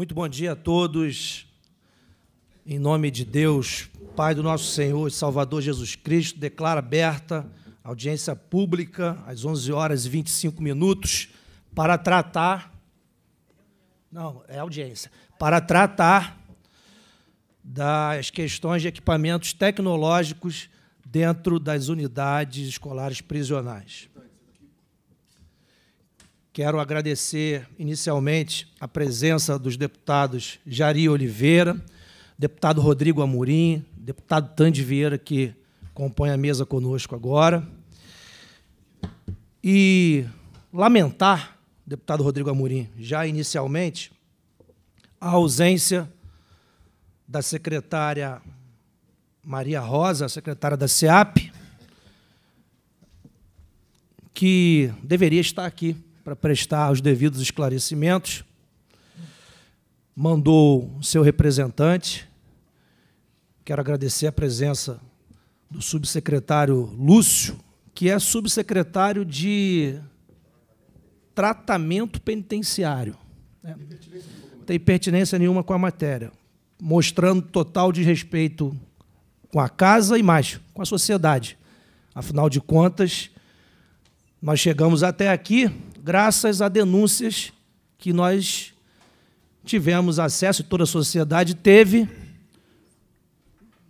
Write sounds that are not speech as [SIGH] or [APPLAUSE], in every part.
Muito bom dia a todos. Em nome de Deus, Pai do nosso Senhor e Salvador Jesus Cristo, declaro aberta a audiência pública às 11 horas e 25 minutos para tratar Não, é audiência. Para tratar das questões de equipamentos tecnológicos dentro das unidades escolares prisionais. Quero agradecer inicialmente a presença dos deputados Jari Oliveira, deputado Rodrigo Amorim, deputado Tande Vieira, que compõe a mesa conosco agora. E lamentar, deputado Rodrigo Amorim, já inicialmente, a ausência da secretária Maria Rosa, secretária da SEAP, que deveria estar aqui para prestar os devidos esclarecimentos, mandou seu representante. Quero agradecer a presença do subsecretário Lúcio, que é subsecretário de tratamento penitenciário. Né? Não tem pertinência nenhuma com a matéria, mostrando total desrespeito com a casa e mais, com a sociedade. Afinal de contas, nós chegamos até aqui graças a denúncias que nós tivemos acesso, e toda a sociedade teve,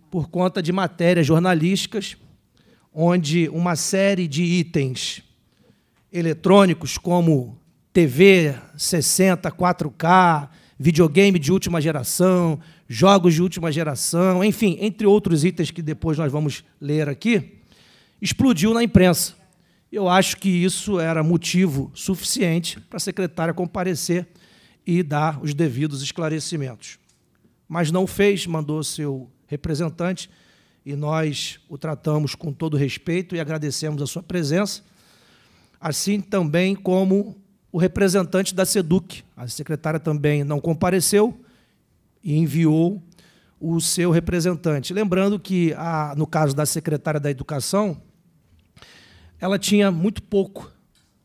por conta de matérias jornalísticas, onde uma série de itens eletrônicos, como TV 60, 4K, videogame de última geração, jogos de última geração, enfim, entre outros itens que depois nós vamos ler aqui, explodiu na imprensa. Eu acho que isso era motivo suficiente para a secretária comparecer e dar os devidos esclarecimentos. Mas não fez, mandou seu representante e nós o tratamos com todo respeito e agradecemos a sua presença, assim também como o representante da SEDUC. A secretária também não compareceu e enviou o seu representante. Lembrando que, a, no caso da secretária da Educação, ela tinha muito pouco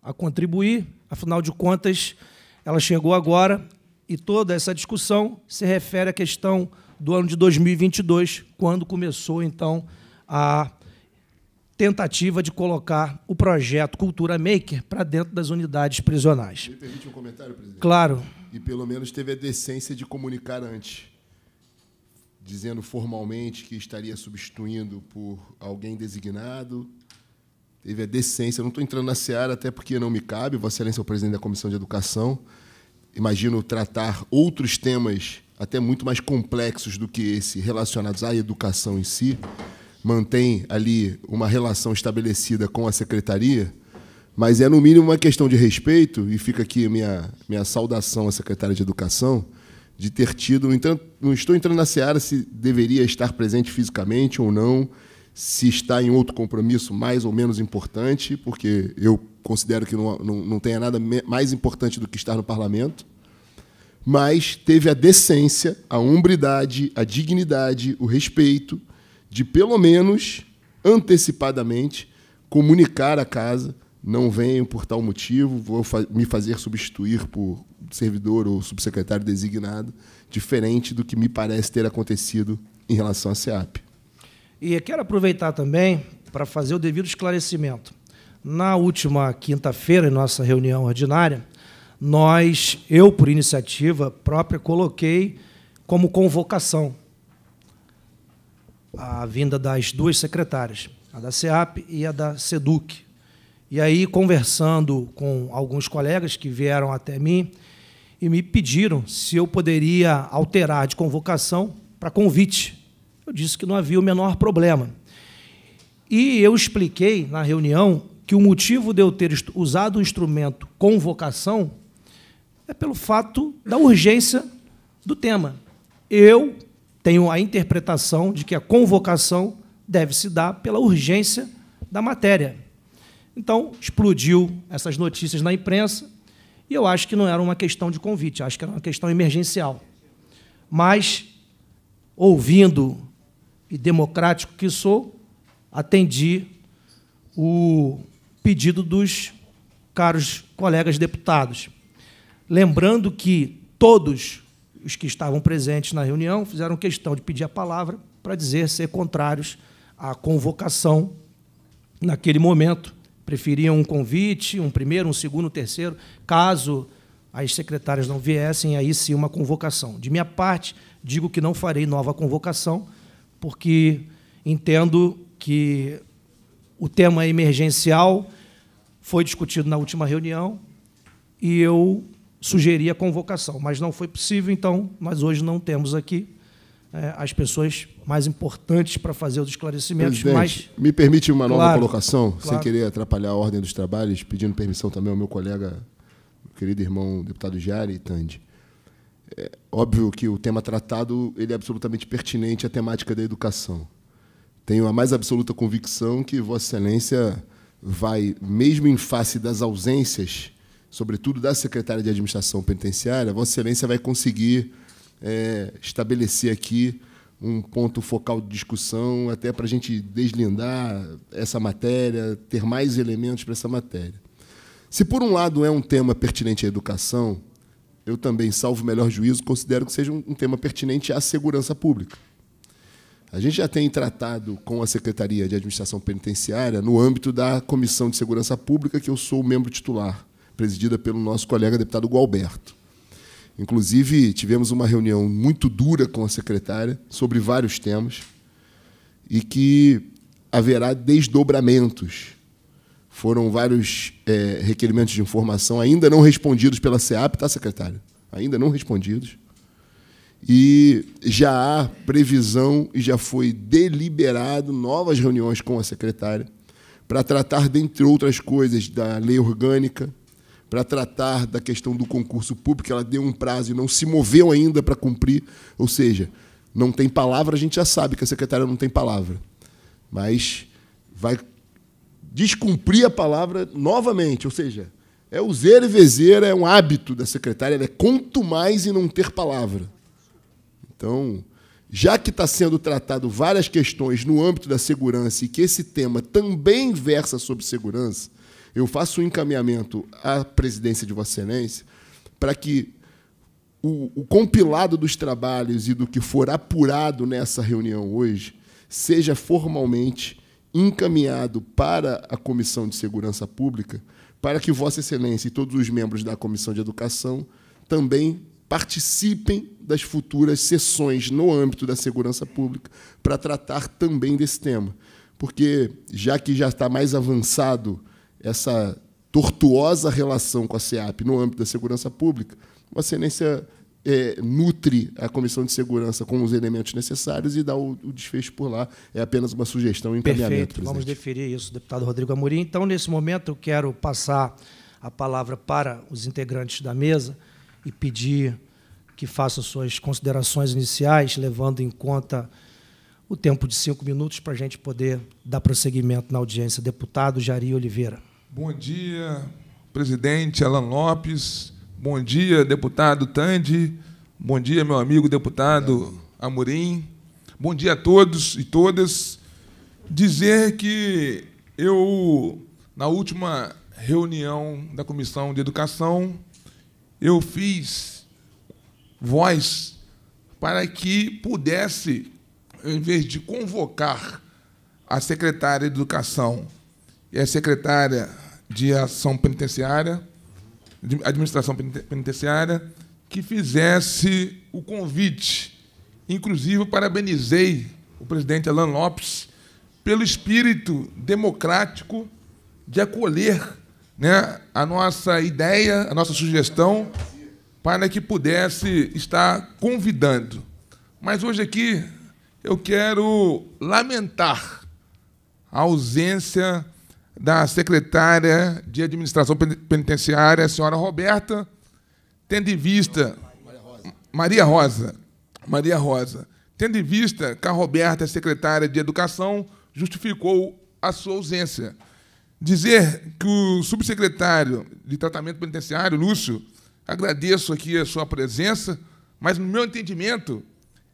a contribuir, afinal de contas, ela chegou agora e toda essa discussão se refere à questão do ano de 2022, quando começou então a tentativa de colocar o projeto Cultura Maker para dentro das unidades prisionais. Me permite um comentário, presidente? Claro. E pelo menos teve a decência de comunicar antes, dizendo formalmente que estaria substituindo por alguém designado teve a decência. não estou entrando na seara, até porque não me cabe. Vossa Excelência é o presidente da Comissão de Educação. Imagino tratar outros temas até muito mais complexos do que esse relacionados à educação em si. Mantém ali uma relação estabelecida com a secretaria, mas é, no mínimo, uma questão de respeito, e fica aqui minha, minha saudação à secretária de Educação, de ter tido. Não estou entrando na seara se deveria estar presente fisicamente ou não se está em outro compromisso mais ou menos importante, porque eu considero que não, não, não tenha nada mais importante do que estar no parlamento, mas teve a decência, a hombridade, a dignidade, o respeito de, pelo menos antecipadamente, comunicar à casa não venho por tal motivo, vou me fazer substituir por servidor ou subsecretário designado, diferente do que me parece ter acontecido em relação à SEAP. E quero aproveitar também para fazer o devido esclarecimento. Na última quinta-feira, em nossa reunião ordinária, nós, eu por iniciativa própria, coloquei como convocação a vinda das duas secretárias, a da CEAP e a da SEDUC. E aí, conversando com alguns colegas que vieram até mim e me pediram se eu poderia alterar de convocação para convite eu disse que não havia o menor problema. E eu expliquei na reunião que o motivo de eu ter usado o instrumento convocação é pelo fato da urgência do tema. Eu tenho a interpretação de que a convocação deve se dar pela urgência da matéria. Então, explodiu essas notícias na imprensa, e eu acho que não era uma questão de convite, acho que era uma questão emergencial. Mas, ouvindo e democrático que sou, atendi o pedido dos caros colegas deputados. Lembrando que todos os que estavam presentes na reunião fizeram questão de pedir a palavra para dizer ser contrários à convocação naquele momento. Preferiam um convite, um primeiro, um segundo, um terceiro, caso as secretárias não viessem, aí sim uma convocação. De minha parte, digo que não farei nova convocação, porque entendo que o tema emergencial foi discutido na última reunião e eu sugeri a convocação, mas não foi possível, então nós hoje não temos aqui é, as pessoas mais importantes para fazer os esclarecimentos. Presidente, mas, me permite uma nova claro, colocação, claro. sem querer atrapalhar a ordem dos trabalhos, pedindo permissão também ao meu colega, meu querido irmão deputado Giari Tandi. É, óbvio que o tema tratado ele é absolutamente pertinente à temática da educação. Tenho a mais absoluta convicção que Vossa Excelência vai, mesmo em face das ausências, sobretudo da secretária de Administração Penitenciária, Vossa Excelência vai conseguir é, estabelecer aqui um ponto focal de discussão, até para a gente deslindar essa matéria, ter mais elementos para essa matéria. Se, por um lado, é um tema pertinente à educação, eu também, salvo o melhor juízo, considero que seja um tema pertinente à segurança pública. A gente já tem tratado com a Secretaria de Administração Penitenciária no âmbito da Comissão de Segurança Pública, que eu sou membro titular, presidida pelo nosso colega deputado Gualberto. Inclusive, tivemos uma reunião muito dura com a secretária sobre vários temas e que haverá desdobramentos foram vários é, requerimentos de informação ainda não respondidos pela SEAP, tá, secretário? Ainda não respondidos. E já há previsão e já foi deliberado novas reuniões com a secretária para tratar, dentre outras coisas, da lei orgânica, para tratar da questão do concurso público. Ela deu um prazo e não se moveu ainda para cumprir. Ou seja, não tem palavra, a gente já sabe que a secretária não tem palavra. Mas vai descumprir a palavra novamente. Ou seja, é zer e vezer é um hábito da secretária, ela é né? quanto mais em não ter palavra. Então, já que está sendo tratado várias questões no âmbito da segurança e que esse tema também versa sobre segurança, eu faço um encaminhamento à presidência de Vossa Excelência para que o, o compilado dos trabalhos e do que for apurado nessa reunião hoje seja formalmente encaminhado para a Comissão de Segurança Pública para que Vossa Excelência e todos os membros da Comissão de Educação também participem das futuras sessões no âmbito da segurança pública para tratar também desse tema. Porque, já que já está mais avançado essa tortuosa relação com a SEAP no âmbito da segurança pública, Vossa Excelência é, nutre a Comissão de Segurança com os elementos necessários e dá o, o desfecho por lá. É apenas uma sugestão e encaminhamento. Perfeito. Presidente. Vamos deferir isso, deputado Rodrigo Amorim. Então, nesse momento, eu quero passar a palavra para os integrantes da mesa e pedir que façam suas considerações iniciais, levando em conta o tempo de cinco minutos para a gente poder dar prosseguimento na audiência. Deputado Jari Oliveira. Bom dia, presidente Alan Lopes Bom dia, deputado Tandi. Bom dia, meu amigo deputado Amorim. Bom dia a todos e todas. Dizer que eu, na última reunião da Comissão de Educação, eu fiz voz para que pudesse, em vez de convocar a secretária de Educação e a secretária de Ação Penitenciária, administração penitenciária, que fizesse o convite. Inclusive, parabenizei o presidente Alan Lopes pelo espírito democrático de acolher né, a nossa ideia, a nossa sugestão, para que pudesse estar convidando. Mas hoje aqui eu quero lamentar a ausência da secretária de Administração Penitenciária, a senhora Roberta, tendo em vista. Maria Rosa. Maria Rosa. Tendo em vista que a Roberta, secretária de Educação, justificou a sua ausência. Dizer que o subsecretário de Tratamento Penitenciário, Lúcio, agradeço aqui a sua presença, mas, no meu entendimento,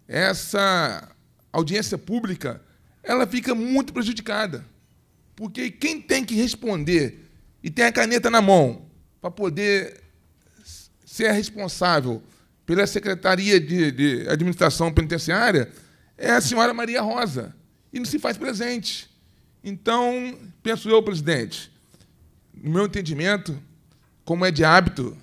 essa audiência pública ela fica muito prejudicada porque quem tem que responder e tem a caneta na mão para poder ser responsável pela Secretaria de, de, Administração Penitenciária é a senhora Maria Rosa. E não se faz presente. Então, penso eu, presidente, no meu entendimento, como é de hábito,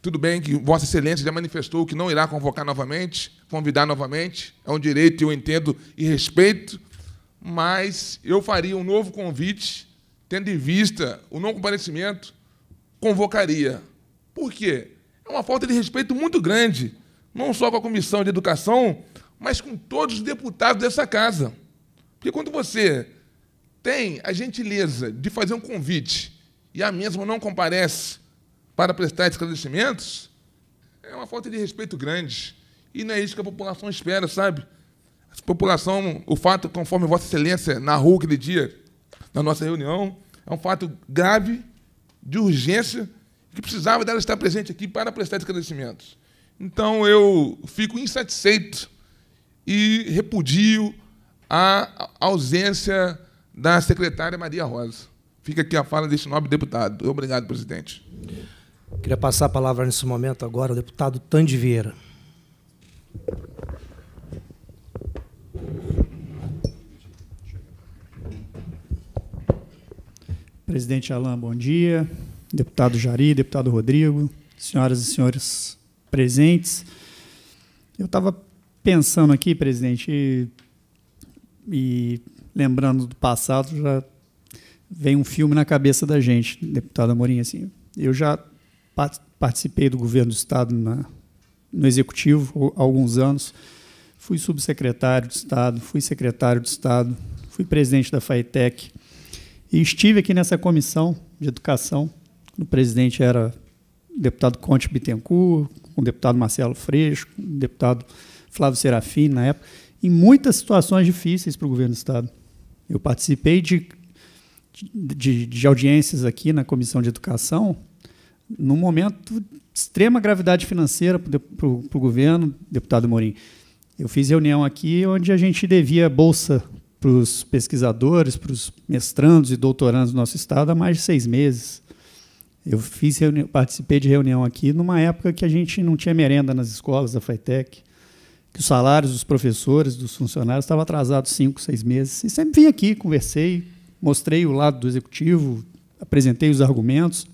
tudo bem que Vossa Excelência já manifestou que não irá convocar novamente, convidar novamente, é um direito, eu entendo e respeito, mas eu faria um novo convite, tendo em vista o não comparecimento, convocaria. Por quê? É uma falta de respeito muito grande, não só com a Comissão de Educação, mas com todos os deputados dessa casa. Porque quando você tem a gentileza de fazer um convite e a mesma não comparece para prestar esclarecimentos, é uma falta de respeito grande. E não é isso que a população espera, sabe? A população, o fato, conforme Vossa Excelência narrou aquele dia, na nossa reunião, é um fato grave, de urgência, que precisava dela estar presente aqui para prestar esclarecimentos. Então eu fico insatisfeito e repudio a ausência da secretária Maria Rosa. Fica aqui a fala deste nobre deputado. Obrigado, presidente. Queria passar a palavra nesse momento agora ao deputado Tandi Vieira. Presidente Alain, bom dia. Deputado Jari, deputado Rodrigo, senhoras e senhores presentes. Eu estava pensando aqui, presidente, e, e, lembrando do passado, já vem um filme na cabeça da gente, deputado Amorim. Assim, eu já participei do governo do Estado na, no Executivo há alguns anos, fui subsecretário de Estado, fui secretário de Estado, fui presidente da FAETEC e estive aqui nessa comissão de educação. O presidente era o deputado Conte Bittencourt, com o deputado Marcelo Freixo, com o deputado Flávio Serafim, na época, em muitas situações difíceis para o governo do Estado. Eu participei de, de, de audiências aqui na Comissão de Educação, num momento de extrema gravidade financeira para o governo, deputado Morim. Eu fiz reunião aqui onde a gente devia bolsa para os pesquisadores, para os mestrandos e doutorandos do nosso estado há mais de seis meses. Eu fiz participei de reunião aqui numa época que a gente não tinha merenda nas escolas da FITEC, que os salários dos professores, dos funcionários estavam atrasados cinco, seis meses. E sempre vim aqui, conversei, mostrei o lado do executivo, apresentei os argumentos.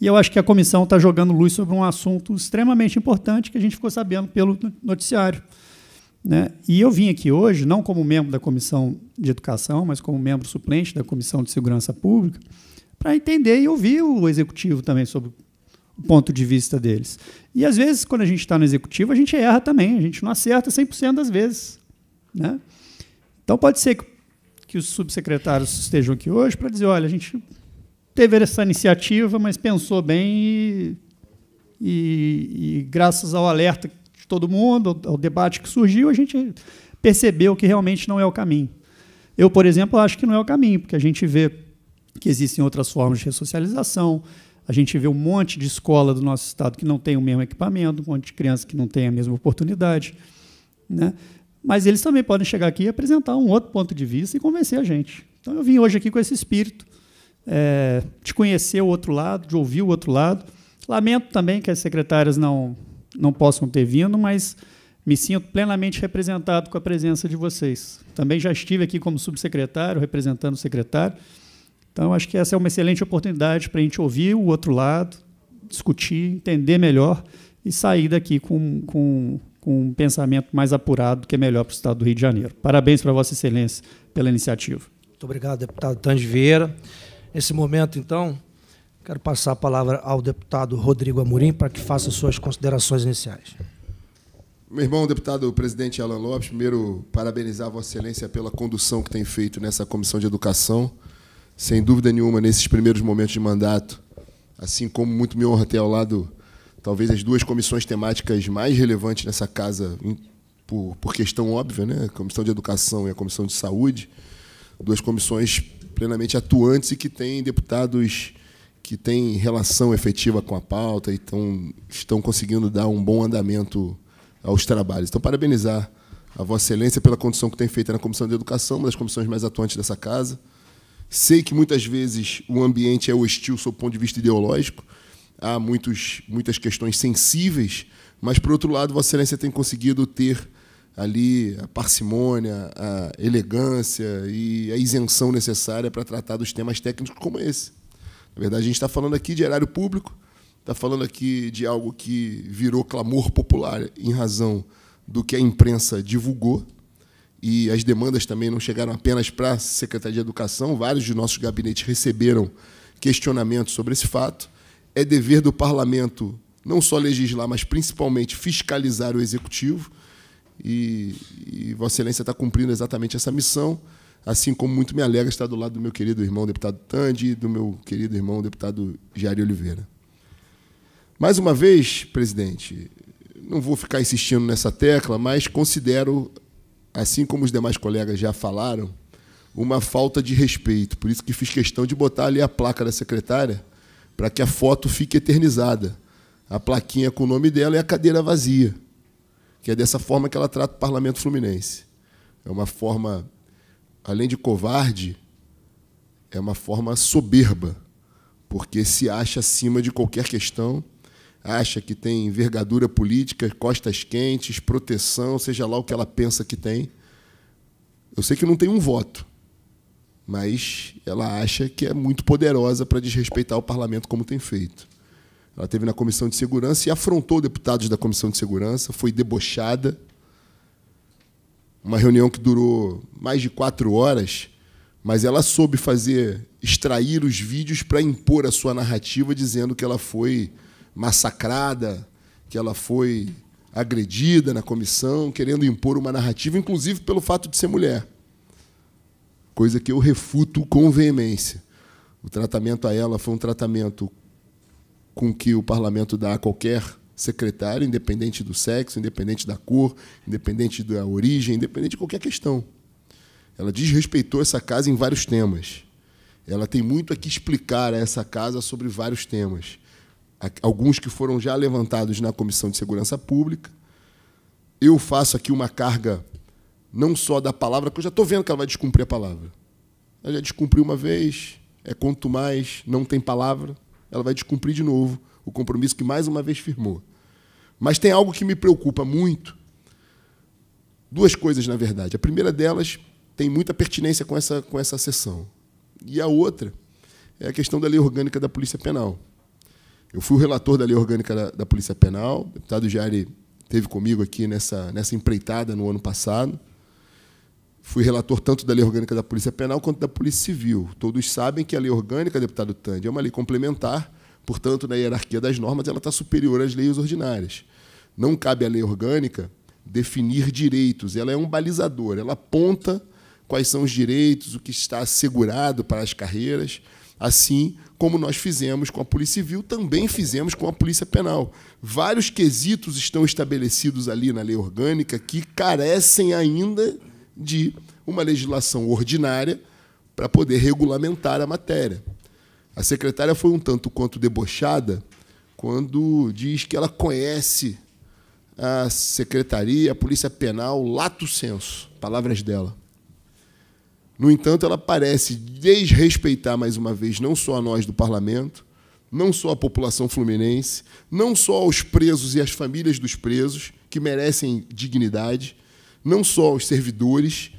E eu acho que a comissão está jogando luz sobre um assunto extremamente importante que a gente ficou sabendo pelo noticiário. Né? E eu vim aqui hoje, não como membro da Comissão de Educação, mas como membro suplente da Comissão de Segurança Pública, para entender e ouvir o executivo também sobre o ponto de vista deles. E às vezes, quando a gente está no executivo, a gente erra também, a gente não acerta 100% das vezes. Né? Então pode ser que, que os subsecretários estejam aqui hoje para dizer: olha, a gente teve essa iniciativa, mas pensou bem e, e, e graças ao alerta todo mundo, o debate que surgiu, a gente percebeu que realmente não é o caminho. Eu, por exemplo, acho que não é o caminho, porque a gente vê que existem outras formas de ressocialização, a gente vê um monte de escola do nosso estado que não tem o mesmo equipamento, um monte de crianças que não tem a mesma oportunidade. Né? Mas eles também podem chegar aqui e apresentar um outro ponto de vista e convencer a gente. Então eu vim hoje aqui com esse espírito é, de conhecer o outro lado, de ouvir o outro lado. Lamento também que as secretárias não, não possam ter vindo, mas me sinto plenamente representado com a presença de vocês. Também já estive aqui como subsecretário, representando o secretário. Então, acho que essa é uma excelente oportunidade para a gente ouvir o outro lado, discutir, entender melhor e sair daqui com, com, com um pensamento mais apurado, que é melhor para o Estado do Rio de Janeiro. Parabéns para Vossa Excelência pela iniciativa. Muito obrigado, deputado Tange Vieira. Nesse momento, então, Quero passar a palavra ao deputado Rodrigo Amorim para que faça suas considerações iniciais. Meu irmão, deputado presidente Alan Lopes, primeiro parabenizar a Vossa Excelência pela condução que tem feito nessa comissão de educação. Sem dúvida nenhuma, nesses primeiros momentos de mandato, assim como muito me honra ter ao lado talvez as duas comissões temáticas mais relevantes nessa casa, por, por questão óbvia, né? a Comissão de Educação e a Comissão de Saúde, duas comissões plenamente atuantes e que têm deputados que têm relação efetiva com a pauta e tão, estão conseguindo dar um bom andamento aos trabalhos. Então, parabenizar a Vossa Excelência pela condição que tem feito na Comissão de Educação, uma das comissões mais atuantes dessa casa. Sei que muitas vezes o ambiente é hostil sob o ponto de vista ideológico, há muitos, muitas questões sensíveis, mas, por outro lado, Vossa Excelência tem conseguido ter ali a parcimônia, a elegância e a isenção necessária para tratar dos temas técnicos como esse. Na verdade, a gente está falando aqui de erário público, está falando aqui de algo que virou clamor popular em razão do que a imprensa divulgou. E as demandas também não chegaram apenas para a Secretaria de Educação, vários de nossos gabinetes receberam questionamentos sobre esse fato. É dever do parlamento não só legislar, mas principalmente fiscalizar o executivo. E, e Vossa Excelência está cumprindo exatamente essa missão assim como muito me alegra estar do lado do meu querido irmão deputado Tandi e do meu querido irmão deputado Jair Oliveira. Mais uma vez, presidente, não vou ficar insistindo nessa tecla, mas considero, assim como os demais colegas já falaram, uma falta de respeito. Por isso que fiz questão de botar ali a placa da secretária para que a foto fique eternizada. A plaquinha com o nome dela é a cadeira vazia, que é dessa forma que ela trata o parlamento fluminense. É uma forma além de covarde, é uma forma soberba, porque se acha acima de qualquer questão, acha que tem envergadura política, costas quentes, proteção, seja lá o que ela pensa que tem. Eu sei que não tem um voto, mas ela acha que é muito poderosa para desrespeitar o parlamento como tem feito. Ela teve na comissão de segurança e afrontou deputados da comissão de segurança, foi debochada, uma reunião que durou mais de quatro horas, mas ela soube fazer extrair os vídeos para impor a sua narrativa, dizendo que ela foi massacrada, que ela foi agredida na comissão, querendo impor uma narrativa, inclusive pelo fato de ser mulher. Coisa que eu refuto com veemência. O tratamento a ela foi um tratamento com que o parlamento dá a qualquer secretário, independente do sexo, independente da cor, independente da origem, independente de qualquer questão. Ela desrespeitou essa casa em vários temas. Ela tem muito a que explicar a essa casa sobre vários temas. Alguns que foram já levantados na Comissão de Segurança Pública. Eu faço aqui uma carga não só da palavra, que eu já estou vendo que ela vai descumprir a palavra. Ela já descumpriu uma vez, é quanto mais não tem palavra, ela vai descumprir de novo o compromisso que mais uma vez firmou. Mas tem algo que me preocupa muito. Duas coisas, na verdade. A primeira delas tem muita pertinência com essa, com essa sessão. E a outra é a questão da lei orgânica da Polícia Penal. Eu fui o relator da lei orgânica da, da Polícia Penal, o deputado Jair teve comigo aqui nessa, nessa empreitada no ano passado. Fui relator tanto da lei orgânica da Polícia Penal quanto da Polícia Civil. Todos sabem que a lei orgânica, deputado Tandy, é uma lei complementar, portanto, na hierarquia das normas, ela está superior às leis ordinárias. Não cabe à lei orgânica definir direitos, ela é um balizador, ela aponta quais são os direitos, o que está assegurado para as carreiras, assim como nós fizemos com a Polícia Civil, também fizemos com a Polícia Penal. Vários quesitos estão estabelecidos ali na lei orgânica que carecem ainda de uma legislação ordinária para poder regulamentar a matéria. A secretária foi um tanto quanto debochada quando diz que ela conhece a secretaria, a polícia penal, lato senso, palavras dela. No entanto, ela parece desrespeitar mais uma vez não só a nós do parlamento, não só a população fluminense, não só aos presos e as famílias dos presos, que merecem dignidade, não só aos servidores,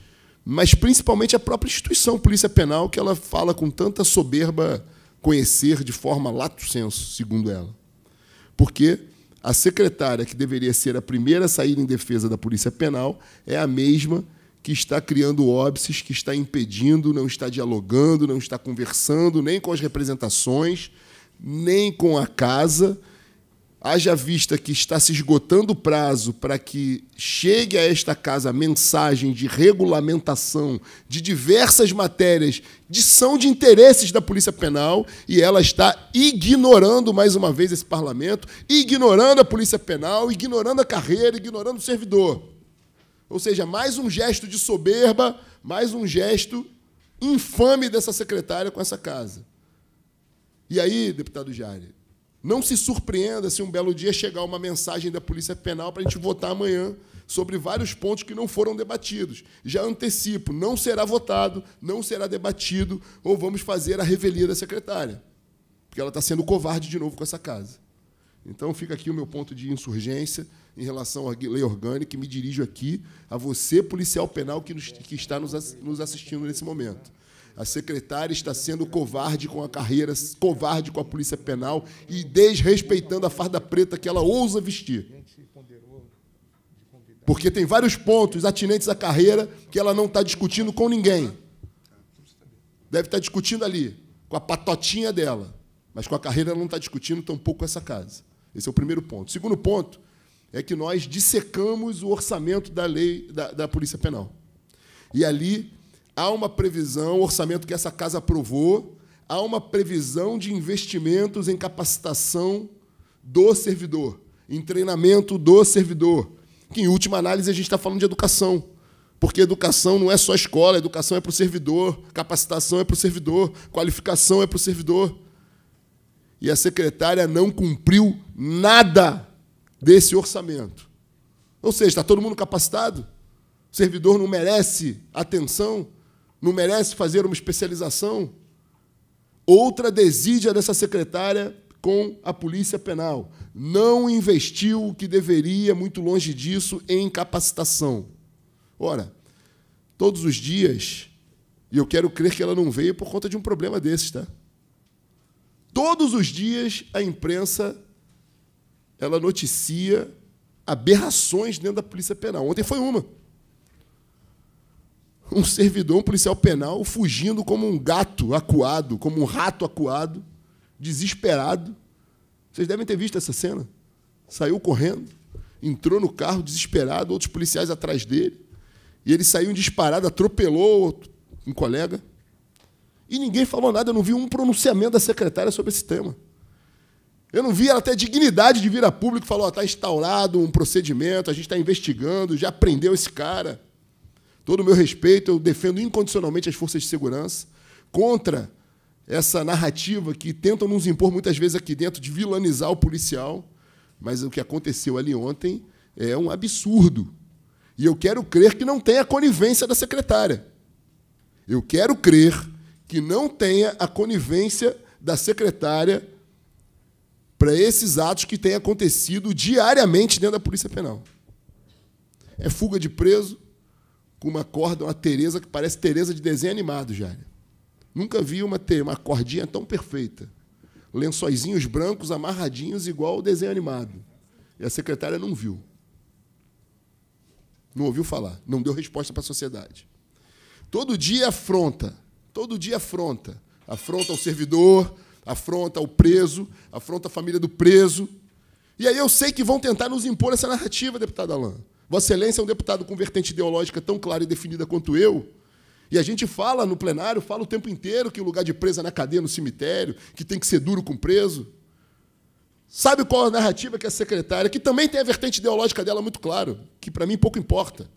mas principalmente a própria instituição Polícia Penal, que ela fala com tanta soberba conhecer de forma lato senso, segundo ela. Porque a secretária, que deveria ser a primeira a sair em defesa da Polícia Penal, é a mesma que está criando óbices, que está impedindo, não está dialogando, não está conversando, nem com as representações, nem com a casa, haja vista que está se esgotando o prazo para que chegue a esta casa a mensagem de regulamentação de diversas matérias de são de interesses da Polícia Penal e ela está ignorando mais uma vez esse parlamento, ignorando a Polícia Penal, ignorando a carreira, ignorando o servidor. Ou seja, mais um gesto de soberba, mais um gesto infame dessa secretária com essa casa. E aí, deputado Jari, não se surpreenda se um belo dia chegar uma mensagem da Polícia Penal para a gente votar amanhã sobre vários pontos que não foram debatidos. Já antecipo, não será votado, não será debatido, ou vamos fazer a revelia da secretária. Porque ela está sendo covarde de novo com essa casa. Então fica aqui o meu ponto de insurgência em relação à lei orgânica e me dirijo aqui a você, policial penal, que, nos, que está nos, assistindo nesse momento. A secretária está sendo covarde com a carreira, covarde com a Polícia Penal e desrespeitando a farda preta que ela ousa vestir. Porque tem vários pontos atinentes à carreira que ela não está discutindo com ninguém. Deve estar tá discutindo ali, com a patotinha dela. Mas com a carreira ela não está discutindo tampouco com essa casa. Esse é o primeiro ponto. O segundo ponto é que nós dissecamos o orçamento da lei da, da Polícia Penal. E ali há uma previsão, o orçamento que essa casa aprovou, há uma previsão de investimentos em capacitação do servidor, em treinamento do servidor. Que, em última análise, a gente está falando de educação. Porque educação não é só escola, educação é para o servidor, capacitação é para o servidor, qualificação é para o servidor. E a secretária não cumpriu nada desse orçamento. Ou seja, está todo mundo capacitado? O servidor não merece atenção? não merece fazer uma especialização? Outra desídia dessa secretária com a Polícia Penal. Não investiu o que deveria, muito longe disso, em capacitação. Ora, todos os dias, e eu quero crer que ela não veio por conta de um problema desses, tá? Todos os dias a imprensa ela noticia aberrações dentro da Polícia Penal. Ontem foi uma um servidor, um policial penal, fugindo como um gato acuado, como um rato acuado, desesperado. Vocês devem ter visto essa cena. Saiu correndo, entrou no carro desesperado, outros policiais atrás dele. E ele saiu disparado, atropelou um colega. E ninguém falou nada, eu não vi um pronunciamento da secretária sobre esse tema. Eu não vi ela ter a dignidade de vir a público e falar: está oh, instaurado um procedimento, a gente está investigando, já prendeu esse cara todo o meu respeito, eu defendo incondicionalmente as forças de segurança contra essa narrativa que tentam nos impor muitas vezes aqui dentro de vilanizar o policial, mas o que aconteceu ali ontem é um absurdo. E eu quero crer que não tenha a conivência da secretária. Eu quero crer que não tenha a conivência da secretária para esses atos que têm acontecido diariamente dentro da Polícia Penal. É fuga de preso, com uma corda, uma Tereza que parece Tereza de desenho animado, Jair. Nunca vi uma, uma cordinha tão perfeita. Lençóizinhos brancos amarradinhos igual o desenho animado. E a secretária não viu. Não ouviu falar, não deu resposta para a sociedade. Todo dia afronta, todo dia afronta. Afronta o servidor, afronta o preso, afronta a família do preso. E aí eu sei que vão tentar nos impor essa narrativa, deputado Alain. Vossa Excelência é um deputado com vertente ideológica tão clara e definida quanto eu. E a gente fala no plenário, fala o tempo inteiro que o lugar de presa é na cadeia, no cemitério, que tem que ser duro com o preso. Sabe qual a narrativa que a secretária, que também tem a vertente ideológica dela muito claro, que para mim pouco importa.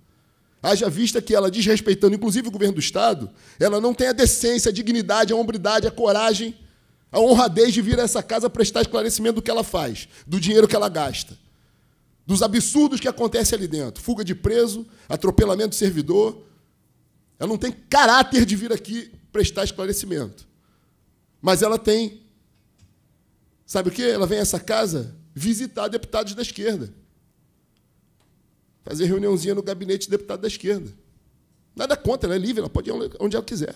Haja vista que ela, desrespeitando inclusive o governo do Estado, ela não tem a decência, a dignidade, a hombridade, a coragem, a honradez de vir a essa casa prestar esclarecimento do que ela faz, do dinheiro que ela gasta dos absurdos que acontecem ali dentro. Fuga de preso, atropelamento de servidor. Ela não tem caráter de vir aqui prestar esclarecimento. Mas ela tem. Sabe o quê? Ela vem a essa casa visitar deputados da esquerda. Fazer reuniãozinha no gabinete de deputado da esquerda. Nada contra, ela é livre, ela pode ir onde ela quiser.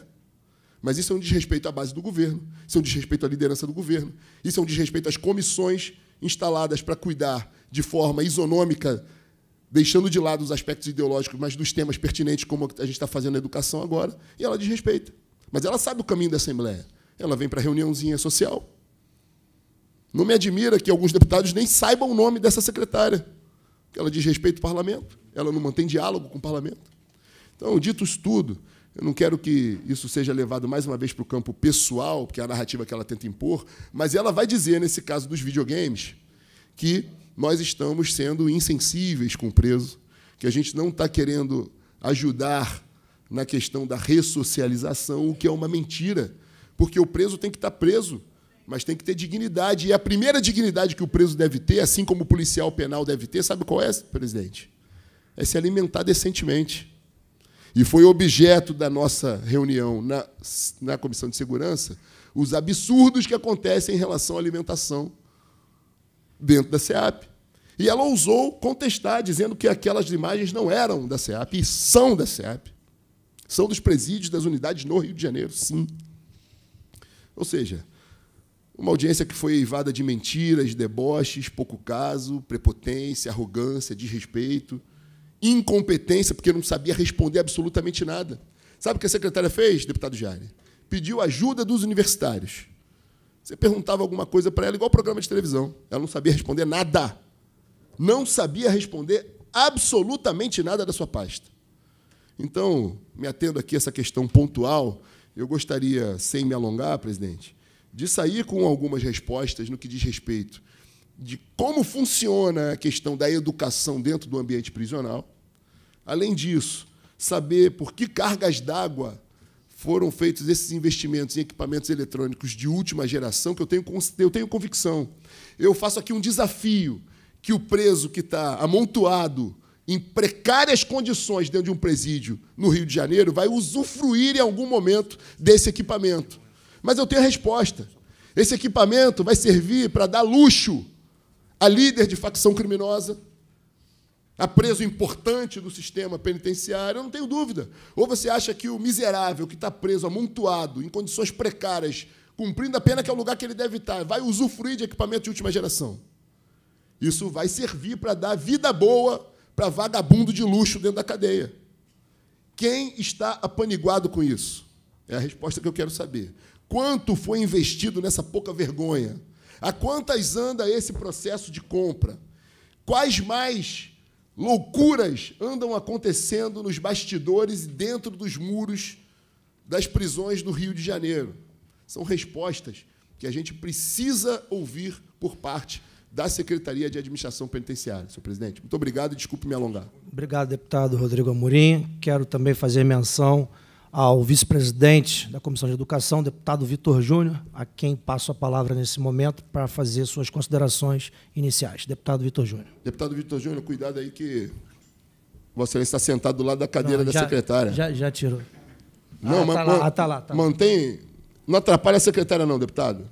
Mas isso é um desrespeito à base do governo, isso é um desrespeito à liderança do governo, isso é um desrespeito às comissões instaladas para cuidar de forma isonômica, deixando de lado os aspectos ideológicos, mas dos temas pertinentes, como a gente está fazendo na educação agora, e ela desrespeita. Mas ela sabe o caminho da Assembleia. Ela vem para a reuniãozinha social. Não me admira que alguns deputados nem saibam o nome dessa secretária, Ela ela desrespeita o parlamento, ela não mantém diálogo com o parlamento. Então, dito isso tudo, eu não quero que isso seja levado mais uma vez para o campo pessoal, porque é a narrativa que ela tenta impor, mas ela vai dizer, nesse caso dos videogames, que nós estamos sendo insensíveis com o preso, que a gente não está querendo ajudar na questão da ressocialização, o que é uma mentira, porque o preso tem que estar tá preso, mas tem que ter dignidade. E a primeira dignidade que o preso deve ter, assim como o policial penal deve ter, sabe qual é, presidente? É se alimentar decentemente. E foi objeto da nossa reunião na, na Comissão de Segurança os absurdos que acontecem em relação à alimentação dentro da SEAP. E ela ousou contestar, dizendo que aquelas imagens não eram da SEAP e são da SEAP. São dos presídios das unidades no Rio de Janeiro, sim. Ou seja, uma audiência que foi eivada de mentiras, deboches, pouco caso, prepotência, arrogância, desrespeito, incompetência, porque não sabia responder absolutamente nada. Sabe o que a secretária fez, deputado Jair Pediu ajuda dos universitários. Você perguntava alguma coisa para ela, igual programa de televisão. Ela não sabia responder nada. Não sabia responder absolutamente nada da sua pasta. Então, me atendo aqui a essa questão pontual, eu gostaria, sem me alongar, presidente, de sair com algumas respostas no que diz respeito de como funciona a questão da educação dentro do ambiente prisional. Além disso, saber por que cargas d'água foram feitos esses investimentos em equipamentos eletrônicos de última geração, que eu tenho, eu tenho convicção. Eu faço aqui um desafio que o preso que está amontoado em precárias condições dentro de um presídio no Rio de Janeiro vai usufruir em algum momento desse equipamento. Mas eu tenho a resposta. Esse equipamento vai servir para dar luxo a líder de facção criminosa, apreso importante do sistema penitenciário, eu não tenho dúvida. Ou você acha que o miserável que está preso, amontoado, em condições precárias, cumprindo a pena que é o lugar que ele deve estar, vai usufruir de equipamento de última geração. Isso vai servir para dar vida boa para vagabundo de luxo dentro da cadeia. Quem está apaniguado com isso? É a resposta que eu quero saber. Quanto foi investido nessa pouca vergonha? A quantas anda esse processo de compra? Quais mais Loucuras andam acontecendo nos bastidores e dentro dos muros das prisões do Rio de Janeiro. São respostas que a gente precisa ouvir por parte da Secretaria de Administração Penitenciária. Senhor presidente, muito obrigado e desculpe me alongar. Obrigado, deputado Rodrigo Amorim. Quero também fazer menção ao vice-presidente da Comissão de Educação, deputado Vitor Júnior, a quem passo a palavra nesse momento para fazer suas considerações iniciais. Deputado Vitor Júnior. Deputado Vitor Júnior, cuidado aí que você está sentado do lado da cadeira não, já, da secretária. Já, já tirou. Não, ah, mas tá lá, ah, tá lá, tá mantém. Não atrapalha a secretária, não, deputado.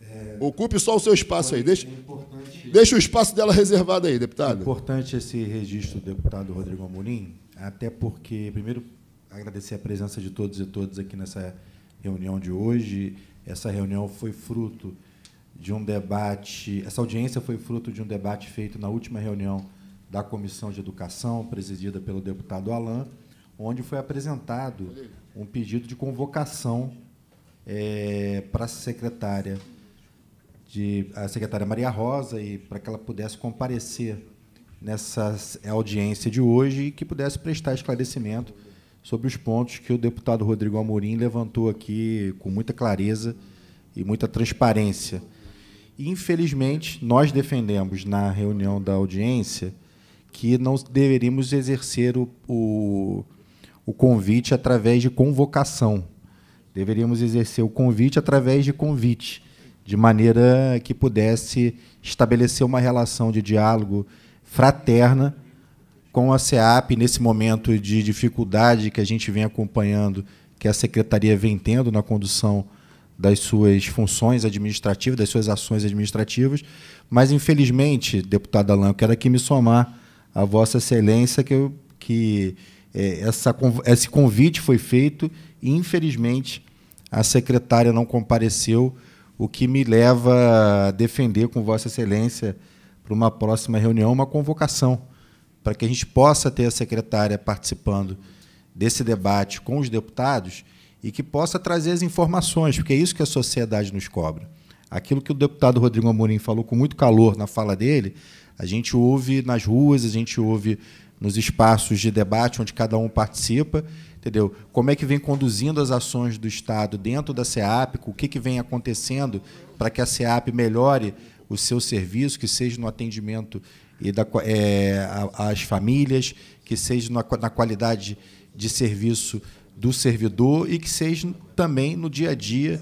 É, Ocupe só o seu espaço aí. É deixa, é deixa o espaço dela reservado aí, deputado. É importante esse registro deputado Rodrigo Amorim, até porque, primeiro, agradecer a presença de todos e todas aqui nessa reunião de hoje. Essa reunião foi fruto de um debate, essa audiência foi fruto de um debate feito na última reunião da Comissão de Educação, presidida pelo deputado Alain, onde foi apresentado um pedido de convocação é, para a secretária de a secretária Maria Rosa e para que ela pudesse comparecer nessa audiência de hoje e que pudesse prestar esclarecimento sobre os pontos que o deputado Rodrigo Amorim levantou aqui com muita clareza e muita transparência. Infelizmente, nós defendemos na reunião da audiência que não deveríamos exercer o, o, o convite através de convocação. Deveríamos exercer o convite através de convite, de maneira que pudesse estabelecer uma relação de diálogo fraterna com a SEAP nesse momento de dificuldade que a gente vem acompanhando, que a secretaria vem tendo na condução das suas funções administrativas, das suas ações administrativas, mas infelizmente, deputado Alain, eu quero aqui me somar à Vossa Excelência que, eu, que é, essa, esse convite foi feito e infelizmente a secretária não compareceu, o que me leva a defender com Vossa Excelência para uma próxima reunião uma convocação para que a gente possa ter a secretária participando desse debate com os deputados e que possa trazer as informações, porque é isso que a sociedade nos cobra. Aquilo que o deputado Rodrigo Amorim falou com muito calor na fala dele, a gente ouve nas ruas, a gente ouve nos espaços de debate onde cada um participa, entendeu? Como é que vem conduzindo as ações do Estado dentro da SEAP, o que, que vem acontecendo para que a SEAP melhore o seu serviço, que seja no atendimento e da, é, as famílias, que seja na, na qualidade de serviço do servidor e que seja também no dia a dia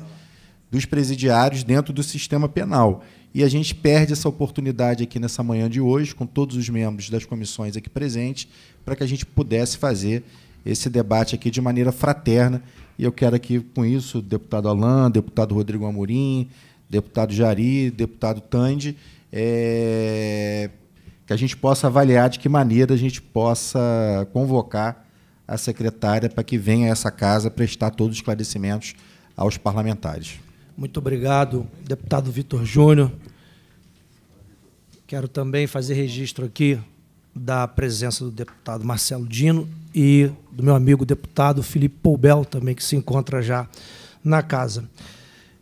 dos presidiários dentro do sistema penal. E a gente perde essa oportunidade aqui nessa manhã de hoje, com todos os membros das comissões aqui presentes, para que a gente pudesse fazer esse debate aqui de maneira fraterna. E eu quero aqui, com isso, deputado Alain, deputado Rodrigo Amorim, deputado Jari, deputado Tande, é, que a gente possa avaliar de que maneira a gente possa convocar a secretária para que venha a essa casa prestar todos os esclarecimentos aos parlamentares. Muito obrigado, deputado Vitor Júnior. Quero também fazer registro aqui da presença do deputado Marcelo Dino e do meu amigo deputado Felipe Poubel, também, que se encontra já na casa.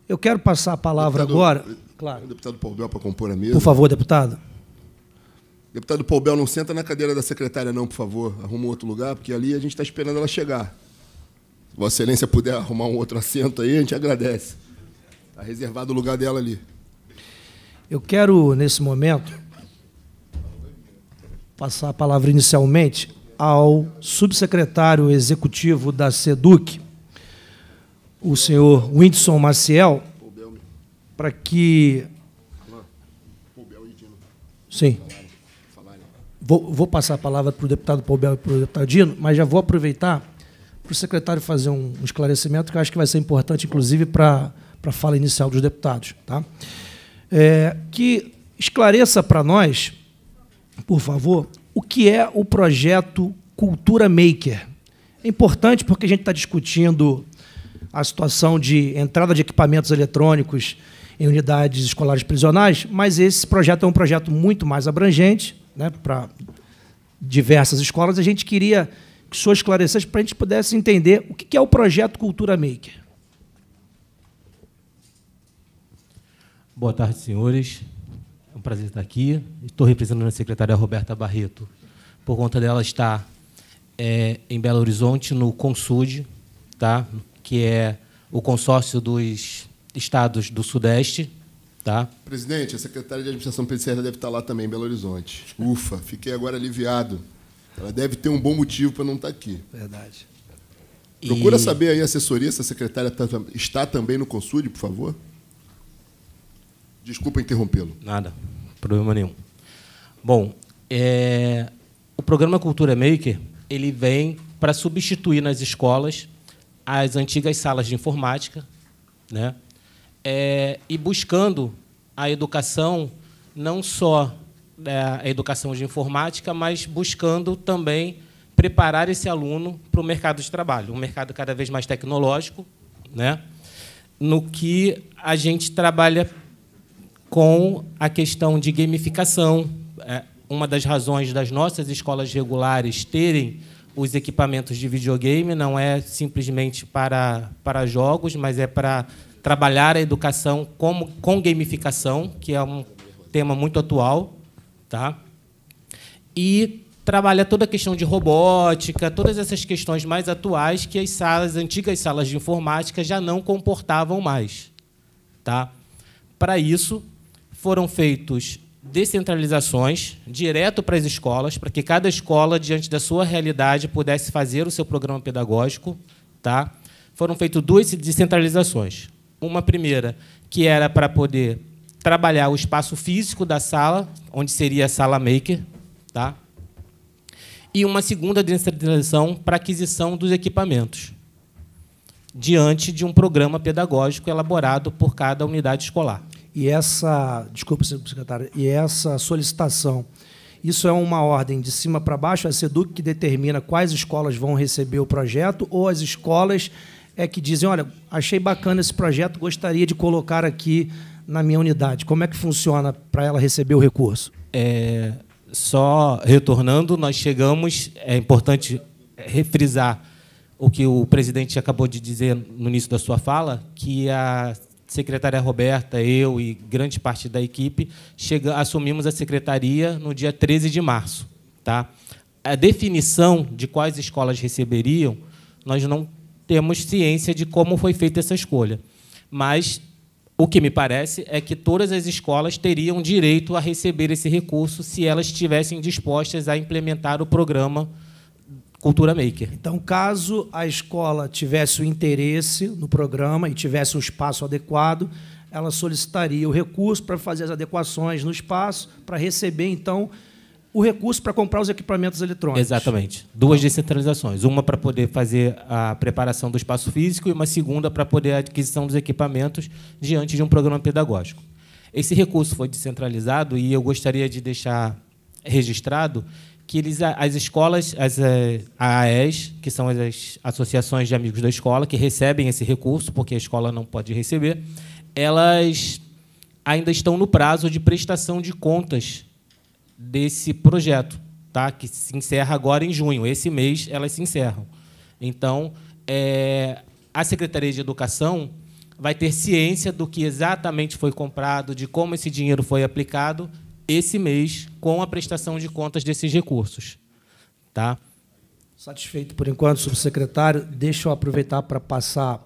Eu quero passar a palavra deputado, agora. Claro. Deputado Poubel, para compor a mesa. Por favor, deputado. Deputado Paul não senta na cadeira da secretária, não, por favor. Arruma outro lugar, porque ali a gente está esperando ela chegar. Se Vossa Excelência puder arrumar um outro assento aí, a gente agradece. Está reservado o lugar dela ali. Eu quero, nesse momento, passar a palavra inicialmente ao subsecretário executivo da SEDUC, o senhor Windson Maciel, para que. Sim. Vou, vou passar a palavra para o deputado Paubel e para o deputado Dino, mas já vou aproveitar para o secretário fazer um, um esclarecimento que eu acho que vai ser importante, inclusive, para, para a fala inicial dos deputados. Tá? É, que esclareça para nós, por favor, o que é o projeto Cultura Maker. É importante porque a gente está discutindo a situação de entrada de equipamentos eletrônicos em unidades escolares prisionais, mas esse projeto é um projeto muito mais abrangente né, para diversas escolas, a gente queria que o senhor esclarecesse para a gente pudesse entender o que é o projeto Cultura Maker. Boa tarde, senhores. É um prazer estar aqui. Estou representando a secretária Roberta Barreto. Por conta dela está é, em Belo Horizonte, no CONSUD, tá? que é o consórcio dos estados do Sudeste, Tá. Presidente, a secretária de administração Pedro deve estar lá também, em Belo Horizonte. Ufa, fiquei agora aliviado. Ela deve ter um bom motivo para não estar tá aqui. Verdade. Procura e... saber aí, assessoria, se a secretária tá está também no Consul, por favor. Desculpa interrompê-lo. Nada, problema nenhum. Bom, é... o programa Cultura Maker ele vem para substituir nas escolas as antigas salas de informática, né? é, e buscando a educação, não só né, a educação de informática, mas buscando também preparar esse aluno para o mercado de trabalho, um mercado cada vez mais tecnológico, né? no que a gente trabalha com a questão de gamificação. É uma das razões das nossas escolas regulares terem os equipamentos de videogame não é simplesmente para, para jogos, mas é para trabalhar a educação como, com gamificação, que é um tema muito atual, tá? e trabalha toda a questão de robótica, todas essas questões mais atuais que as salas, antigas salas de informática já não comportavam mais. Tá? Para isso, foram feitos descentralizações direto para as escolas, para que cada escola, diante da sua realidade, pudesse fazer o seu programa pedagógico. Tá? Foram feitas duas descentralizações. Uma primeira, que era para poder trabalhar o espaço físico da sala, onde seria a sala maker, tá? e uma segunda descentralização para aquisição dos equipamentos, diante de um programa pedagógico elaborado por cada unidade escolar. E essa, desculpa, secretário, e essa solicitação, isso é uma ordem de cima para baixo, a SEDUC que determina quais escolas vão receber o projeto ou as escolas é que dizem, olha, achei bacana esse projeto, gostaria de colocar aqui na minha unidade. Como é que funciona para ela receber o recurso? É, só retornando, nós chegamos, é importante refrisar o que o presidente acabou de dizer no início da sua fala, que a secretária Roberta, eu e grande parte da equipe chega, assumimos a secretaria no dia 13 de março. Tá? A definição de quais escolas receberiam, nós não termos ciência de como foi feita essa escolha. Mas o que me parece é que todas as escolas teriam direito a receber esse recurso se elas estivessem dispostas a implementar o programa Cultura Maker. Então, caso a escola tivesse o interesse no programa e tivesse um espaço adequado, ela solicitaria o recurso para fazer as adequações no espaço, para receber, então, o recurso para comprar os equipamentos eletrônicos. Exatamente. Duas então descentralizações. Uma para poder fazer a preparação do espaço físico e uma segunda para poder a adquisição dos equipamentos diante de um programa pedagógico. Esse recurso foi descentralizado e eu gostaria de deixar registrado que eles, as escolas, as eh, AAEs, que são as associações de amigos da escola, que recebem esse recurso, porque a escola não pode receber, elas ainda estão no prazo de prestação de contas desse projeto, tá? que se encerra agora em junho. Esse mês elas se encerram. Então, é, a Secretaria de Educação vai ter ciência do que exatamente foi comprado, de como esse dinheiro foi aplicado esse mês com a prestação de contas desses recursos. Tá? Satisfeito por enquanto, subsecretário. Deixa eu aproveitar para passar.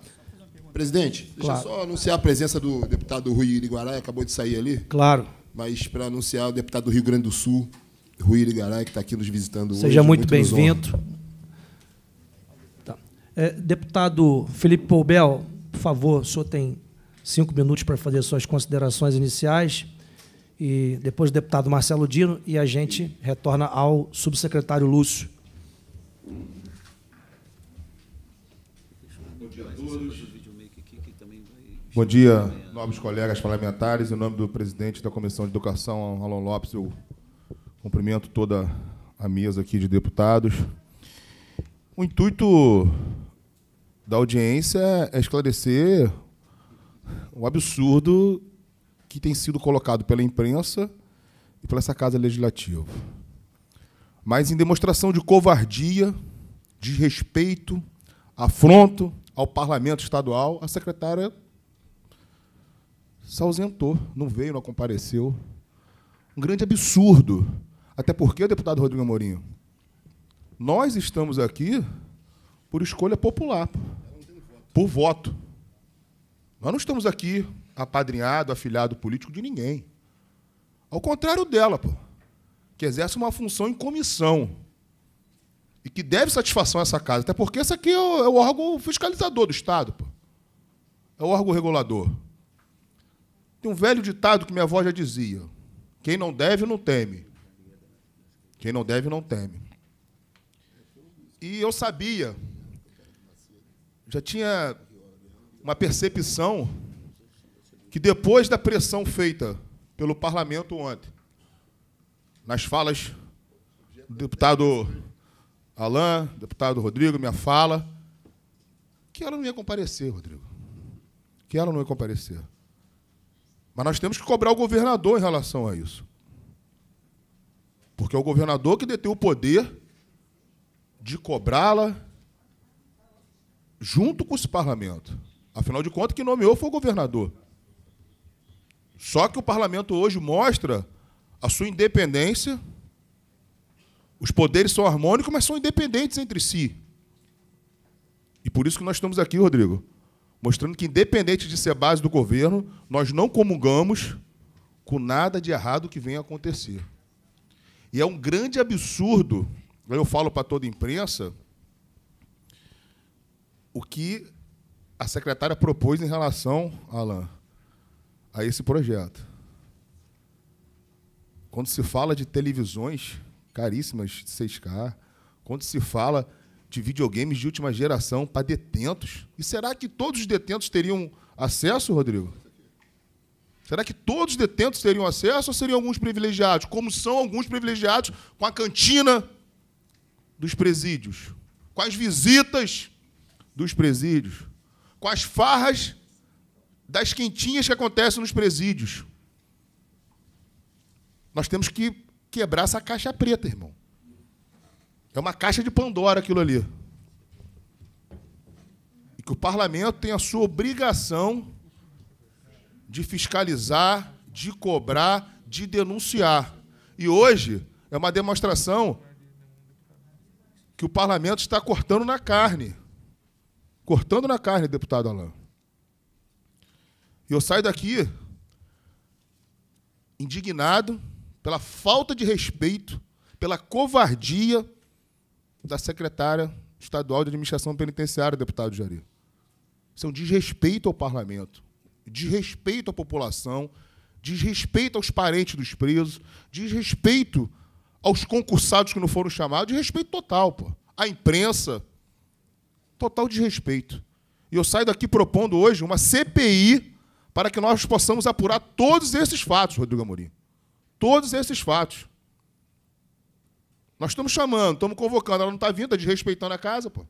Presidente, claro. deixa eu só anunciar a presença do deputado Rui Iguaraia, acabou de sair ali. Claro mas para anunciar o deputado do Rio Grande do Sul, Rui Irigaray, que está aqui nos visitando Seja hoje. Seja muito, muito bem-vindo. Tá. É, deputado Felipe Poubel, por favor, o senhor tem cinco minutos para fazer suas considerações iniciais. E depois o deputado Marcelo Dino e a gente retorna ao subsecretário Lúcio. Bom dia a todos. Bom dia, nobres colegas parlamentares. Em nome do presidente da Comissão de Educação, Alon Lopes, eu cumprimento toda a mesa aqui de deputados. O intuito da audiência é esclarecer o absurdo que tem sido colocado pela imprensa e pela essa casa legislativa. Mas em demonstração de covardia, desrespeito, afronto ao parlamento estadual, a secretária se ausentou, não veio, não compareceu. Um grande absurdo. Até porque, deputado Rodrigo Amorim, nós estamos aqui por escolha popular, por voto. Nós não estamos aqui apadrinhado, afiliado político de ninguém. Ao contrário dela, pô, que exerce uma função em comissão e que deve satisfação a essa casa, até porque esse aqui é o, é o órgão fiscalizador do Estado, pô. é o órgão regulador. Tem um velho ditado que minha avó já dizia: quem não deve não teme. Quem não deve não teme. E eu sabia, já tinha uma percepção que depois da pressão feita pelo parlamento ontem, nas falas do deputado Alain, deputado Rodrigo, minha fala, que ela não ia comparecer, Rodrigo. Que ela não ia comparecer. Mas nós temos que cobrar o governador em relação a isso. Porque é o governador que detém o poder de cobrá-la junto com esse parlamento. Afinal de contas, quem nomeou foi o governador. Só que o parlamento hoje mostra a sua independência. Os poderes são harmônicos, mas são independentes entre si. E por isso que nós estamos aqui, Rodrigo, mostrando que, independente de ser base do governo, nós não comungamos com nada de errado que venha a acontecer. E é um grande absurdo, eu falo para toda a imprensa, o que a secretária propôs em relação, Alain, a esse projeto. Quando se fala de televisões caríssimas de 6K, quando se fala de videogames de última geração para detentos. E será que todos os detentos teriam acesso, Rodrigo? Será que todos os detentos teriam acesso ou seriam alguns privilegiados? Como são alguns privilegiados com a cantina dos presídios, com as visitas dos presídios, com as farras das quentinhas que acontecem nos presídios. Nós temos que quebrar essa caixa preta, irmão. É uma caixa de Pandora aquilo ali. E que o parlamento tem a sua obrigação de fiscalizar, de cobrar, de denunciar. E hoje é uma demonstração que o parlamento está cortando na carne. Cortando na carne, deputado Alain. E eu saio daqui indignado pela falta de respeito, pela covardia, da secretária estadual de administração penitenciária, deputado Jari. Isso é um desrespeito ao parlamento, desrespeito à população, desrespeito aos parentes dos presos, desrespeito aos concursados que não foram chamados, desrespeito total, pô. A imprensa, total desrespeito. E eu saio daqui propondo hoje uma CPI para que nós possamos apurar todos esses fatos, Rodrigo Amorim. Todos esses fatos. Nós estamos chamando, estamos convocando, ela não está vindo, está desrespeitando a casa, pô.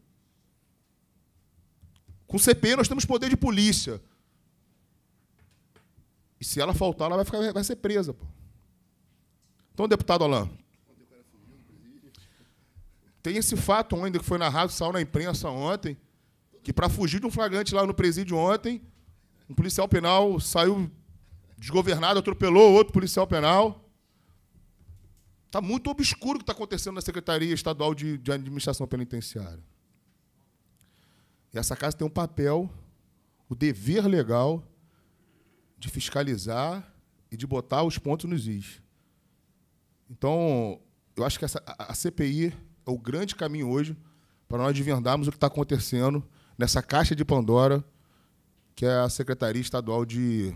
Com CP nós temos poder de polícia. E se ela faltar, ela vai, ficar, vai ser presa, pô. Então, deputado Alain, tem esse fato ainda que foi narrado, saiu na imprensa ontem, que para fugir de um flagrante lá no presídio ontem, um policial penal saiu desgovernado, atropelou outro policial penal. Está muito obscuro o que está acontecendo na Secretaria Estadual de, de Administração Penitenciária. E essa casa tem um papel, o dever legal de fiscalizar e de botar os pontos nos is. Então, eu acho que essa, a, a CPI é o grande caminho hoje para nós desvendarmos o que está acontecendo nessa caixa de Pandora que é a Secretaria Estadual de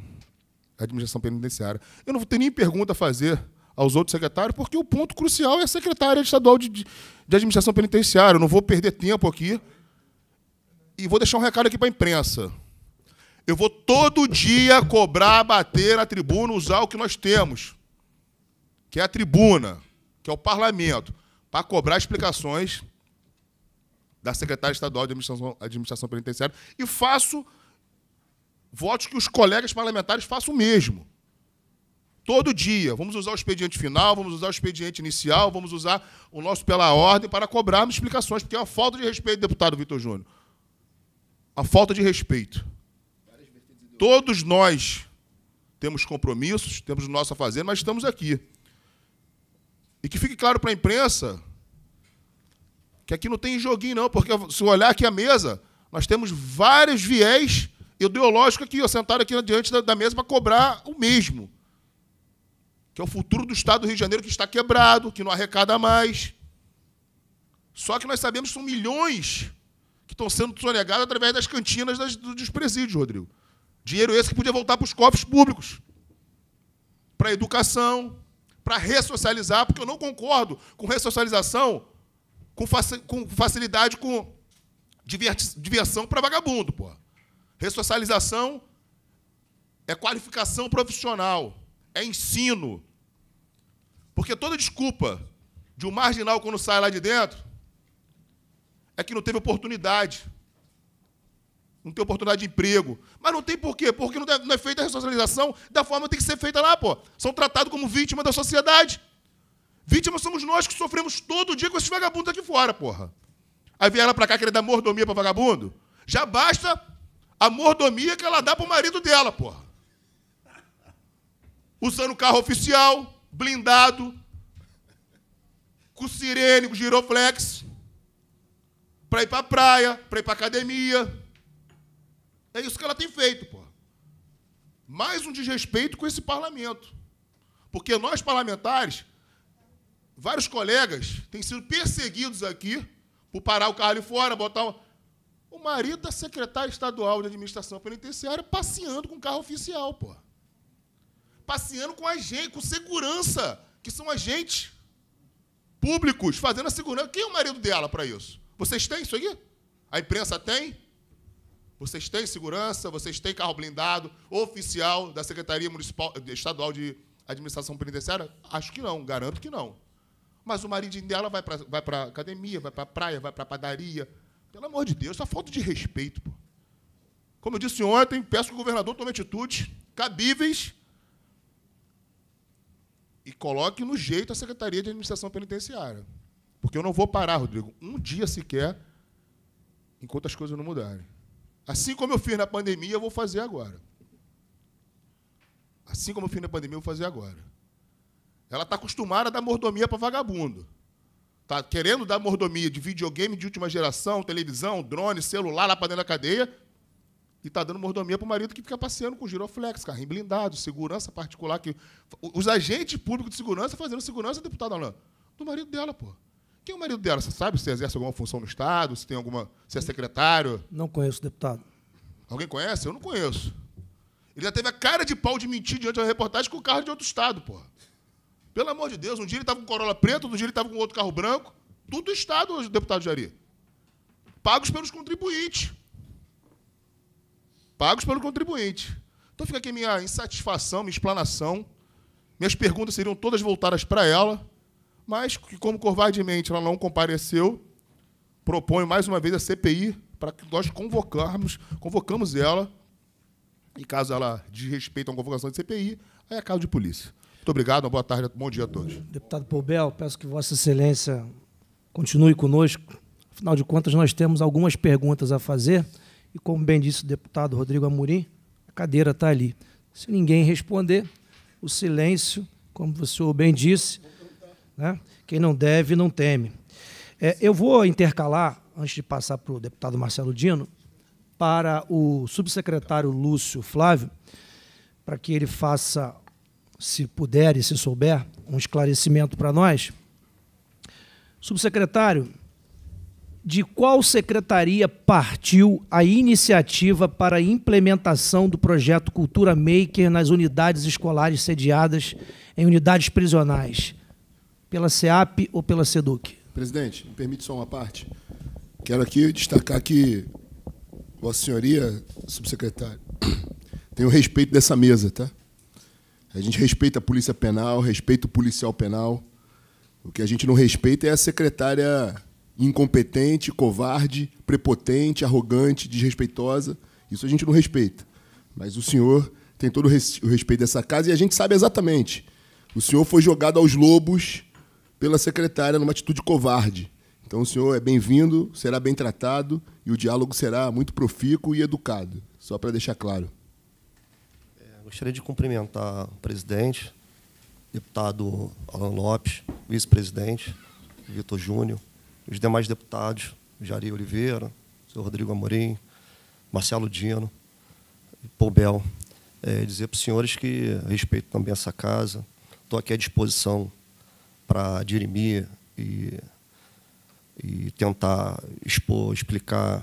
Administração Penitenciária. Eu não tenho nem pergunta a fazer aos outros secretários, porque o ponto crucial é a secretária estadual de, de administração penitenciária. Eu não vou perder tempo aqui. E vou deixar um recado aqui para a imprensa. Eu vou todo dia cobrar, bater na tribuna, usar o que nós temos, que é a tribuna, que é o parlamento, para cobrar explicações da secretária estadual de administração, administração penitenciária. E faço votos que os colegas parlamentares façam o mesmo todo dia. Vamos usar o expediente final, vamos usar o expediente inicial, vamos usar o nosso pela ordem para cobrarmos explicações, porque é uma falta de respeito, deputado Vitor Júnior. A falta de respeito. Todos nós temos compromissos, temos nosso a fazer, mas estamos aqui. E que fique claro para a imprensa que aqui não tem joguinho, não, porque se olhar aqui a mesa, nós temos vários viés ideológicos aqui, sentados aqui diante da mesa para cobrar o mesmo que é o futuro do Estado do Rio de Janeiro que está quebrado, que não arrecada mais. Só que nós sabemos que são milhões que estão sendo sonegados através das cantinas das, dos presídios, Rodrigo. Dinheiro esse que podia voltar para os cofres públicos, para a educação, para ressocializar, porque eu não concordo com ressocialização com, faci com facilidade com diversão para vagabundo, pô. Ressocialização é qualificação profissional, é ensino, porque toda desculpa de um marginal quando sai lá de dentro é que não teve oportunidade. Não tem oportunidade de emprego. Mas não tem por quê? Porque não é, é feita a ressocialização da forma que tem que ser feita lá, pô. São tratados como vítima da sociedade. Vítimas somos nós que sofremos todo dia com esses vagabundos aqui fora, porra. Aí vieram pra cá querer dar mordomia pra vagabundo? Já basta a mordomia que ela dá pro marido dela, porra. Usando carro oficial, blindado, com sirene, com giroflex, para ir para a praia, para ir para academia. É isso que ela tem feito, pô. Mais um desrespeito com esse parlamento. Porque nós, parlamentares, vários colegas têm sido perseguidos aqui por parar o carro ali fora, botar um... o marido da secretária estadual de administração penitenciária passeando com carro oficial, pô passeando com a gente, com segurança, que são agentes públicos, fazendo a segurança. Quem é o marido dela para isso? Vocês têm isso aqui? A imprensa tem? Vocês têm segurança, vocês têm carro blindado, oficial da Secretaria Municipal, eh, Estadual de Administração Penitenciária? Acho que não, garanto que não. Mas o marido dela vai para vai pra academia, vai para praia, vai para padaria. Pelo amor de Deus, só é falta de respeito. Pô. Como eu disse ontem, peço que o governador tome atitudes cabíveis e coloque no jeito a Secretaria de Administração Penitenciária. Porque eu não vou parar, Rodrigo, um dia sequer, enquanto as coisas não mudarem. Assim como eu fiz na pandemia, eu vou fazer agora. Assim como eu fiz na pandemia, eu vou fazer agora. Ela está acostumada a dar mordomia para vagabundo. Está querendo dar mordomia de videogame de última geração, televisão, drone, celular lá para dentro da cadeia, e está dando mordomia para o marido que fica passeando com giroflex, carrinho blindado, segurança particular. que Os agentes públicos de segurança fazendo segurança, deputado Alain, do marido dela, pô. Quem é o marido dela? Você sabe se exerce alguma função no Estado, se tem alguma. se é secretário? Não conheço, deputado. Alguém conhece? Eu não conheço. Ele já teve a cara de pau de mentir diante de uma reportagem com o carro de outro estado, porra. Pelo amor de Deus, um dia ele estava com Corolla preto, outro dia ele estava com outro carro branco. Tudo Estado, deputado Jari. Pagos pelos contribuintes pagos pelo contribuinte. Então fica aqui minha insatisfação, minha explanação. Minhas perguntas seriam todas voltadas para ela, mas que, como covardemente ela não compareceu, proponho mais uma vez a CPI para que nós convocarmos, convocamos ela, e caso ela desrespeite a convocação de CPI, aí é caso de polícia. Muito obrigado, uma boa tarde, bom dia a todos. Deputado Poubel, peço que Vossa Excelência continue conosco. Afinal de contas, nós temos algumas perguntas a fazer. E como bem disse o deputado Rodrigo Amorim, a cadeira está ali. Se ninguém responder, o silêncio, como o senhor bem disse, né? quem não deve não teme. É, eu vou intercalar, antes de passar para o deputado Marcelo Dino, para o subsecretário Lúcio Flávio, para que ele faça, se puder e se souber, um esclarecimento para nós. Subsecretário, de qual secretaria partiu a iniciativa para a implementação do projeto Cultura Maker nas unidades escolares sediadas em unidades prisionais? Pela SEAP ou pela SEDUC? Presidente, me permite só uma parte. Quero aqui destacar que Vossa Senhoria, subsecretário, [COUGHS] tem o respeito dessa mesa, tá? A gente respeita a Polícia Penal, respeita o policial penal. O que a gente não respeita é a secretária incompetente, covarde, prepotente, arrogante, desrespeitosa. Isso a gente não respeita. Mas o senhor tem todo o respeito dessa casa e a gente sabe exatamente. O senhor foi jogado aos lobos pela secretária numa atitude covarde. Então o senhor é bem-vindo, será bem tratado e o diálogo será muito profícuo e educado. Só para deixar claro. É, gostaria de cumprimentar o presidente, deputado Alan Lopes, vice-presidente Vitor Júnior, os demais deputados, Jari Oliveira, senhor Rodrigo Amorim, Marcelo Dino, Paul Bell, é, dizer para os senhores que respeito também essa casa, estou aqui à disposição para dirimir e, e tentar expor, explicar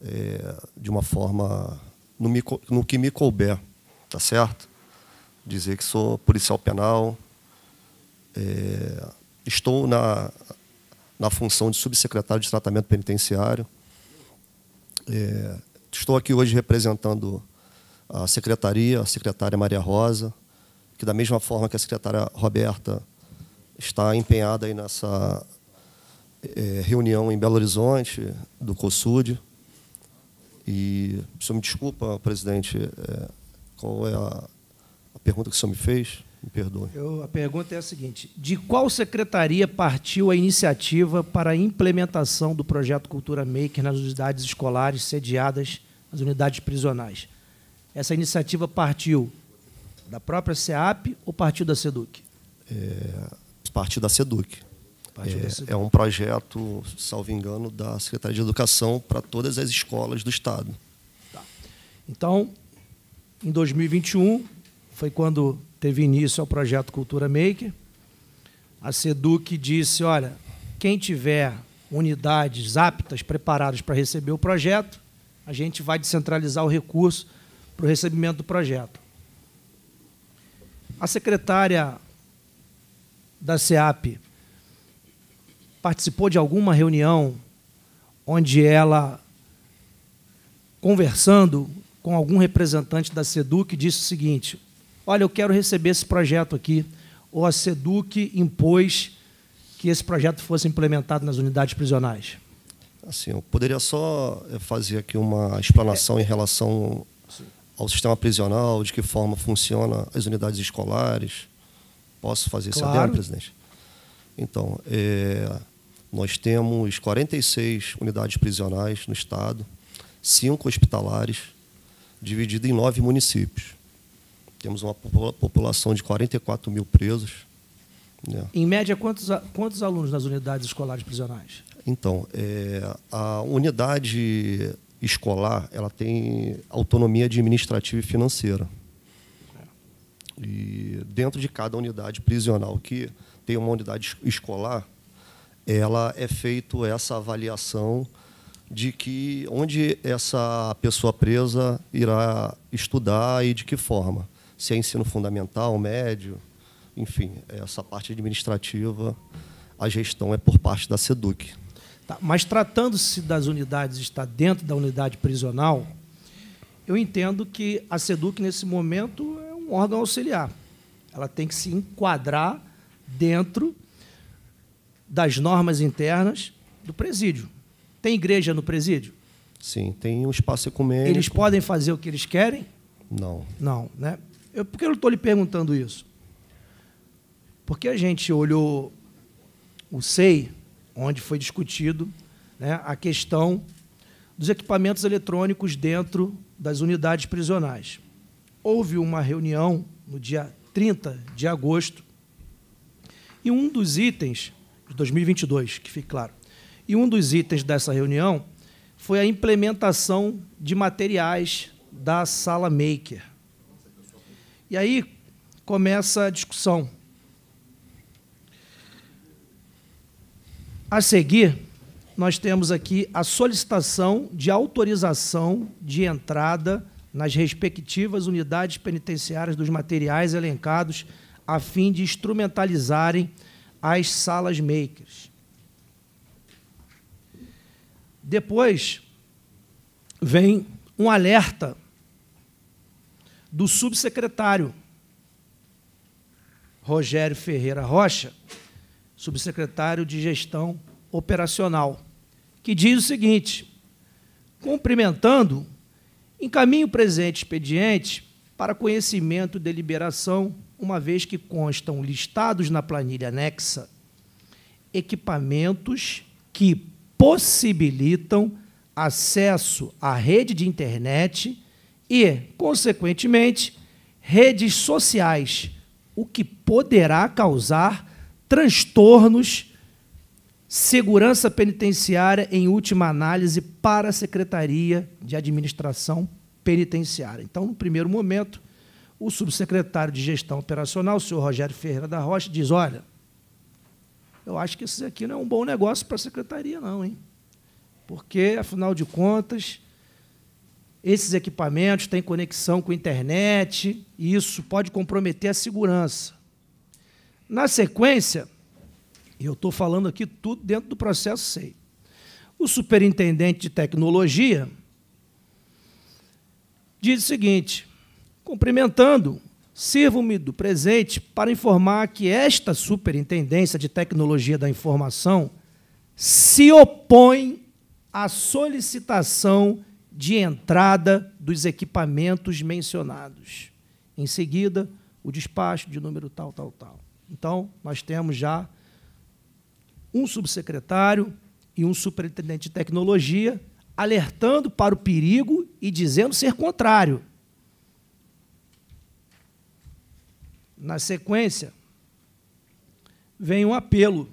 é, de uma forma no, me, no que me couber, tá certo? Dizer que sou policial penal, é, estou na, na função de subsecretário de tratamento penitenciário. É, estou aqui hoje representando a secretaria, a secretária Maria Rosa, que da mesma forma que a secretária Roberta está empenhada aí nessa é, reunião em Belo Horizonte do COSUD. E o senhor me desculpa, presidente, é, qual é a, a pergunta que o senhor me fez? Me perdoe. Eu, a pergunta é a seguinte: de qual secretaria partiu a iniciativa para a implementação do projeto Cultura Maker nas unidades escolares sediadas nas unidades prisionais? Essa iniciativa partiu da própria SEAP ou partiu da SEDUC? É, partiu da SEDUC. é, é um projeto, salvo engano, da Secretaria de Educação para todas as escolas do Estado. Tá. Então, em 2021, foi quando teve início ao projeto Cultura Maker. A SEDUC disse: olha, quem tiver unidades aptas, preparadas para receber o projeto, a gente vai descentralizar o recurso para o recebimento do projeto. A secretária da SEAP participou de alguma reunião onde ela, conversando com algum representante da SEDUC, disse o seguinte: Olha, eu quero receber esse projeto aqui. Ou a SEDUC impôs que esse projeto fosse implementado nas unidades prisionais? Assim, eu poderia só eh, fazer aqui uma explanação em relação ao sistema prisional, de que forma funciona as unidades escolares. Posso fazer claro. isso agora, presidente? Então, é, nós temos 46 unidades prisionais no Estado, cinco hospitalares, dividido em nove municípios. Temos uma população de 44 mil presos. Né? Em média, quantos, quantos alunos nas unidades escolares prisionais? Então, é, a unidade escolar ela tem autonomia administrativa e financeira. E dentro de cada unidade prisional que tem uma unidade escolar, ela é feito essa avaliação de que onde essa pessoa presa irá estudar e de que forma se é ensino fundamental, médio, enfim, essa parte administrativa, a gestão é por parte da SEDUC. Tá, mas tratando-se das unidades, está dentro da unidade prisional, eu entendo que a SEDUC, nesse momento, é um órgão auxiliar. Ela tem que se enquadrar dentro das normas internas do presídio. Tem igreja no presídio? Sim, tem um espaço ecumênico. Eles podem fazer o que eles querem? Não. Não, né? Eu, por que eu estou lhe perguntando isso? Porque a gente olhou o SEI, onde foi discutido né, a questão dos equipamentos eletrônicos dentro das unidades prisionais. Houve uma reunião no dia 30 de agosto e um dos itens de 2022, que fique claro, e um dos itens dessa reunião foi a implementação de materiais da sala maker. E aí começa a discussão. A seguir, nós temos aqui a solicitação de autorização de entrada nas respectivas unidades penitenciárias dos materiais elencados a fim de instrumentalizarem as salas makers. Depois vem um alerta do subsecretário Rogério Ferreira Rocha, subsecretário de Gestão Operacional, que diz o seguinte: cumprimentando, encaminho o presente expediente para conhecimento e deliberação, uma vez que constam listados na planilha anexa equipamentos que possibilitam acesso à rede de internet e, consequentemente, redes sociais, o que poderá causar transtornos, segurança penitenciária, em última análise, para a Secretaria de Administração Penitenciária. Então, no primeiro momento, o subsecretário de Gestão Operacional, o senhor Rogério Ferreira da Rocha, diz: olha, eu acho que isso aqui não é um bom negócio para a secretaria, não, hein? Porque, afinal de contas, esses equipamentos têm conexão com a internet e isso pode comprometer a segurança. Na sequência, e eu estou falando aqui tudo dentro do processo SEI, o superintendente de tecnologia diz o seguinte: cumprimentando, sirvo-me do presente para informar que esta Superintendência de Tecnologia da Informação se opõe à solicitação de entrada dos equipamentos mencionados. Em seguida, o despacho de número tal, tal, tal. Então, nós temos já um subsecretário e um superintendente de tecnologia alertando para o perigo e dizendo ser contrário. Na sequência, vem um apelo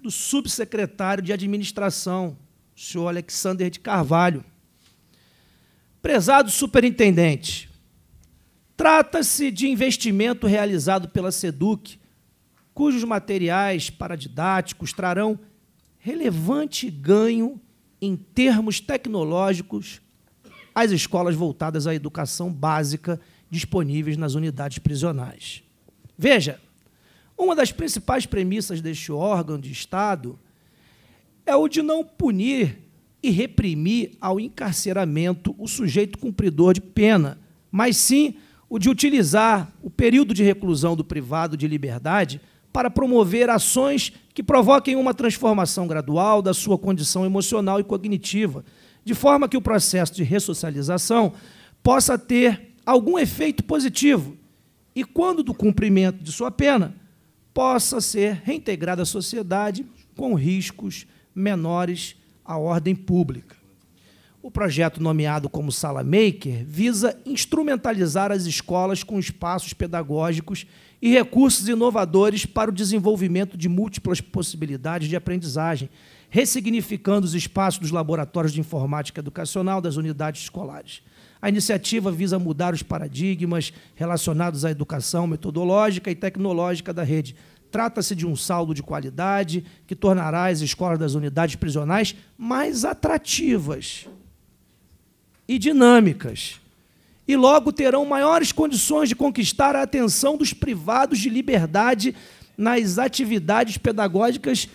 do subsecretário de administração, o senhor Alexander de Carvalho, Prezado superintendente, trata-se de investimento realizado pela SEDUC, cujos materiais paradidáticos trarão relevante ganho em termos tecnológicos às escolas voltadas à educação básica disponíveis nas unidades prisionais. Veja, uma das principais premissas deste órgão de Estado é o de não punir e reprimir ao encarceramento o sujeito cumpridor de pena, mas sim o de utilizar o período de reclusão do privado de liberdade para promover ações que provoquem uma transformação gradual da sua condição emocional e cognitiva, de forma que o processo de ressocialização possa ter algum efeito positivo e, quando do cumprimento de sua pena, possa ser reintegrado à sociedade com riscos menores à ordem pública. O projeto, nomeado como Sala Maker, visa instrumentalizar as escolas com espaços pedagógicos e recursos inovadores para o desenvolvimento de múltiplas possibilidades de aprendizagem, ressignificando os espaços dos laboratórios de informática educacional das unidades escolares. A iniciativa visa mudar os paradigmas relacionados à educação metodológica e tecnológica da rede, Trata-se de um saldo de qualidade que tornará as escolas das unidades prisionais mais atrativas e dinâmicas. E logo terão maiores condições de conquistar a atenção dos privados de liberdade nas atividades pedagógicas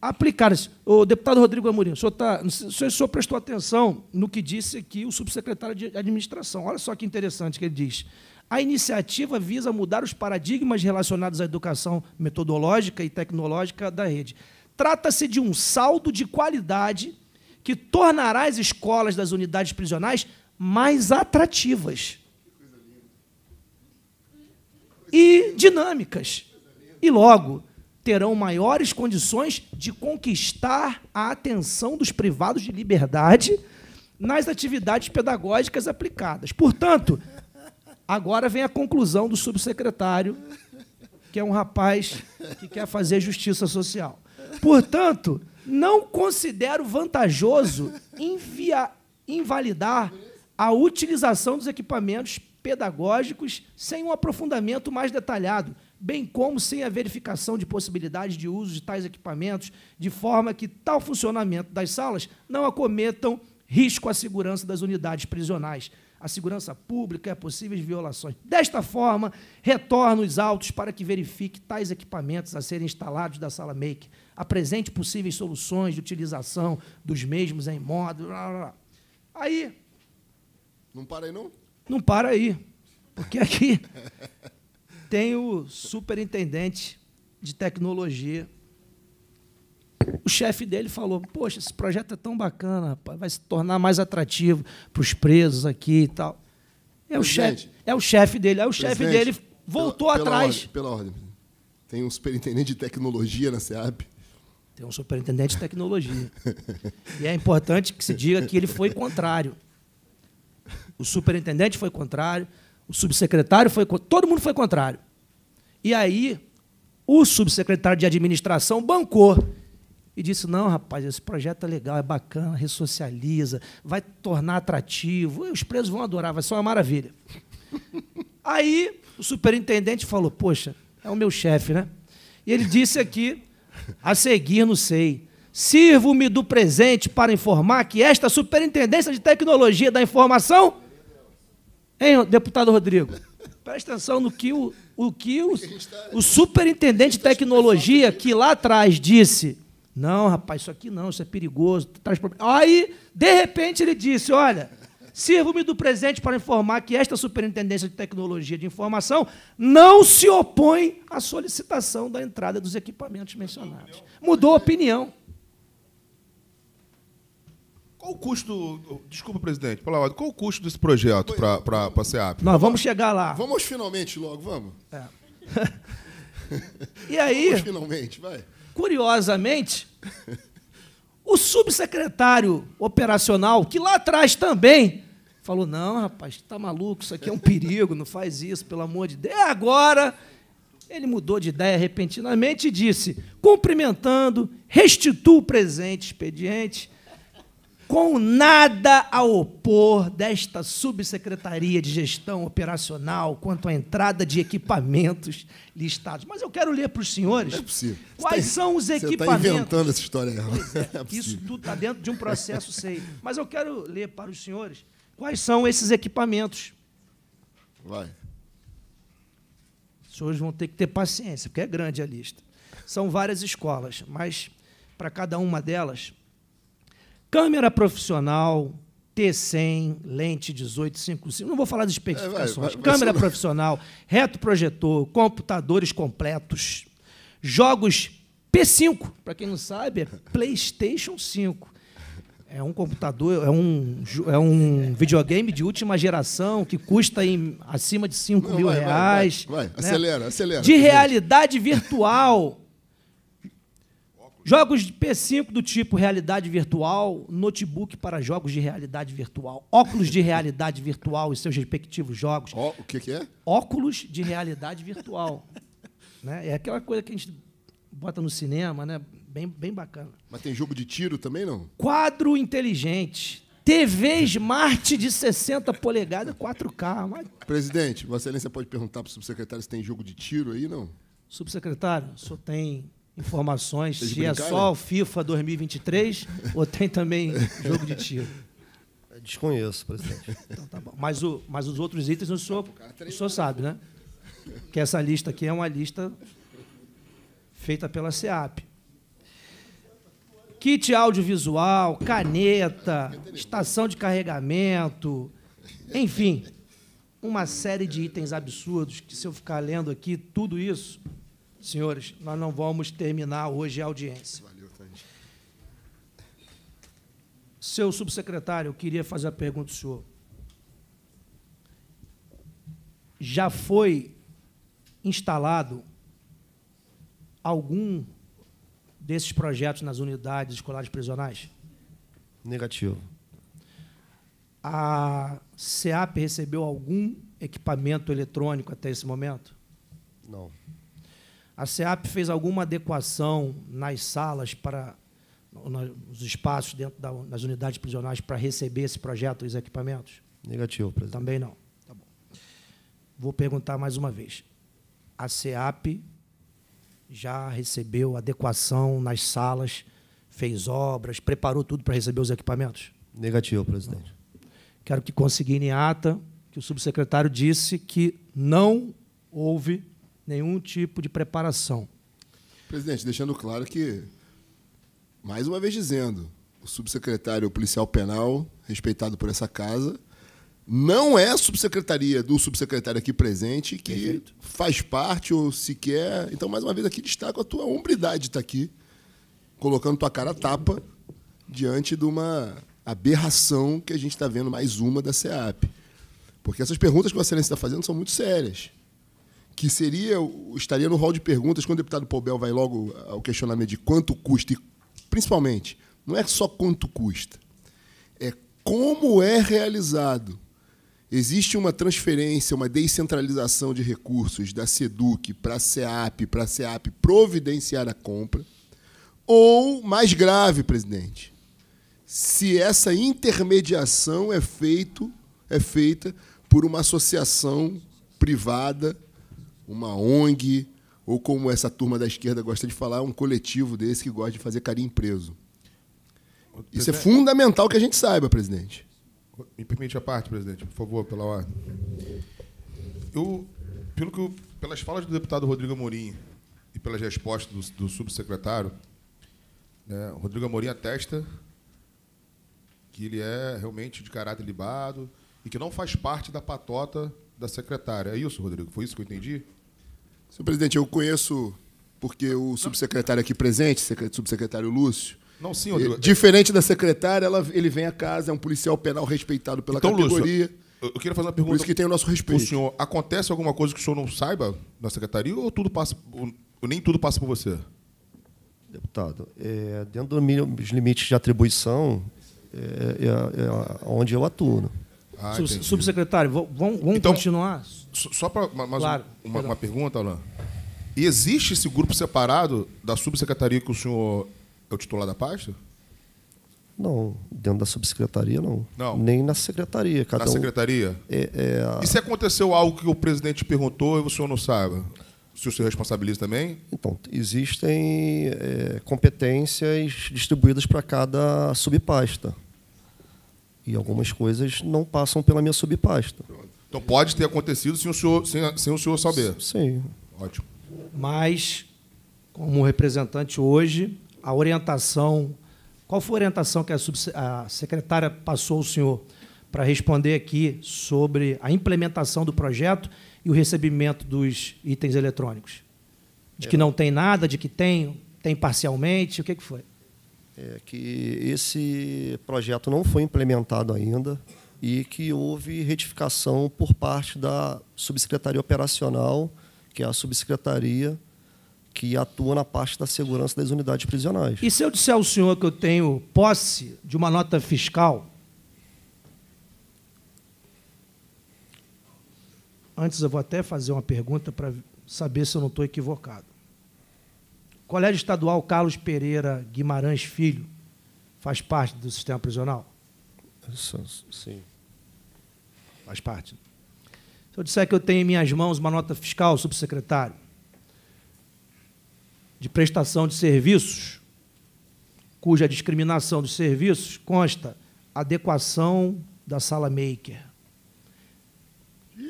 aplicadas. O deputado Rodrigo Amorim, o senhor, tá, o senhor prestou atenção no que disse aqui o subsecretário de administração. Olha só que interessante que ele diz. A iniciativa visa mudar os paradigmas relacionados à educação metodológica e tecnológica da rede. Trata-se de um saldo de qualidade que tornará as escolas das unidades prisionais mais atrativas e dinâmicas. E logo terão maiores condições de conquistar a atenção dos privados de liberdade nas atividades pedagógicas aplicadas. Portanto, Agora vem a conclusão do subsecretário, que é um rapaz que quer fazer justiça social. Portanto, não considero vantajoso invia, invalidar a utilização dos equipamentos pedagógicos sem um aprofundamento mais detalhado, bem como sem a verificação de possibilidades de uso de tais equipamentos, de forma que tal funcionamento das salas não acometam risco à segurança das unidades prisionais à segurança pública e é a possíveis violações. Desta forma, retorna os autos para que verifique tais equipamentos a serem instalados da sala make, apresente possíveis soluções de utilização dos mesmos em modo. Blá, blá. Aí. Não para aí, não? Não para aí. Porque aqui [LAUGHS] tem o superintendente de tecnologia o chefe dele falou: Poxa, esse projeto é tão bacana, rapaz, vai se tornar mais atrativo para os presos aqui e tal. É o, chefe, é o chefe dele. Aí o chefe dele voltou pela, pela atrás. Ordem, pela ordem. Tem um superintendente de tecnologia na SEAP. Tem um superintendente de tecnologia. [LAUGHS] e é importante que se diga que ele foi contrário. O superintendente foi contrário, o subsecretário foi todo mundo foi contrário. E aí o subsecretário de administração bancou e disse: Não, rapaz, esse projeto é legal, é bacana, ressocializa, vai tornar atrativo, os presos vão adorar, vai ser uma maravilha. [LAUGHS] Aí o superintendente falou: Poxa, é o meu chefe, né? E ele disse aqui: A seguir, não sei. Sirvo-me do presente para informar que esta Superintendência de Tecnologia da Informação. Hein, deputado Rodrigo? Presta atenção no que o, o, que o, tá o superintendente de tá tecnologia, que lá atrás disse não, rapaz, isso aqui não, isso é perigoso. Traz Aí, de repente, ele disse: Olha, sirvo-me do presente para informar que esta Superintendência de Tecnologia de Informação não se opõe à solicitação da entrada dos equipamentos mencionados. Mudou a opinião. Qual o custo, desculpa, presidente, palavra, qual o custo desse projeto para a SEAP? Nós vamos chegar lá. Vamos finalmente logo, vamos? É. [LAUGHS] e aí... Vamos finalmente, vai. Curiosamente, o subsecretário operacional, que lá atrás também falou: não, rapaz, tá maluco, isso aqui é um perigo, não faz isso, pelo amor de Deus. E agora ele mudou de ideia repentinamente e disse: cumprimentando, restituo o presente expediente com nada a opor desta subsecretaria de gestão operacional quanto à entrada de equipamentos listados. Mas eu quero ler para os senhores é tá quais tá, são os tá equipamentos. Você está inventando essa história. É, é isso tudo está dentro de um processo sei. Mas eu quero ler para os senhores quais são esses equipamentos. Vai. Os senhores vão ter que ter paciência, porque é grande a lista. São várias escolas, mas para cada uma delas Câmera profissional, T100, lente 1855, não vou falar das especificações. É, vai, vai, vai, Câmera profissional, reto projetor, computadores completos, jogos P5, para quem não sabe, é PlayStation 5. É um computador, é um, é um videogame de última geração que custa em, acima de 5 não, mil reais. Vai, vai, né? Acelera, acelera. De realidade virtual. Jogos de P5 do tipo realidade virtual, notebook para jogos de realidade virtual, óculos de realidade virtual e seus respectivos jogos. o que, que, é? Óculos de realidade virtual. [LAUGHS] né? É aquela coisa que a gente bota no cinema, né? Bem, bem bacana. Mas tem jogo de tiro também, não? Quadro inteligente. TV Smart de 60 polegadas, 4K. Mas... Presidente, Vossa Excelência pode perguntar para o subsecretário se tem jogo de tiro aí, não? Subsecretário, só tem informações Vocês se é só o FIFA 2023 [LAUGHS] ou tem também jogo de tiro. Desconheço, presidente. Então, tá bom. Mas, o, mas os outros itens o senhor, o senhor sabe, né? Que essa lista aqui é uma lista feita pela SEAP. Kit audiovisual, caneta, estação de carregamento, enfim, uma série de itens absurdos que, se eu ficar lendo aqui tudo isso, Senhores, nós não vamos terminar hoje a audiência. Valeu, Tandinho. Seu subsecretário, eu queria fazer a pergunta ao senhor. Já foi instalado algum desses projetos nas unidades escolares prisionais? Negativo. A SEAP recebeu algum equipamento eletrônico até esse momento? Não. A SEAP fez alguma adequação nas salas para nos espaços dentro da, das unidades prisionais para receber esse projeto e os equipamentos? Negativo, presidente. Também não. Tá bom. Vou perguntar mais uma vez. A SEAP já recebeu adequação nas salas, fez obras, preparou tudo para receber os equipamentos? Negativo, presidente. Não. Quero que consigne em ata que o subsecretário disse que não houve nenhum tipo de preparação. Presidente, deixando claro que, mais uma vez dizendo, o subsecretário policial penal, respeitado por essa casa, não é a subsecretaria do subsecretário aqui presente que Perfeito. faz parte ou sequer. Então, mais uma vez, aqui destaco a tua hombridade de tá estar aqui, colocando tua cara tapa diante de uma aberração que a gente está vendo mais uma da SEAP. Porque essas perguntas que Vossa Excelência está fazendo são muito sérias que seria estaria no hall de perguntas quando o deputado Pobel vai logo ao questionamento de quanto custa e, principalmente, não é só quanto custa, é como é realizado. Existe uma transferência, uma descentralização de recursos da SEDUC para a SEAP, para a SEAP providenciar a compra, ou, mais grave, presidente, se essa intermediação é, feito, é feita por uma associação privada uma ONG, ou como essa turma da esquerda gosta de falar, um coletivo desse que gosta de fazer carinho preso. Isso é fundamental que a gente saiba, presidente. Me permite a parte, presidente, por favor, pela ordem. Eu, pelo que eu, pelas falas do deputado Rodrigo Amorim e pelas respostas do, do subsecretário, né, Rodrigo Amorim atesta que ele é realmente de caráter libado e que não faz parte da patota da secretária. É isso, Rodrigo? Foi isso que eu entendi? Senhor presidente, eu conheço, porque o subsecretário aqui presente, subsecretário Lúcio, não, sim, Rodrigo. Diferente da secretária, ela, ele vem a casa, é um policial penal respeitado pela então, categoria. Lúcio, eu queria fazer uma pergunta. Por isso que tem o nosso respeito. O senhor, acontece alguma coisa que o senhor não saiba na secretaria ou tudo passa, ou nem tudo passa por você? Deputado, é, dentro dos limites de atribuição, é, é, é, é onde eu atuo. Né? Ah, Sub entendi. Subsecretário, vamos, vamos então, continuar? Só para mais claro, uma, uma, pergunta, Alain. Existe esse grupo separado da subsecretaria que o senhor é o titular da pasta? Não, dentro da subsecretaria não. não. Nem na secretaria. Cada na um secretaria? É, é a... E se aconteceu algo que o presidente perguntou e o senhor não sabe? Se o senhor responsabiliza também? Então, existem é, competências distribuídas para cada subpasta. E algumas coisas não passam pela minha subpasta. Então pode ter acontecido sem o senhor, sem, sem o senhor saber. Sim. Ótimo. Mas, como representante hoje, a orientação. Qual foi a orientação que a, a secretária passou ao senhor para responder aqui sobre a implementação do projeto e o recebimento dos itens eletrônicos? De que é. não tem nada, de que tem, tem parcialmente, o que, que foi? é que esse projeto não foi implementado ainda e que houve retificação por parte da subsecretaria operacional, que é a subsecretaria que atua na parte da segurança das unidades prisionais. E se eu disser ao senhor que eu tenho posse de uma nota fiscal? Antes eu vou até fazer uma pergunta para saber se eu não estou equivocado. Colégio Estadual Carlos Pereira Guimarães Filho faz parte do sistema prisional? Sim. Faz parte. Se eu disser que eu tenho em minhas mãos uma nota fiscal, subsecretário, de prestação de serviços, cuja discriminação dos serviços consta adequação da sala maker.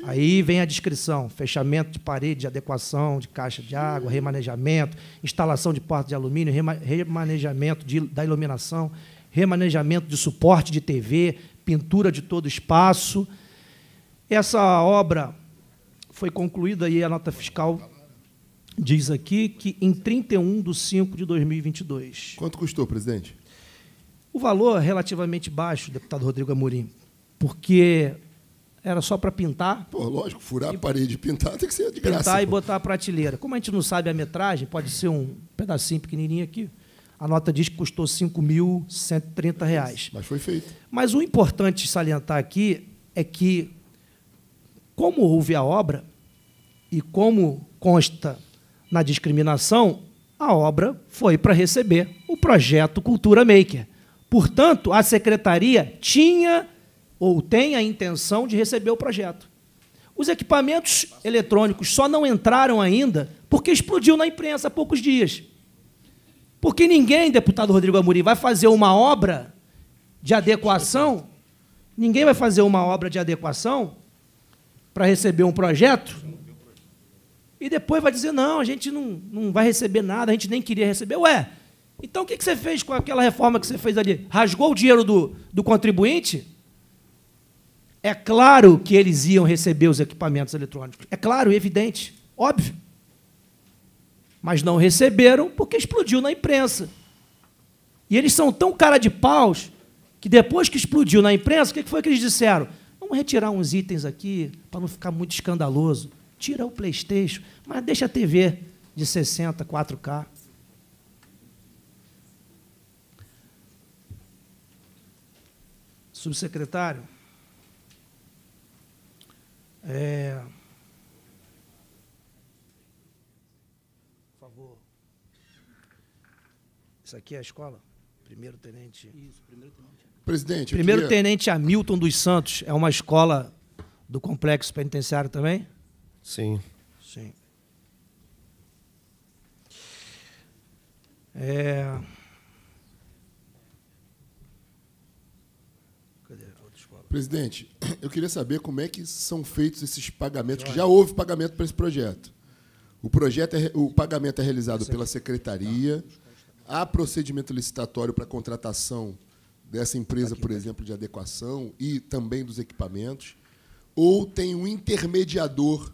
Aí vem a descrição: fechamento de parede, adequação de caixa de água, remanejamento, instalação de porta de alumínio, remanejamento de, da iluminação, remanejamento de suporte de TV, pintura de todo o espaço. Essa obra foi concluída e a nota fiscal diz aqui que em 31 de 5 de 2022. Quanto custou, presidente? O valor é relativamente baixo, deputado Rodrigo Amorim, porque era só para pintar. Pô, lógico, furar e, a parede e pintar tem que ser de pintar graça. Pintar e pô. botar a prateleira. Como a gente não sabe a metragem, pode ser um pedacinho pequenininho aqui. A nota diz que custou R$ 5.130. Mas foi feito. Mas o importante salientar aqui é que, como houve a obra e como consta na discriminação, a obra foi para receber o projeto Cultura Maker. Portanto, a secretaria tinha ou tem a intenção de receber o projeto. Os equipamentos eletrônicos só não entraram ainda porque explodiu na imprensa há poucos dias. Porque ninguém, deputado Rodrigo Amorim, vai fazer uma obra de adequação, ninguém vai fazer uma obra de adequação para receber um projeto e depois vai dizer, não, a gente não, não vai receber nada, a gente nem queria receber. Ué, então o que você fez com aquela reforma que você fez ali? Rasgou o dinheiro do, do contribuinte? É claro que eles iam receber os equipamentos eletrônicos. É claro, evidente, óbvio. Mas não receberam porque explodiu na imprensa. E eles são tão cara de paus que depois que explodiu na imprensa, o que foi que eles disseram? Vamos retirar uns itens aqui para não ficar muito escandaloso. Tira o PlayStation, mas deixa a TV de 60, 4K. Subsecretário, é... Por favor. Isso aqui é a escola? Primeiro tenente. Isso, primeiro tenente. Presidente. Primeiro queria... tenente Hamilton dos Santos é uma escola do complexo penitenciário também? Sim. Sim. É... Presidente, [CLEARS THROAT] eu queria saber como é que são feitos esses pagamentos, que já houve pagamento para esse projeto. O, projeto é, o pagamento é realizado pela secretaria, há procedimento licitatório para contratação dessa empresa, por exemplo, de adequação e também dos equipamentos, ou tem um intermediador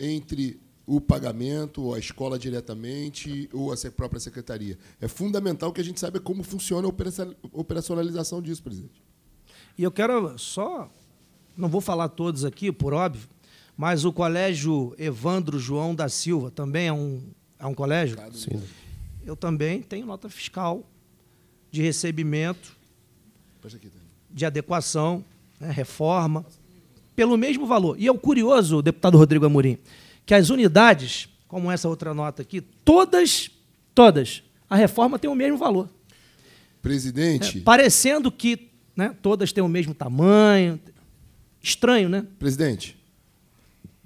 entre o pagamento, ou a escola diretamente, ou a própria secretaria. É fundamental que a gente saiba como funciona a operacionalização disso, presidente. E eu quero só, não vou falar todos aqui, por óbvio, mas o colégio Evandro João da Silva também é um, é um colégio? Sim. Eu também tenho nota fiscal de recebimento, de adequação, né, reforma, pelo mesmo valor. E é o curioso, deputado Rodrigo Amorim, que as unidades, como essa outra nota aqui, todas, todas, a reforma tem o mesmo valor. Presidente. É, parecendo que né? Todas têm o mesmo tamanho. Estranho, né? Presidente,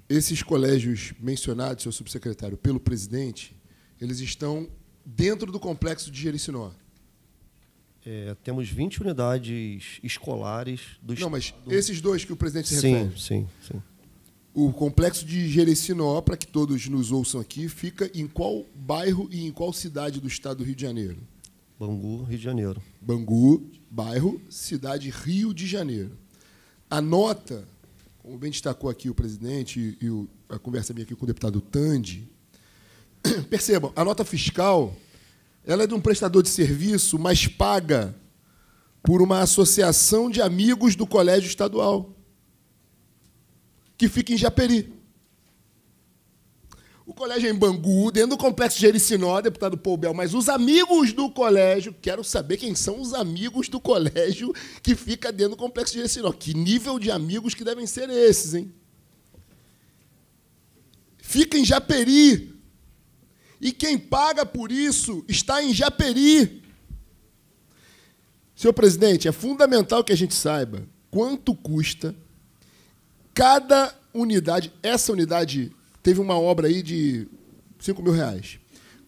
esses colégios mencionados, seu subsecretário, pelo presidente, eles estão dentro do complexo de Jericinó. É, temos 20 unidades escolares do estado. Não, mas esses dois que o presidente se sim, refere. Sim, sim. O complexo de Jericinó, para que todos nos ouçam aqui, fica em qual bairro e em qual cidade do estado do Rio de Janeiro? Bangu, Rio de Janeiro. Bangu, bairro, cidade Rio de Janeiro. A nota, como bem destacou aqui o presidente e, o, a conversa minha aqui com o deputado Tandi, [CLEARS THROAT] percebam, a nota fiscal ela é de um prestador de serviço, mas paga por uma associação de amigos do colégio estadual, que fica em Japeri colégio em Bangu, dentro do complexo Jericinó, deputado Paul mas os amigos do colégio, quero saber quem são os amigos do colégio que fica dentro do complexo Jericinó. Que nível de amigos que devem ser esses, hein? Fica em Japeri. E quem paga por isso está em Japeri. Senhor presidente, é fundamental que a gente saiba quanto custa cada unidade, essa unidade teve uma obra aí de 5 mil reais.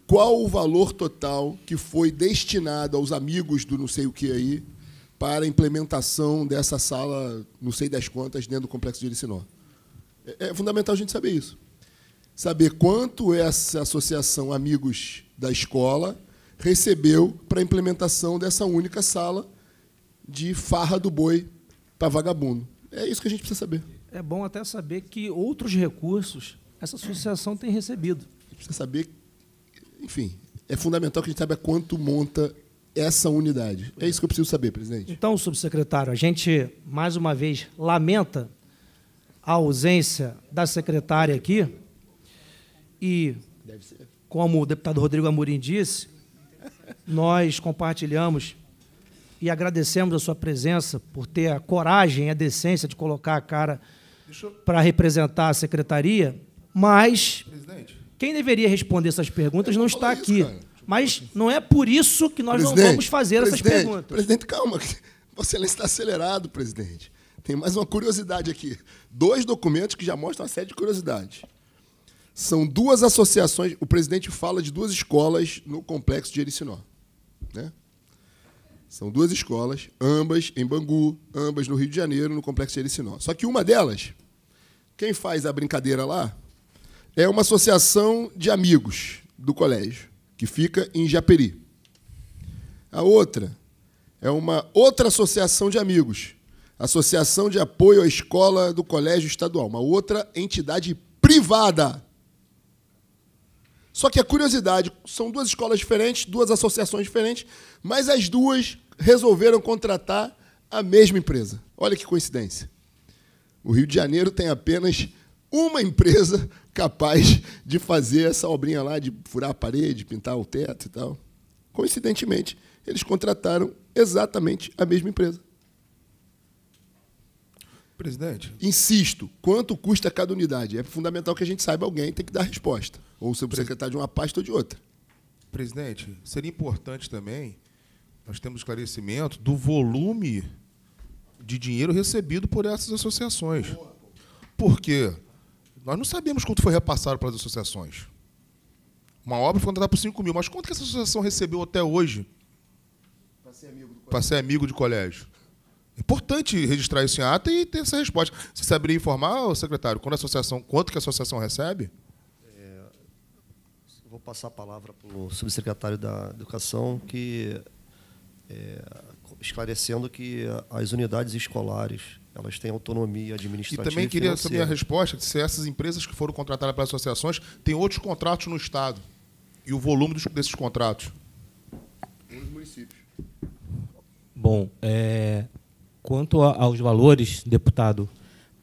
Qual o valor total que foi destinado aos amigos do não sei o que aí para a implementação dessa sala, não sei das contas, dentro do complexo de Ericinó? É, é fundamental a gente saber isso. Saber quanto essa associação Amigos da Escola recebeu para a implementação dessa única sala de farra do boi para vagabundo. É isso que a gente precisa saber. É bom até saber que outros recursos essa associação tem recebido. Precisa saber, enfim, é fundamental que a gente saiba quanto monta essa unidade. É isso que eu preciso saber, presidente. Então, subsecretário, a gente mais uma vez lamenta a ausência da secretária aqui e, como o deputado Rodrigo Amorim disse, nós compartilhamos e agradecemos a sua presença por ter a coragem, a decência de colocar a cara para representar a secretaria mas Presidente. quem deveria responder essas perguntas não está aqui. Isso, Mas não é por isso que nós Presidente, não vamos fazer essas perguntas. Presidente, calma. Você está acelerado, presidente. Tem mais uma curiosidade aqui. Dois documentos que já mostram uma série de curiosidades. São duas associações. O presidente fala de duas escolas no complexo de Ericinó. Né? São duas escolas, ambas em Bangu, ambas no Rio de Janeiro, no complexo de Ericinó. Só que uma delas, quem faz a brincadeira lá é uma associação de amigos do colégio, que fica em Japeri. A outra é uma outra associação de amigos, Associação de Apoio à Escola do Colégio Estadual, uma outra entidade privada. Só que a curiosidade, são duas escolas diferentes, duas associações diferentes, mas as duas resolveram contratar a mesma empresa. Olha que coincidência. O Rio de Janeiro tem apenas uma empresa capaz de fazer essa obrinha lá, de furar a parede, pintar o teto e tal. Coincidentemente, eles contrataram exatamente a mesma empresa. Presidente. Insisto, quanto custa cada unidade? É fundamental que a gente saiba alguém tem que dar resposta. Ou o secretário de uma pasta ou de outra. Presidente, seria importante também nós temos esclarecimento do volume de dinheiro recebido por essas associações. Porque nós não sabemos quanto foi repassado para as associações. Uma obra foi contratada por 5 mil, mas quanto que essa associação recebeu até hoje? Para ser amigo do colégio. Para ser amigo de colégio. É importante registrar isso em ata e ter essa resposta. Você saberia informar, secretário, quando a associação, quanto que a associação recebe? É, vou passar a palavra para o subsecretário da Educação, que é, esclarecendo que as unidades escolares elas têm autonomia administrativa. E também queria saber a resposta se essas empresas que foram contratadas pelas associações têm outros contratos no Estado e o volume dos, desses contratos. Nos municípios. Bom, é, quanto a, aos valores, deputado,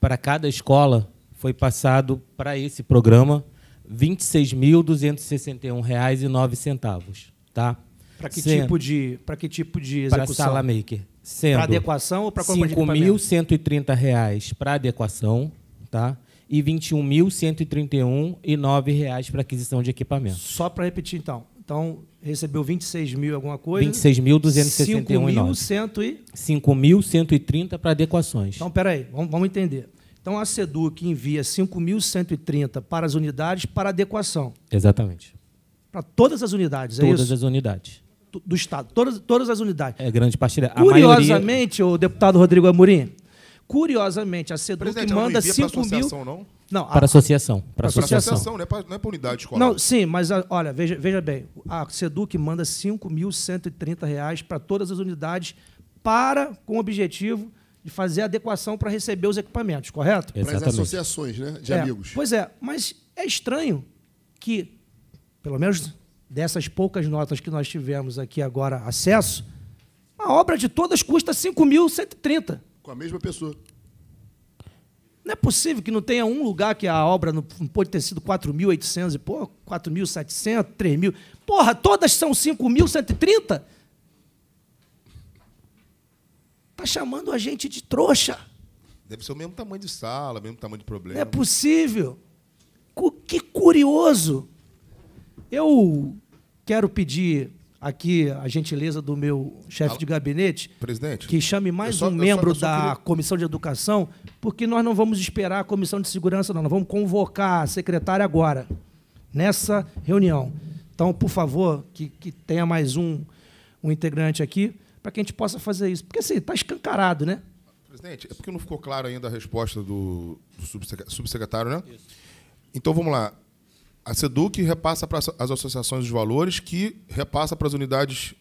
para cada escola foi passado para esse programa R$ 26.261,09. Tá? Para tipo que, tipo de, que tipo de execução? Para sala maker para adequação ou para compra 5.130 reais para adequação, tá? E 21.131,09 reais para aquisição de equipamento. Só para repetir então. Então, recebeu 26 mil alguma coisa? 26.261,9. E... 5.130 para adequações. Então, espera aí, vamos, vamos entender. Então, a SEDUC envia 5.130 para as unidades para adequação. Exatamente. Para todas as unidades, é isso? Todas as unidades do Estado, todas, todas as unidades. É grande partilha. A curiosamente, maioria... o deputado Rodrigo Amorim, curiosamente, a SEDUC manda 5 mil... Não? Não, para a, associação. Para a associação, associação não, é para, é unidade escolar. Não, sim, mas a, olha, veja, veja bem, a SEDUC manda R$ 5.130 para todas as unidades para, com o objetivo de fazer adequação para receber os equipamentos, correto? Exatamente. Para as associações né, de é, amigos. Pois é, mas é estranho que, pelo menos dessas poucas notas que nós tivemos aqui agora acesso, a obra de todas custa 5.130. Com a mesma pessoa. Não é possível que não tenha um lugar que a obra não pode ter sido 4.800 e pouco, 4.700, 3.000. Porra, todas são 5.130? Está chamando a gente de trouxa. Deve ser o mesmo tamanho de sala, o mesmo tamanho de problema. Não é possível. Que curioso. Eu quero pedir aqui a gentileza do meu chefe de gabinete, Presidente, que chame mais só, um membro só, só da queria... Comissão de Educação, porque nós não vamos esperar a Comissão de Segurança, não. Nós vamos convocar a secretária agora, nessa reunião. Então, por favor, que, que tenha mais um, um integrante aqui, para que a gente possa fazer isso. Porque, assim, está escancarado, né? Presidente, é porque não ficou claro ainda a resposta do, do subsecretário, né? Isso. Então, vamos lá. A SEDUC repassa para as associações de valores, que repassa para as unidades.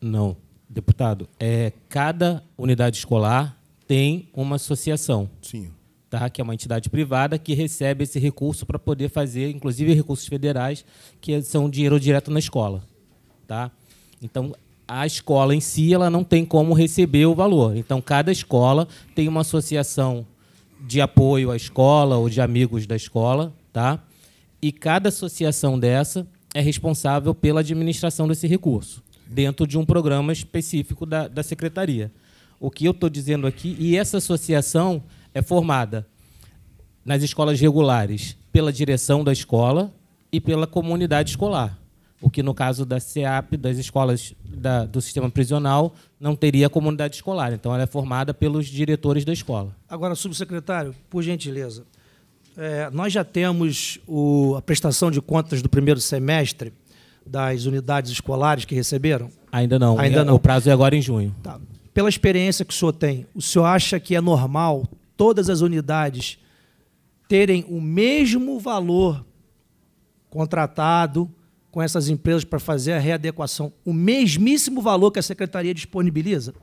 Não, deputado. É, cada unidade escolar tem uma associação. Sim. Tá? Que é uma entidade privada que recebe esse recurso para poder fazer, inclusive recursos federais, que são dinheiro direto na escola. Tá? Então, a escola em si ela não tem como receber o valor. Então, cada escola tem uma associação de apoio à escola ou de amigos da escola, tá? E cada associação dessa é responsável pela administração desse recurso, dentro de um programa específico da, da secretaria. O que eu estou dizendo aqui, e essa associação é formada nas escolas regulares pela direção da escola e pela comunidade escolar. O que, no caso da CEAP, das escolas da, do sistema prisional, não teria comunidade escolar. Então, ela é formada pelos diretores da escola. Agora, subsecretário, por gentileza, é, nós já temos o, a prestação de contas do primeiro semestre das unidades escolares que receberam? Ainda não. Ainda é, não. O prazo é agora em junho. Tá. Pela experiência que o senhor tem, o senhor acha que é normal todas as unidades terem o mesmo valor contratado com essas empresas para fazer a readequação, o mesmíssimo valor que a secretaria disponibiliza?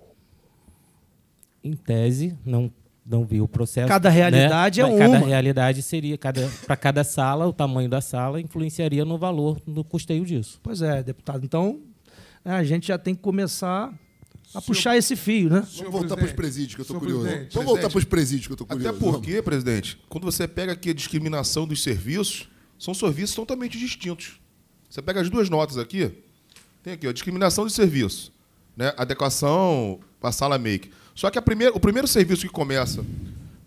Em tese, não não vi o processo. Cada né? realidade né? é cada uma. Cada realidade seria, cada, para cada sala, o tamanho da sala influenciaria no valor, no custeio disso. Pois é, deputado. Então, né, a gente já tem que começar a senhor, puxar esse fio, né? Vamos voltar para os presídios, que eu estou curioso. Presidente, Vamos voltar para os presídios, que eu estou curioso. Até porque, presidente, quando você pega aqui a discriminação dos serviços, são serviços totalmente distintos. Você pega as duas notas aqui, tem aqui, a discriminação de serviço, né? adequação para sala make. Só que primeira, o primeiro serviço que começa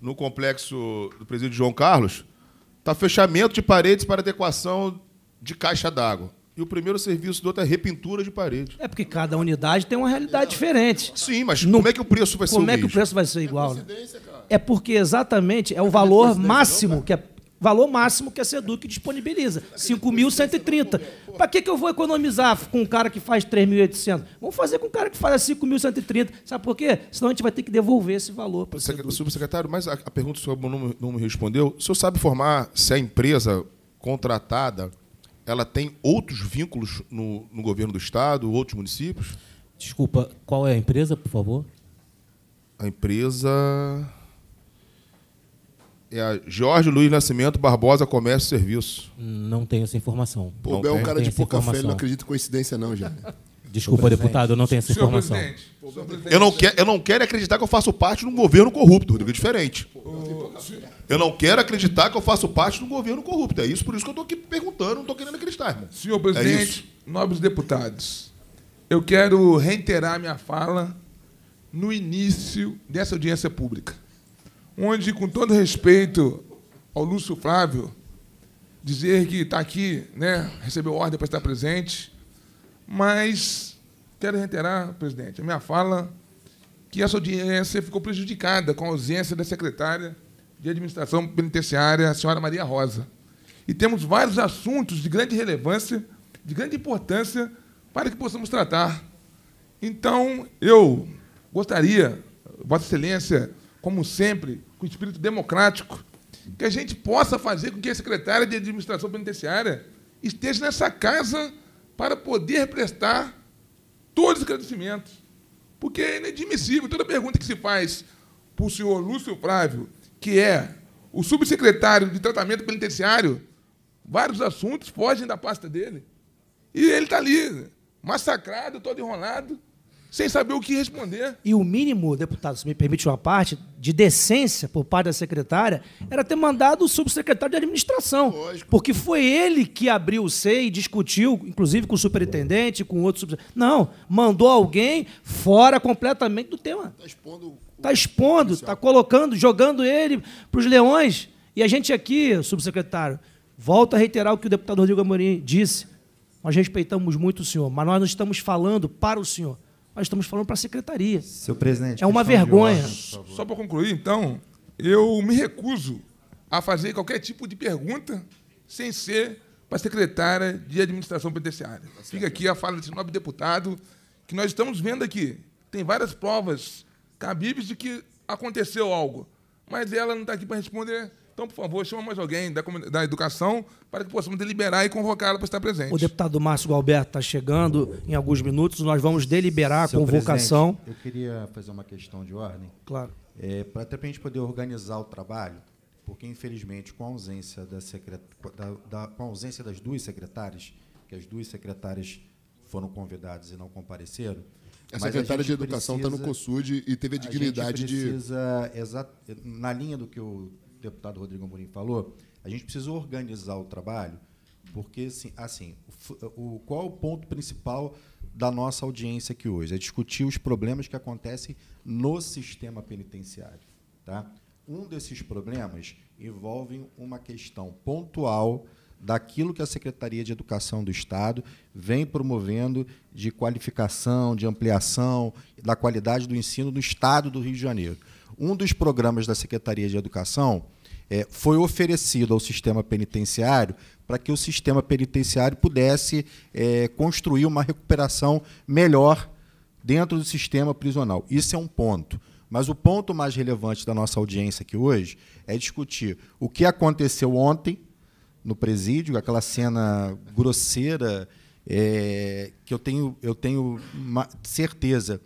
no complexo do presídio João Carlos está fechamento de paredes para adequação de caixa d'água. E o primeiro serviço do outro é repintura de parede. É porque cada unidade tem uma realidade é. diferente. Sim, mas no, como é que o preço vai ser como igual? Como é que o preço vai ser é igual? É, é porque exatamente é o é valor máximo que é. Valor máximo que a Seduc disponibiliza, 5.130. Para que, que eu vou economizar com um cara que faz 3.800? Vamos fazer com um cara que faz 5.130. Sabe por quê? Senão a gente vai ter que devolver esse valor para o Subsecretário, mas a, a pergunta que o senhor não, não me respondeu. O senhor sabe formar se a empresa contratada ela tem outros vínculos no, no governo do Estado, outros municípios? Desculpa, qual é a empresa, por favor? A empresa... É a Jorge Luiz Nascimento Barbosa Comércio e Serviço. Não tenho essa informação. Pô, Bel é um cara de pouca fé, não acredito em coincidência, não, já. Desculpa, deputado, eu não tenho essa Senhor informação. Presidente. Eu não, quero, eu não quero acreditar que eu faço parte de um governo corrupto, Rodrigo, é diferente. Eu não quero acreditar que eu faço parte de um governo corrupto. É isso, por isso que eu estou aqui perguntando, não estou querendo acreditar, irmão. Senhor presidente, é nobres deputados, eu quero reiterar minha fala no início dessa audiência pública onde, com todo respeito ao Lúcio Flávio, dizer que está aqui, né, recebeu ordem para estar presente, mas quero reiterar, presidente, a minha fala que essa audiência ficou prejudicada com a ausência da secretária de Administração Penitenciária, a senhora Maria Rosa. E temos vários assuntos de grande relevância, de grande importância, para que possamos tratar. Então, eu gostaria, Vossa Excelência, como sempre, com espírito democrático, que a gente possa fazer com que a secretária de administração penitenciária esteja nessa casa para poder prestar todos os agradecimentos. Porque é inadmissível. Toda pergunta que se faz para o senhor Lúcio Flávio, que é o subsecretário de tratamento penitenciário, vários assuntos fogem da pasta dele. E ele está ali, massacrado, todo enrolado, sem saber o que responder. E o mínimo, deputado, se me permite uma parte, de decência por parte da secretária, era ter mandado o subsecretário de administração. Lógico. Porque foi ele que abriu o SEI e discutiu, inclusive com o superintendente, com outros. Não, mandou alguém fora completamente do tema. Está expondo. Está expondo, está colocando, jogando ele para os leões. E a gente aqui, subsecretário, volta a reiterar o que o deputado Rodrigo Amorim disse. Nós respeitamos muito o senhor, mas nós não estamos falando para o senhor nós estamos falando para a secretaria. Seu presidente. É uma vergonha. Ordem, Só para concluir, então, eu me recuso a fazer qualquer tipo de pergunta sem ser para a secretária de administração penitenciária. Tá Fica aqui a fala desse nobre deputado, que nós estamos vendo aqui. Tem várias provas cabíveis de que aconteceu algo, mas ela não está aqui para responder então, por favor, chama mais alguém da, da educação para que possamos deliberar e convocá-la para estar presente. O deputado Márcio Galberto está chegando em alguns minutos. Nós vamos deliberar Seu a convocação. Eu queria fazer uma questão de ordem. Claro. É, para até para a gente poder organizar o trabalho, porque infelizmente com a ausência da, da, da com a ausência das duas secretárias, que as duas secretárias foram convidadas e não compareceram. A secretária a de Educação está no COSUD e teve a dignidade a gente precisa, de. Na linha do que o deputado Rodrigo Amorim falou, a gente precisa organizar o trabalho, porque assim, assim o, o, qual é o ponto principal da nossa audiência aqui hoje? É discutir os problemas que acontecem no sistema penitenciário. Tá? Um desses problemas envolve uma questão pontual daquilo que a Secretaria de Educação do Estado vem promovendo de qualificação, de ampliação da qualidade do ensino no Estado do Rio de Janeiro. Um dos programas da Secretaria de Educação é, foi oferecido ao sistema penitenciário para que o sistema penitenciário pudesse é, construir uma recuperação melhor dentro do sistema prisional. Isso é um ponto. Mas o ponto mais relevante da nossa audiência aqui hoje é discutir o que aconteceu ontem no presídio, aquela cena grosseira é, que eu tenho, eu tenho certeza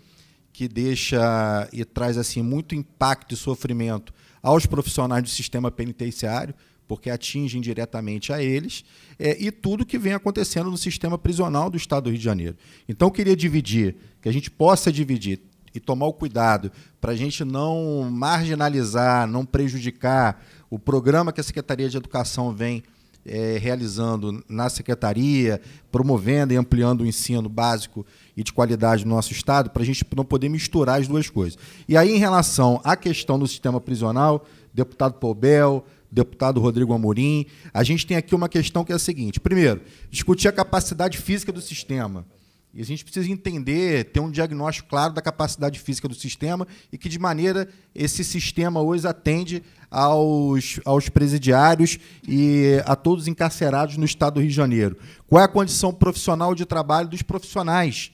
que deixa e traz assim muito impacto e sofrimento aos profissionais do sistema penitenciário, porque atingem diretamente a eles, é, e tudo que vem acontecendo no sistema prisional do Estado do Rio de Janeiro. Então, eu queria dividir, que a gente possa dividir e tomar o cuidado para a gente não marginalizar, não prejudicar o programa que a Secretaria de Educação vem é, realizando na secretaria, promovendo e ampliando o ensino básico e de qualidade no nosso Estado, para a gente não poder misturar as duas coisas. E aí, em relação à questão do sistema prisional, deputado Paubel, deputado Rodrigo Amorim, a gente tem aqui uma questão que é a seguinte: primeiro, discutir a capacidade física do sistema. E a gente precisa entender, ter um diagnóstico claro da capacidade física do sistema e que, de maneira, esse sistema hoje atende aos, aos presidiários e a todos encarcerados no Estado do Rio de Janeiro. Qual é a condição profissional de trabalho dos profissionais?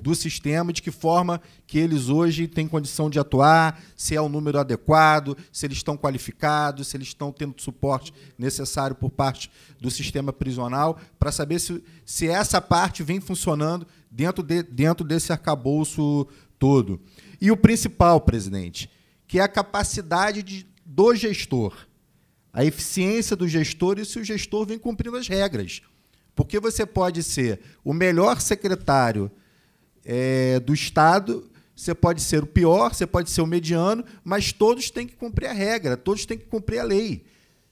do sistema, de que forma que eles hoje têm condição de atuar, se é o número adequado, se eles estão qualificados, se eles estão tendo suporte necessário por parte do sistema prisional, para saber se, se essa parte vem funcionando dentro, de, dentro desse arcabouço todo. E o principal, presidente, que é a capacidade de, do gestor, a eficiência do gestor e se o gestor vem cumprindo as regras. Porque você pode ser o melhor secretário é, do Estado, você pode ser o pior, você pode ser o mediano, mas todos têm que cumprir a regra, todos têm que cumprir a lei.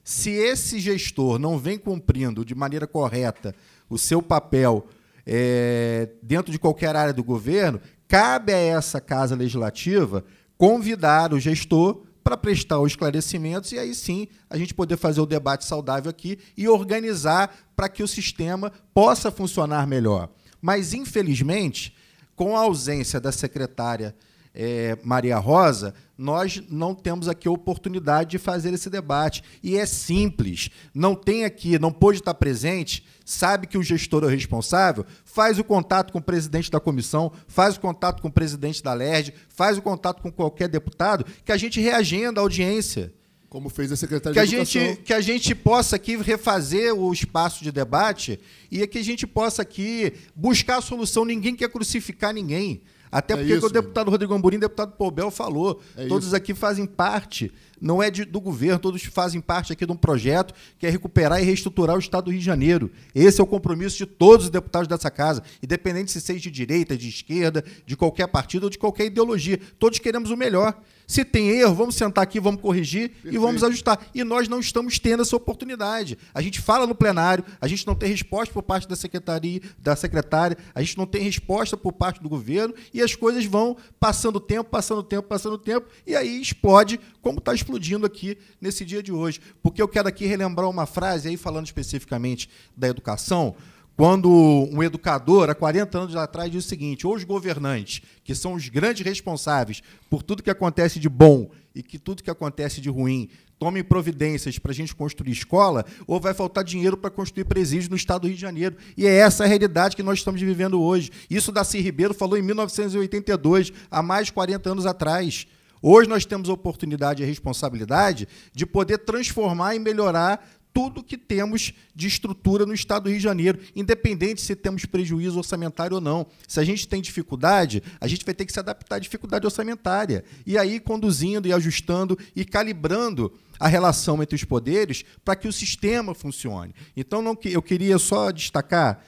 Se esse gestor não vem cumprindo de maneira correta o seu papel é, dentro de qualquer área do governo, cabe a essa casa legislativa convidar o gestor para prestar os esclarecimentos e aí sim a gente poder fazer o debate saudável aqui e organizar para que o sistema possa funcionar melhor. Mas, infelizmente, com a ausência da secretária é, Maria Rosa, nós não temos aqui a oportunidade de fazer esse debate. E é simples. Não tem aqui, não pôde estar presente, sabe que o gestor é o responsável, faz o contato com o presidente da comissão, faz o contato com o presidente da LERD, faz o contato com qualquer deputado, que a gente reagenda a audiência. Como fez a secretaria que a gente Que a gente possa aqui refazer o espaço de debate e que a gente possa aqui buscar a solução. Ninguém quer crucificar ninguém. Até é porque isso, o deputado Rodrigo Amburim, deputado Pobel falou, é todos isso. aqui fazem parte, não é de, do governo, todos fazem parte aqui de um projeto que é recuperar e reestruturar o Estado do Rio de Janeiro. Esse é o compromisso de todos os deputados dessa casa, independente se seja de direita, de esquerda, de qualquer partido ou de qualquer ideologia. Todos queremos o melhor. Se tem erro, vamos sentar aqui, vamos corrigir Perfeito. e vamos ajustar. E nós não estamos tendo essa oportunidade. A gente fala no plenário, a gente não tem resposta por parte da secretaria, da secretária, a gente não tem resposta por parte do governo e as coisas vão passando tempo, passando tempo, passando tempo e aí explode como está explodindo aqui nesse dia de hoje. Porque eu quero aqui relembrar uma frase aí falando especificamente da educação quando um educador, há 40 anos atrás, disse o seguinte: ou os governantes, que são os grandes responsáveis por tudo que acontece de bom e que tudo que acontece de ruim, tomem providências para a gente construir escola, ou vai faltar dinheiro para construir presídio no estado do Rio de Janeiro. E é essa a realidade que nós estamos vivendo hoje. Isso Daci Ribeiro falou em 1982, há mais de 40 anos atrás. Hoje nós temos a oportunidade e a responsabilidade de poder transformar e melhorar tudo que temos de estrutura no Estado do Rio de Janeiro, independente se temos prejuízo orçamentário ou não. Se a gente tem dificuldade, a gente vai ter que se adaptar à dificuldade orçamentária. E aí conduzindo e ajustando e calibrando a relação entre os poderes para que o sistema funcione. Então, não, eu queria só destacar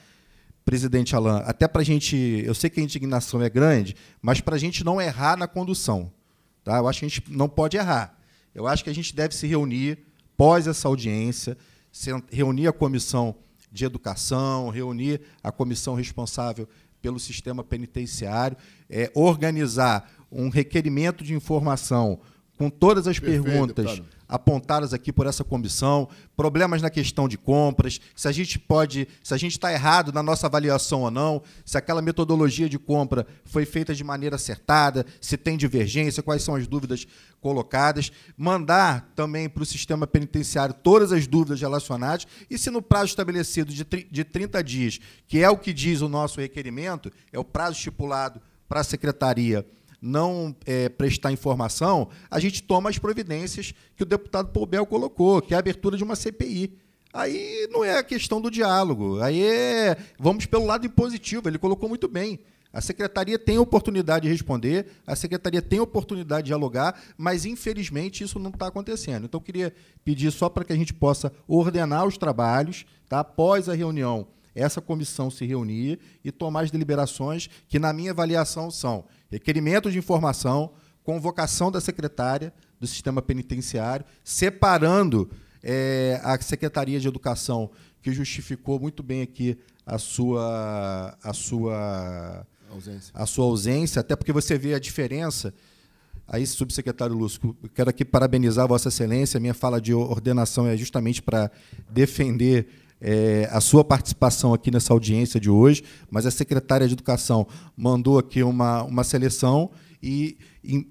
presidente Alain, até para a gente, eu sei que a indignação é grande, mas para a gente não errar na condução. Tá? Eu acho que a gente não pode errar. Eu acho que a gente deve se reunir após essa audiência, reunir a comissão de educação, reunir a comissão responsável pelo sistema penitenciário, é, organizar um requerimento de informação com todas as Perfeito, perguntas. Deputado apontadas aqui por essa comissão, problemas na questão de compras, se a gente pode, se a gente está errado na nossa avaliação ou não, se aquela metodologia de compra foi feita de maneira acertada, se tem divergência, quais são as dúvidas colocadas, mandar também para o sistema penitenciário todas as dúvidas relacionadas e se no prazo estabelecido de, de 30 dias, que é o que diz o nosso requerimento, é o prazo estipulado para a secretaria não é, prestar informação, a gente toma as providências que o deputado Poubel colocou, que é a abertura de uma CPI. Aí não é a questão do diálogo, aí é, vamos pelo lado impositivo, ele colocou muito bem. A secretaria tem oportunidade de responder, a secretaria tem oportunidade de dialogar, mas infelizmente isso não está acontecendo. Então, eu queria pedir só para que a gente possa ordenar os trabalhos, tá? após a reunião, essa comissão se reunir e tomar as deliberações que, na minha avaliação, são Requerimento de informação, convocação da secretária do sistema penitenciário, separando é, a Secretaria de Educação, que justificou muito bem aqui a sua, a sua, ausência. A sua ausência, até porque você vê a diferença. Aí, subsecretário Lúcio, quero aqui parabenizar Vossa Excelência. A minha fala de ordenação é justamente para defender é, a sua participação aqui nessa audiência de hoje, mas a secretária de Educação mandou aqui uma, uma seleção e,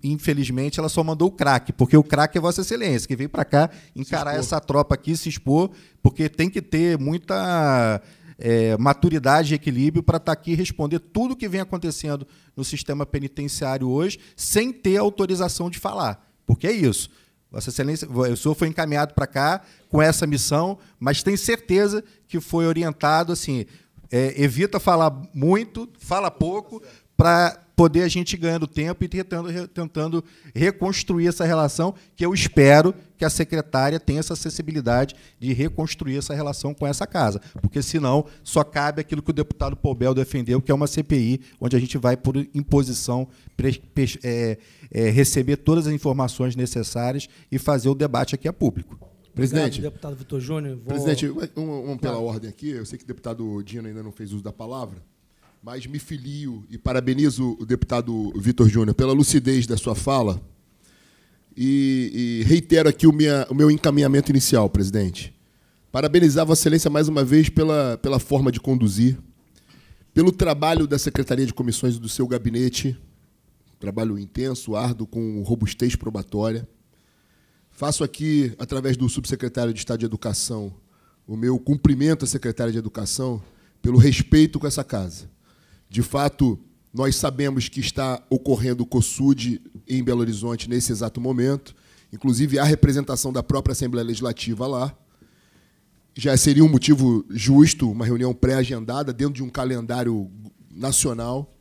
infelizmente, ela só mandou o craque, porque o craque é Vossa Excelência, que veio para cá encarar essa tropa aqui, se expor, porque tem que ter muita é, maturidade e equilíbrio para estar tá aqui e responder tudo o que vem acontecendo no sistema penitenciário hoje, sem ter autorização de falar. Porque é isso. Vossa Excelência, o senhor foi encaminhado para cá com essa missão, mas tenho certeza que foi orientado assim: é, evita falar muito, fala pouco, para poder a gente ganhando tempo e tentando, tentando reconstruir essa relação, que eu espero que a secretária tenha essa acessibilidade de reconstruir essa relação com essa casa, porque senão só cabe aquilo que o deputado Pobel defendeu, que é uma CPI, onde a gente vai por imposição é, é, receber todas as informações necessárias e fazer o debate aqui a público. Presidente. Obrigado, deputado Vitor Júnior. Vou... Presidente, um, um pela claro. ordem aqui. Eu sei que o deputado Dino ainda não fez uso da palavra, mas me filio e parabenizo o deputado Vitor Júnior pela lucidez da sua fala e, e reitero aqui o, minha, o, meu encaminhamento inicial, presidente. Parabenizar Vossa Excelência mais uma vez pela, pela forma de conduzir, pelo trabalho da Secretaria de Comissões e do seu gabinete, trabalho intenso, árduo, com robustez probatória Faço aqui, através do subsecretário de Estado de Educação, o meu cumprimento à secretária de Educação pelo respeito com essa casa. De fato, nós sabemos que está ocorrendo o COSUD em Belo Horizonte nesse exato momento, inclusive há representação da própria Assembleia Legislativa lá. Já seria um motivo justo uma reunião pré-agendada dentro de um calendário nacional.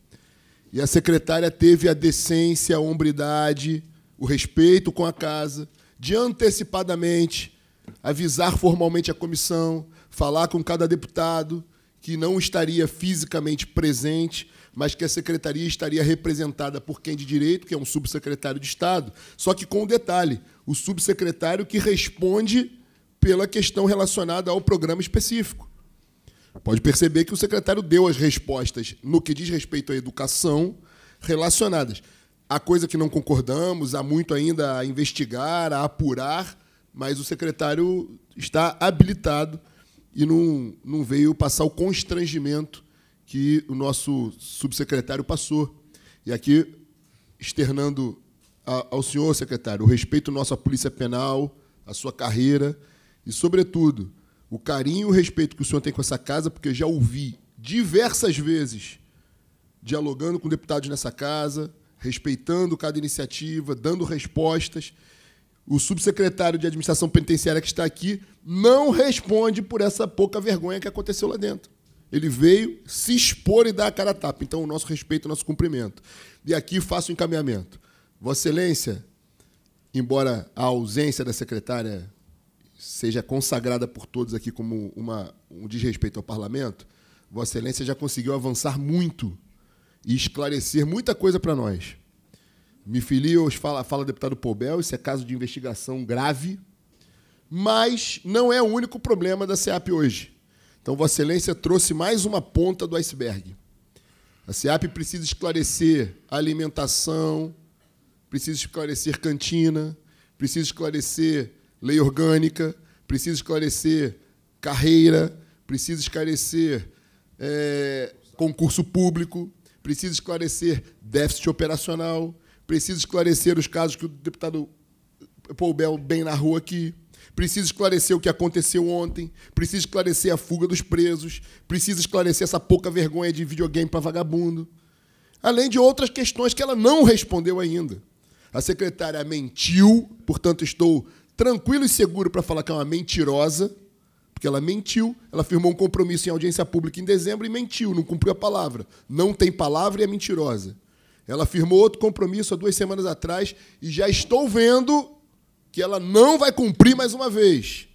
E a secretária teve a decência, a hombridade, o respeito com a casa de antecipadamente avisar formalmente a comissão, falar com cada deputado que não estaria fisicamente presente, mas que a secretaria estaria representada por quem de direito, que é um subsecretário de Estado, só que com um detalhe: o subsecretário que responde pela questão relacionada ao programa específico. Pode perceber que o secretário deu as respostas no que diz respeito à educação relacionadas. Há coisa que não concordamos, há muito ainda a investigar, a apurar, mas o secretário está habilitado e não, não veio passar o constrangimento que o nosso subsecretário passou. E aqui, externando ao senhor, secretário, o respeito nosso à Polícia Penal, à sua carreira e, sobretudo, o carinho e o respeito que o senhor tem com essa casa, porque já ouvi diversas vezes dialogando com deputados nessa casa, respeitando cada iniciativa, dando respostas. O subsecretário de Administração Penitenciária que está aqui não responde por essa pouca vergonha que aconteceu lá dentro. Ele veio se expor e dar a cara a tapa. Então, o nosso respeito, o nosso cumprimento. E aqui faço o encaminhamento. Vossa Excelência, embora a ausência da secretária seja consagrada por todos aqui como uma, um desrespeito ao parlamento, Vossa Excelência já conseguiu avançar muito e esclarecer muita coisa para nós. Me filio, fala, fala deputado Poubel, isso é caso de investigação grave, mas não é o único problema da SEAP hoje. Então, Vossa Excelência trouxe mais uma ponta do iceberg. A SEAP precisa esclarecer alimentação, precisa esclarecer cantina, precisa esclarecer lei orgânica, precisa esclarecer carreira, precisa esclarecer é, concurso público, Preciso esclarecer déficit operacional, preciso esclarecer os casos que o deputado Paul Bell bem rua aqui, preciso esclarecer o que aconteceu ontem, preciso esclarecer a fuga dos presos, preciso esclarecer essa pouca vergonha de videogame para vagabundo, além de outras questões que ela não respondeu ainda. A secretária mentiu, portanto estou tranquilo e seguro para falar que é uma mentirosa porque ela mentiu, ela firmou um compromisso em audiência pública em dezembro e mentiu, não cumpriu a palavra. Não tem palavra e é mentirosa. Ela firmou outro compromisso há duas semanas atrás e já estou vendo que ela não vai cumprir mais uma vez.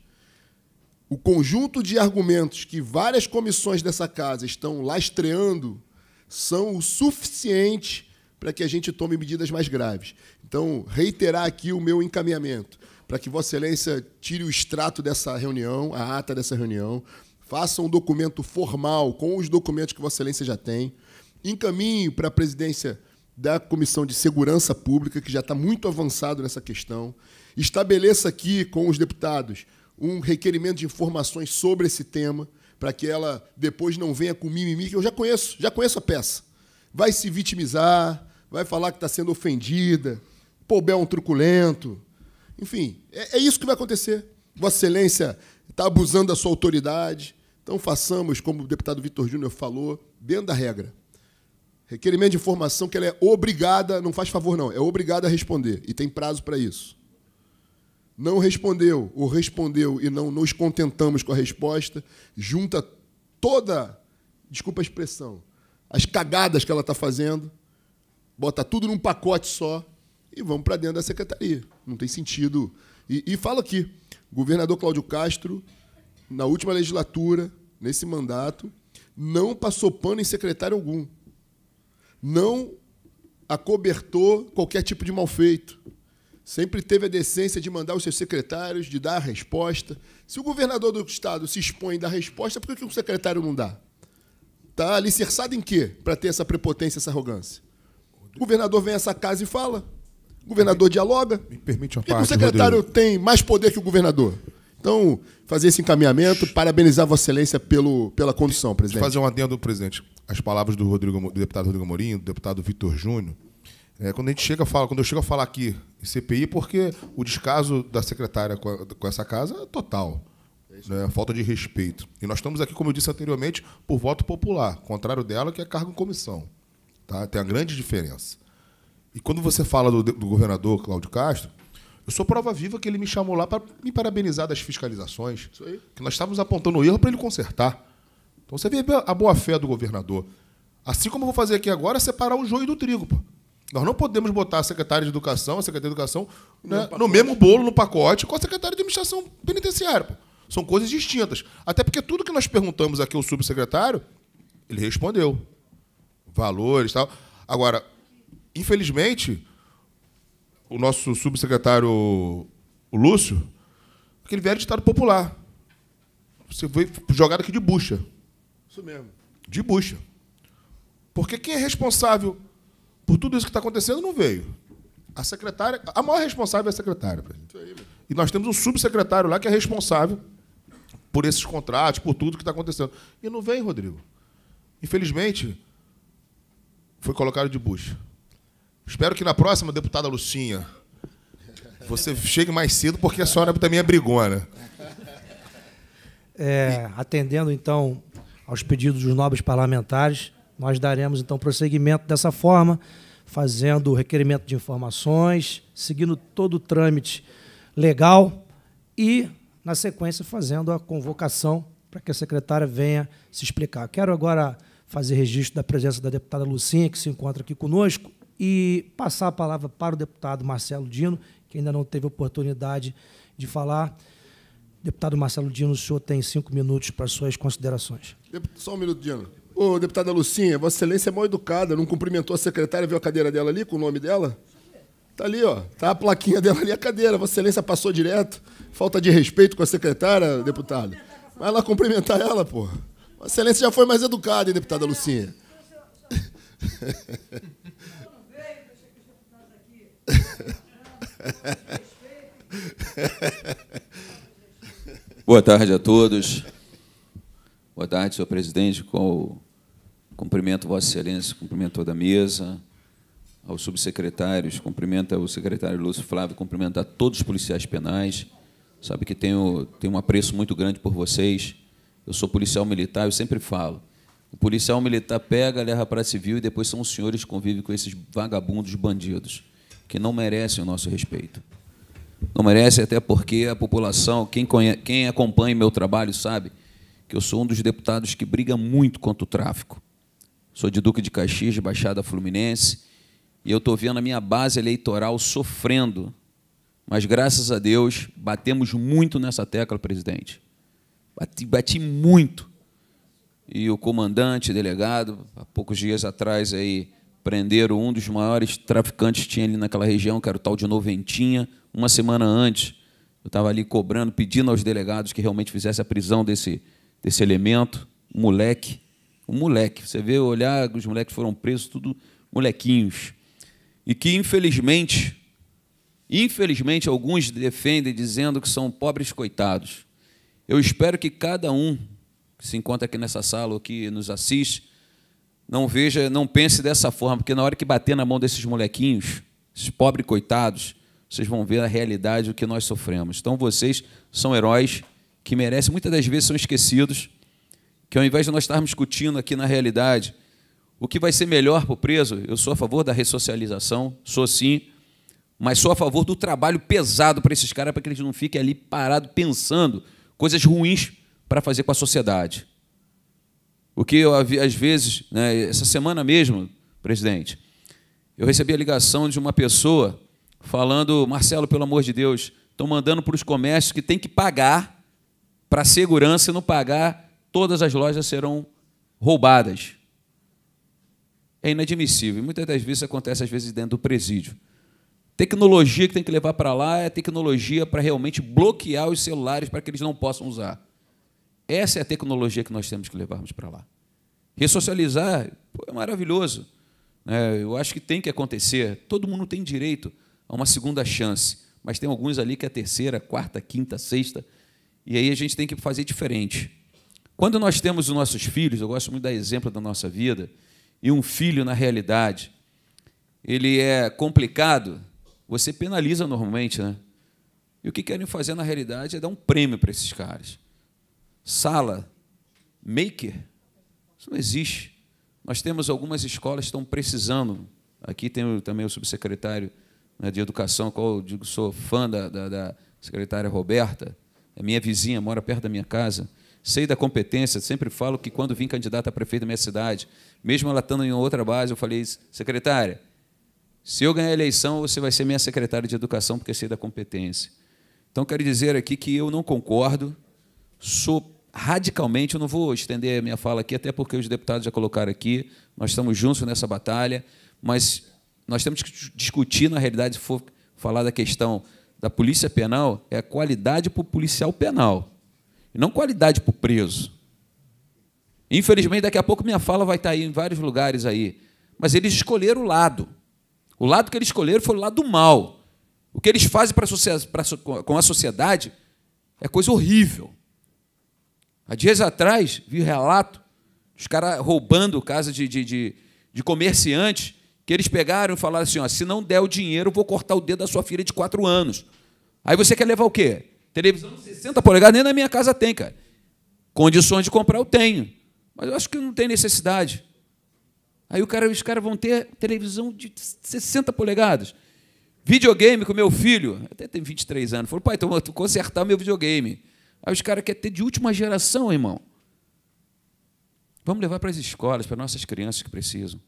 O conjunto de argumentos que várias comissões dessa casa estão lastreando são o suficiente para que a gente tome medidas mais graves. Então, reiterar aqui o meu encaminhamento para que Vossa Excelência tire o extrato dessa reunião, a ata dessa reunião, faça um documento formal com os documentos que Vossa Excelência já tem, encaminhe para a presidência da Comissão de Segurança Pública, que já está muito avançado nessa questão, estabeleça aqui com os deputados um requerimento de informações sobre esse tema, para que ela depois não venha com mimimi, que eu já conheço, já conheço a peça. Vai se vitimizar, vai falar que está sendo ofendida, pô, é um truculento, enfim, é, é isso que vai acontecer. Vossa Excelência está abusando da sua autoridade. Então façamos, como o deputado Vitor Júnior falou, dentro da regra. Requerimento de informação que ela é obrigada, não faz favor não, é obrigada a responder e tem prazo para isso. Não respondeu ou respondeu e não nos contentamos com a resposta, junta toda, desculpa a expressão, as cagadas que ela está fazendo, bota tudo num pacote só e vamos para dentro da secretaria. Não tem sentido. E, e falo aqui, governador Cláudio Castro, na última legislatura, nesse mandato, não passou pano em secretário algum. Não acobertou qualquer tipo de malfeito. Sempre teve a decência de mandar os seus secretários, de dar a resposta. Se o governador do Estado se expõe a dar resposta, por que o secretário não dá? Está alicerçado em quê para ter essa prepotência, essa arrogância? O governador vem a essa casa e fala. O governador dialoga. Me permite uma e parte, O secretário Rodrigo. tem mais poder que o governador. Então, fazer esse encaminhamento, parabenizar Vossa Excelência pelo, pela condução, presidente. Fazer um adendo, presidente. As palavras do, Rodrigo, do deputado Rodrigo Morinho, do deputado Vitor Júnior. É, quando a gente chega, fala, quando eu chego a falar aqui em CPI, porque o descaso da secretária com, a, com essa casa é total. É né? Falta de respeito. E nós estamos aqui, como eu disse anteriormente, por voto popular, contrário dela, que é cargo em comissão. Tá? Tem a grande diferença. E quando você fala do, do governador Cláudio Castro, eu sou prova viva que ele me chamou lá para me parabenizar das fiscalizações, que nós estávamos apontando o erro para ele consertar. Então você vê a boa-fé do governador. Assim como eu vou fazer aqui agora, é separar o joio do trigo. Pô. Nós não podemos botar a secretária de Educação, a secretária de Educação, né, no, no mesmo bolo, no pacote, com a secretária de Administração Penitenciária. Pô. São coisas distintas. Até porque tudo que nós perguntamos aqui ao subsecretário, ele respondeu. Valores e tal. Agora, infelizmente, o nosso subsecretário o Lúcio, veio de estado popular. Você foi jogado aqui de bucha. Isso mesmo. De bucha. Porque quem é responsável por tudo isso que está acontecendo não veio. A secretária, a maior responsável é a secretária. Isso aí, E nós temos um subsecretário lá que é responsável por esses contratos, por tudo que está acontecendo. E não vem, Rodrigo. Infelizmente, foi colocado de bucha. Espero que na próxima, deputada Lucinha, você chegue mais cedo, porque a senhora também é brigona. É, atendendo, então, aos pedidos dos nobres parlamentares, nós daremos, então, prosseguimento dessa forma, fazendo o requerimento de informações, seguindo todo o trâmite legal e, na sequência, fazendo a convocação para que a secretária venha se explicar. Quero agora fazer registro da presença da deputada Lucinha, que se encontra aqui conosco, e passar a palavra para o deputado Marcelo Dino, que ainda não teve oportunidade de falar. Deputado Marcelo Dino, o senhor tem cinco minutos para suas considerações. Só um minuto, Dino. Ô, deputada Lucinha, Vossa Excelência é mal educada, não cumprimentou a secretária, viu a cadeira dela ali com o nome dela? Tá ali, ó. Tá a plaquinha dela ali, a cadeira. Vossa Excelência passou direto. Falta de respeito com a secretária, deputado. Vai lá cumprimentar ela, pô. Vossa Excelência já foi mais educada, hein, deputada Lucinha? [LAUGHS] [LAUGHS] Boa tarde a todos. Boa tarde, senhor presidente. Com cumprimento Vossa Excelência, cumprimento toda a mesa, aos subsecretários, cumprimento o secretário Lúcio Flávio, cumprimento a todos os policiais penais. Sabe que tenho, tenho um apreço muito grande por vocês. Eu sou policial militar, eu sempre falo. O policial militar pega, leva para a civil e depois são os senhores que convivem com esses vagabundos bandidos que não merecem o nosso respeito. Não merece até porque a população, quem, conhece, quem acompanha meu trabalho sabe que eu sou um dos deputados que briga muito contra o tráfico. Sou de Duque de Caxias, de Baixada Fluminense, e eu estou vendo a minha base eleitoral sofrendo. Mas, graças a Deus, batemos muito nessa tecla, presidente. Bati, bati muito. E o comandante, delegado, há poucos dias atrás aí, Prenderam um dos maiores traficantes que tinha ali naquela região, que era o tal de Noventinha, uma semana antes. Eu estava ali cobrando, pedindo aos delegados que realmente fizesse a prisão desse, desse elemento, um moleque. Um moleque. Você vê olhar, os moleques foram presos, tudo molequinhos. E que, infelizmente, infelizmente, alguns defendem dizendo que são pobres coitados. Eu espero que cada um que se encontra aqui nessa sala ou que nos assiste não veja, não pense dessa forma, porque na hora que bater na mão desses molequinhos, esses pobres coitados, vocês vão ver a realidade do que nós sofremos. Então vocês são heróis que merecem, muitas das vezes são esquecidos, que ao invés de nós estarmos discutindo aqui na realidade o que vai ser melhor para o preso, eu sou a favor da ressocialização, sou sim, mas sou a favor do trabalho pesado para esses caras, para que eles não fiquem ali parados pensando coisas ruins para fazer com a sociedade. O que eu às vezes, né, essa semana mesmo, presidente, eu recebi a ligação de uma pessoa falando: Marcelo, pelo amor de Deus, estão mandando para os comércios que tem que pagar para a segurança, e não pagar, todas as lojas serão roubadas. É inadmissível. Muitas das vezes acontece às vezes dentro do presídio. Tecnologia que tem que levar para lá é tecnologia para realmente bloquear os celulares para que eles não possam usar. Essa é a tecnologia que nós temos que levarmos para lá. Ressocializar pô, é maravilhoso. É, eu acho que tem que acontecer. Todo mundo tem direito a uma segunda chance, mas tem alguns ali que é a terceira, quarta, quinta, sexta, e aí a gente tem que fazer diferente. Quando nós temos os nossos filhos, eu gosto muito da exemplo da nossa vida, e um filho na realidade, ele é complicado, você penaliza normalmente, né? E o que querem fazer na realidade é dar um prêmio para esses caras sala, maker. Isso não existe. Nós temos algumas escolas que estão precisando. Aqui tem também o subsecretário né, de Educação, qual eu digo, sou fã da, da, da secretária Roberta, é minha vizinha, mora perto da minha casa. Sei da competência, sempre falo que quando vim candidata a prefeito da minha cidade, mesmo ela estando em outra base, eu falei, secretária, se eu ganhar a eleição, você vai ser minha secretária de Educação, porque sei da competência. Então, quero dizer aqui que eu não concordo, sou radicalmente, eu não vou estender a minha fala aqui, até porque os deputados já colocaram aqui, nós estamos juntos nessa batalha, mas nós temos que discutir, na realidade, se for falar da questão da polícia penal, é qualidade para o policial penal, e não qualidade para o preso. Infelizmente, daqui a pouco minha fala vai estar aí em vários lugares aí. Mas eles escolheram o lado. O lado que eles escolheram foi o lado do mal. O que eles fazem para a com a sociedade é coisa horrível. Há dias atrás, vi relato os caras roubando casa de, de, de, de que eles pegaram e falaram assim: ó, se não der o dinheiro, vou cortar o dedo da sua filha de quatro anos. Aí você quer levar o quê? Televisão 60 polegadas, nem na minha casa tem, cara. Condições de comprar eu tenho. Mas eu acho que não tem necessidade. Aí o cara, os caras vão ter televisão de 60 polegadas. Videogame com meu filho, até tem 23 anos, falou: pai, então vou consertar meu videogame. Aí os caras querem ter de última geração, irmão. Vamos levar para as escolas, para nossas crianças que precisam.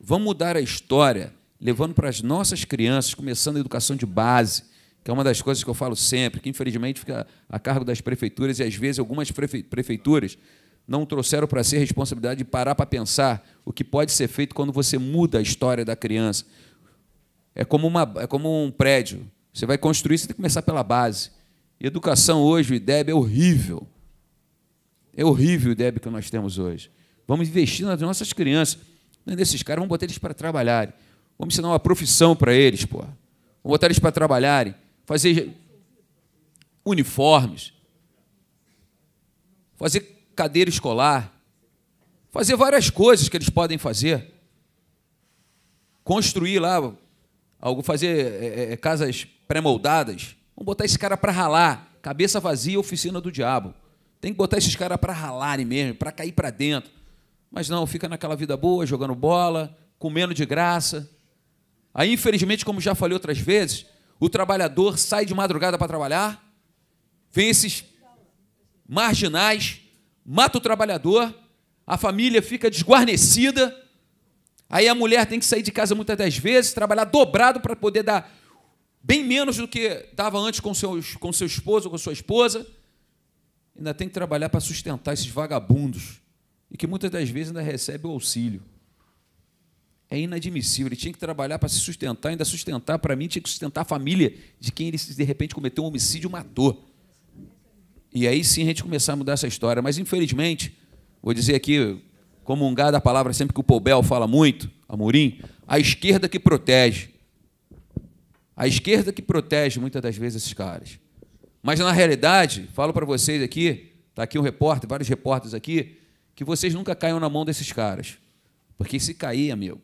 Vamos mudar a história, levando para as nossas crianças, começando a educação de base, que é uma das coisas que eu falo sempre, que infelizmente fica a cargo das prefeituras e às vezes algumas prefeituras não trouxeram para si a responsabilidade de parar para pensar o que pode ser feito quando você muda a história da criança. É como, uma, é como um prédio. Você vai construir, você tem que começar pela base. E educação hoje, o IDEB, é horrível. É horrível o IDEB que nós temos hoje. Vamos investir nas nossas crianças. Nesses é caras, vamos botar eles para trabalharem. Vamos ensinar uma profissão para eles, pô. Vamos botar eles para trabalharem. Fazer uniformes. Fazer cadeira escolar. Fazer várias coisas que eles podem fazer. Construir lá algo, fazer é, é, é casas pré-moldadas Vamos botar esse cara para ralar. Cabeça vazia, oficina do diabo. Tem que botar esses caras para ralarem mesmo, para cair para dentro. Mas não, fica naquela vida boa, jogando bola, comendo de graça. Aí, infelizmente, como já falei outras vezes, o trabalhador sai de madrugada para trabalhar, vem esses marginais, mata o trabalhador, a família fica desguarnecida. Aí a mulher tem que sair de casa muitas das vezes, trabalhar dobrado para poder dar bem menos do que dava antes com, seus, com seu esposo ou com sua esposa, ainda tem que trabalhar para sustentar esses vagabundos e que muitas das vezes ainda recebe o auxílio. É inadmissível. Ele tinha que trabalhar para se sustentar, ainda sustentar, para mim, tinha que sustentar a família de quem ele, de repente, cometeu um homicídio e matou. E aí sim a gente começar a mudar essa história. Mas, infelizmente, vou dizer aqui, comungar da palavra sempre que o Poubel fala muito, Amorim, a esquerda que protege. A esquerda que protege muitas das vezes esses caras. Mas na realidade, falo para vocês aqui, está aqui um repórter, vários repórteres aqui, que vocês nunca caiam na mão desses caras. Porque se cair, amigo,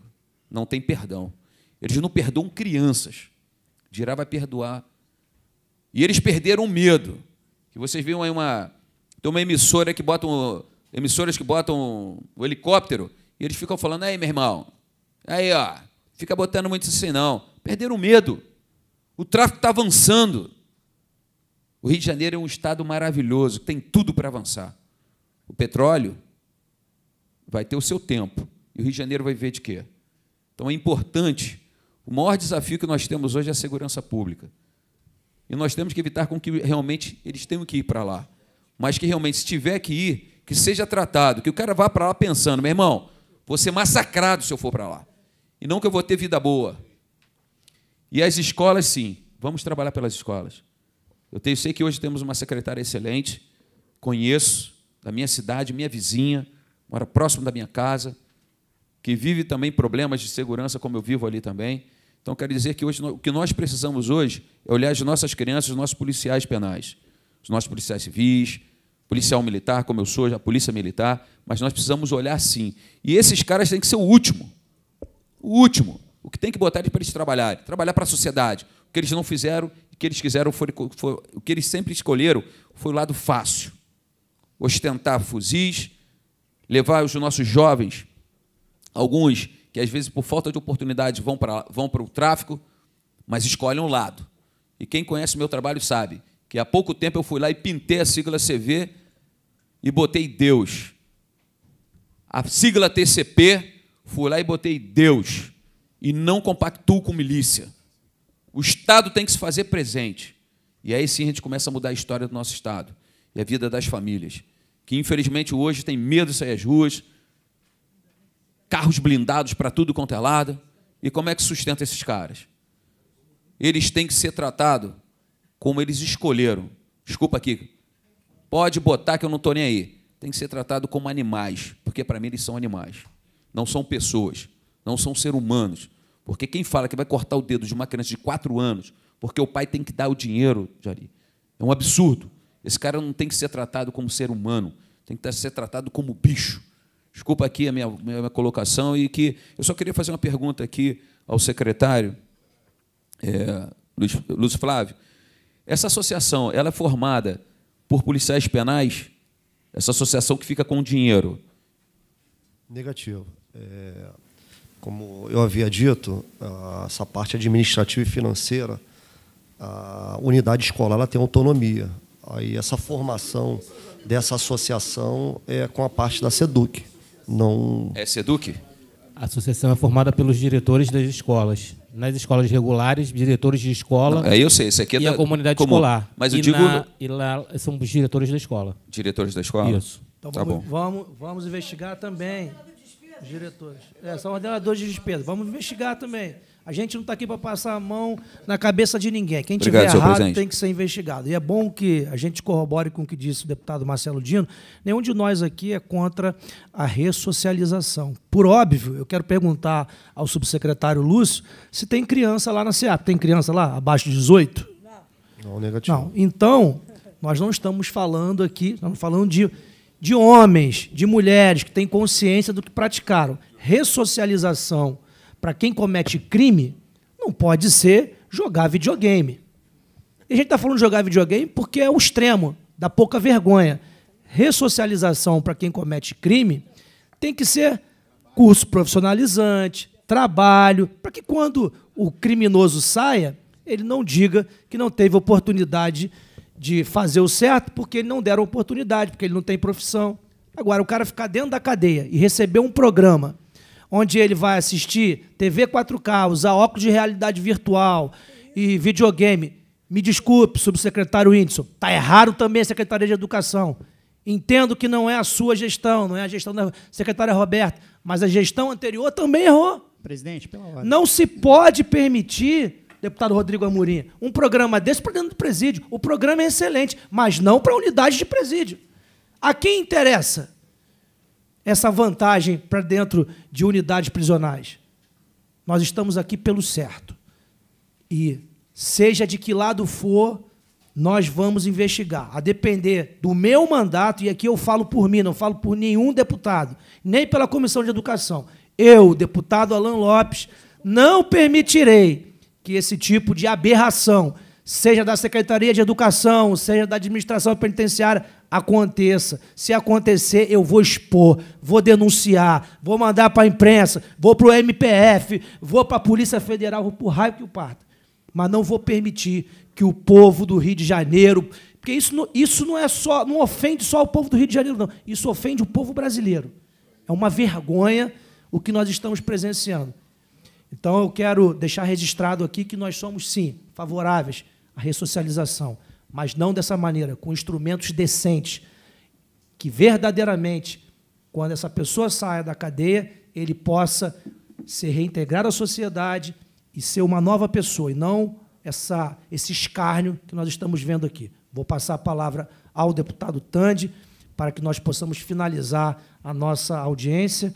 não tem perdão. Eles não perdoam crianças. Dirá vai perdoar. E eles perderam o medo. Que vocês viram aí uma. Tem uma emissora que botam. Emissoras que botam o helicóptero e eles ficam falando, aí, meu irmão, aí, ó, fica botando muito assim, não. Perderam o medo. O tráfico está avançando. O Rio de Janeiro é um estado maravilhoso, tem tudo para avançar. O petróleo vai ter o seu tempo. E o Rio de Janeiro vai viver de quê? Então é importante. O maior desafio que nós temos hoje é a segurança pública. E nós temos que evitar com que realmente eles tenham que ir para lá. Mas que realmente, se tiver que ir, que seja tratado, que o cara vá para lá pensando, meu irmão, vou ser massacrado se eu for para lá. E não que eu vou ter vida boa. E as escolas, sim, vamos trabalhar pelas escolas. Eu tenho, sei que hoje temos uma secretária excelente, conheço, da minha cidade, minha vizinha, mora próximo da minha casa, que vive também problemas de segurança, como eu vivo ali também. Então, quero dizer que hoje o que nós precisamos hoje é olhar as nossas crianças, os nossos policiais penais, os nossos policiais civis, policial militar, como eu sou, a polícia militar, mas nós precisamos olhar sim. E esses caras têm que ser o último. O último o que tem que botar eles para eles trabalharem, trabalhar para a sociedade. O que eles não fizeram, o que eles quiseram, foi, foi, o que eles sempre escolheram foi o lado fácil. Ostentar fuzis, levar os nossos jovens, alguns que às vezes por falta de oportunidade vão para, vão para o tráfico, mas escolhem um lado. E quem conhece o meu trabalho sabe que há pouco tempo eu fui lá e pintei a sigla CV e botei Deus. A sigla TCP, fui lá e botei Deus e não compactuo com milícia. O Estado tem que se fazer presente. E aí sim a gente começa a mudar a história do nosso Estado e a vida das famílias, que infelizmente hoje tem medo de sair às ruas, carros blindados para tudo quanto é lado. E como é que sustenta esses caras? Eles têm que ser tratados como eles escolheram. Desculpa aqui. Pode botar que eu não estou nem aí. Tem que ser tratado como animais, porque para mim eles são animais. Não são pessoas, não são seres humanos, porque quem fala que vai cortar o dedo de uma criança de quatro anos porque o pai tem que dar o dinheiro, Jari, é um absurdo. Esse cara não tem que ser tratado como ser humano, tem que ser tratado como bicho. Desculpa aqui a minha, minha colocação e que eu só queria fazer uma pergunta aqui ao secretário é, Luiz, Luiz Flávio. Essa associação, ela é formada por policiais penais? Essa associação que fica com o dinheiro? Negativo. É, como eu havia dito, ah, essa parte administrativa e financeira, a unidade escolar ela tem autonomia. Aí essa formação dessa associação é com a parte da SEDUC. Não... É SEDUC? A associação é formada pelos diretores das escolas. Nas escolas regulares, diretores de escola. Não, é, eu sei, isso aqui é e da... a comunidade escolar. Mas eu e digo. Na... E lá são os diretores da escola. Diretores da escola? Isso. Então tá vamos, tá bom. vamos, vamos investigar também. Os diretores. É, são ordenadores de despesa. Vamos investigar também. A gente não está aqui para passar a mão na cabeça de ninguém. Quem Obrigado, tiver errado presidente. tem que ser investigado. E é bom que a gente corrobore com o que disse o deputado Marcelo Dino. Nenhum de nós aqui é contra a ressocialização. Por óbvio, eu quero perguntar ao subsecretário Lúcio se tem criança lá na CEAP. Tem criança lá abaixo de 18? Não, negativo. Não. Então, nós não estamos falando aqui, estamos falando de de homens, de mulheres que têm consciência do que praticaram. Ressocialização para quem comete crime não pode ser jogar videogame. E a gente está falando de jogar videogame porque é o extremo, da pouca vergonha. Ressocialização para quem comete crime tem que ser curso profissionalizante, trabalho, para que quando o criminoso saia, ele não diga que não teve oportunidade de de fazer o certo porque ele não deram oportunidade, porque ele não tem profissão. Agora, o cara ficar dentro da cadeia e receber um programa onde ele vai assistir TV 4K, usar óculos de realidade virtual e videogame. Me desculpe, subsecretário Whindersson, está errado também a Secretaria de Educação. Entendo que não é a sua gestão, não é a gestão da secretária Roberta, mas a gestão anterior também errou. Presidente, pela ordem. Não se pode permitir deputado Rodrigo Amorim, um programa desse para dentro do presídio. O programa é excelente, mas não para unidade de presídio. A quem interessa essa vantagem para dentro de unidades prisionais? Nós estamos aqui pelo certo. E, seja de que lado for, nós vamos investigar. A depender do meu mandato, e aqui eu falo por mim, não falo por nenhum deputado, nem pela Comissão de Educação. Eu, deputado Alain Lopes, não permitirei que esse tipo de aberração, seja da Secretaria de Educação, seja da Administração Penitenciária, aconteça. Se acontecer, eu vou expor, vou denunciar, vou mandar para a imprensa, vou para o MPF, vou para a Polícia Federal, vou para o raio que o parta. Mas não vou permitir que o povo do Rio de Janeiro. Porque isso não, isso não é só. não ofende só o povo do Rio de Janeiro, não. Isso ofende o povo brasileiro. É uma vergonha o que nós estamos presenciando. Então eu quero deixar registrado aqui que nós somos, sim, favoráveis à ressocialização, mas não dessa maneira, com instrumentos decentes, que verdadeiramente, quando essa pessoa saia da cadeia, ele possa se reintegrar à sociedade e ser uma nova pessoa, e não essa, esse escárnio que nós estamos vendo aqui. Vou passar a palavra ao deputado Tande para que nós possamos finalizar a nossa audiência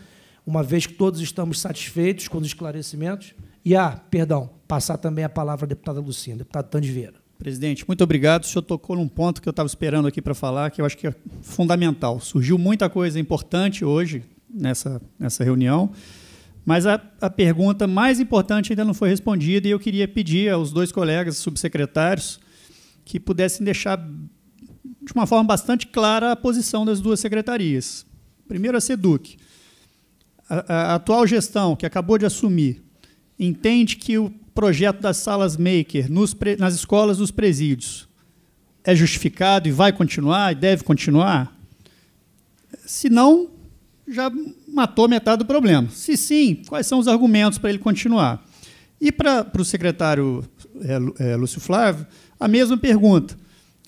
uma vez que todos estamos satisfeitos com os esclarecimentos. E, ah, perdão, passar também a palavra à deputada Lucinda, deputado Tandiveira. Presidente, muito obrigado. O senhor tocou num ponto que eu estava esperando aqui para falar, que eu acho que é fundamental. Surgiu muita coisa importante hoje nessa, nessa reunião, mas a, a pergunta mais importante ainda não foi respondida e eu queria pedir aos dois colegas subsecretários que pudessem deixar de uma forma bastante clara a posição das duas secretarias. Primeiro, a SEDUC a, a atual gestão, que acabou de assumir, entende que o projeto das salas maker nos, nas escolas dos presídios é justificado e vai continuar e deve continuar? Se não, já matou metade do problema. Se sim, quais são os argumentos para ele continuar? E para, para o secretário é, é, Lúcio Flávio, a mesma pergunta.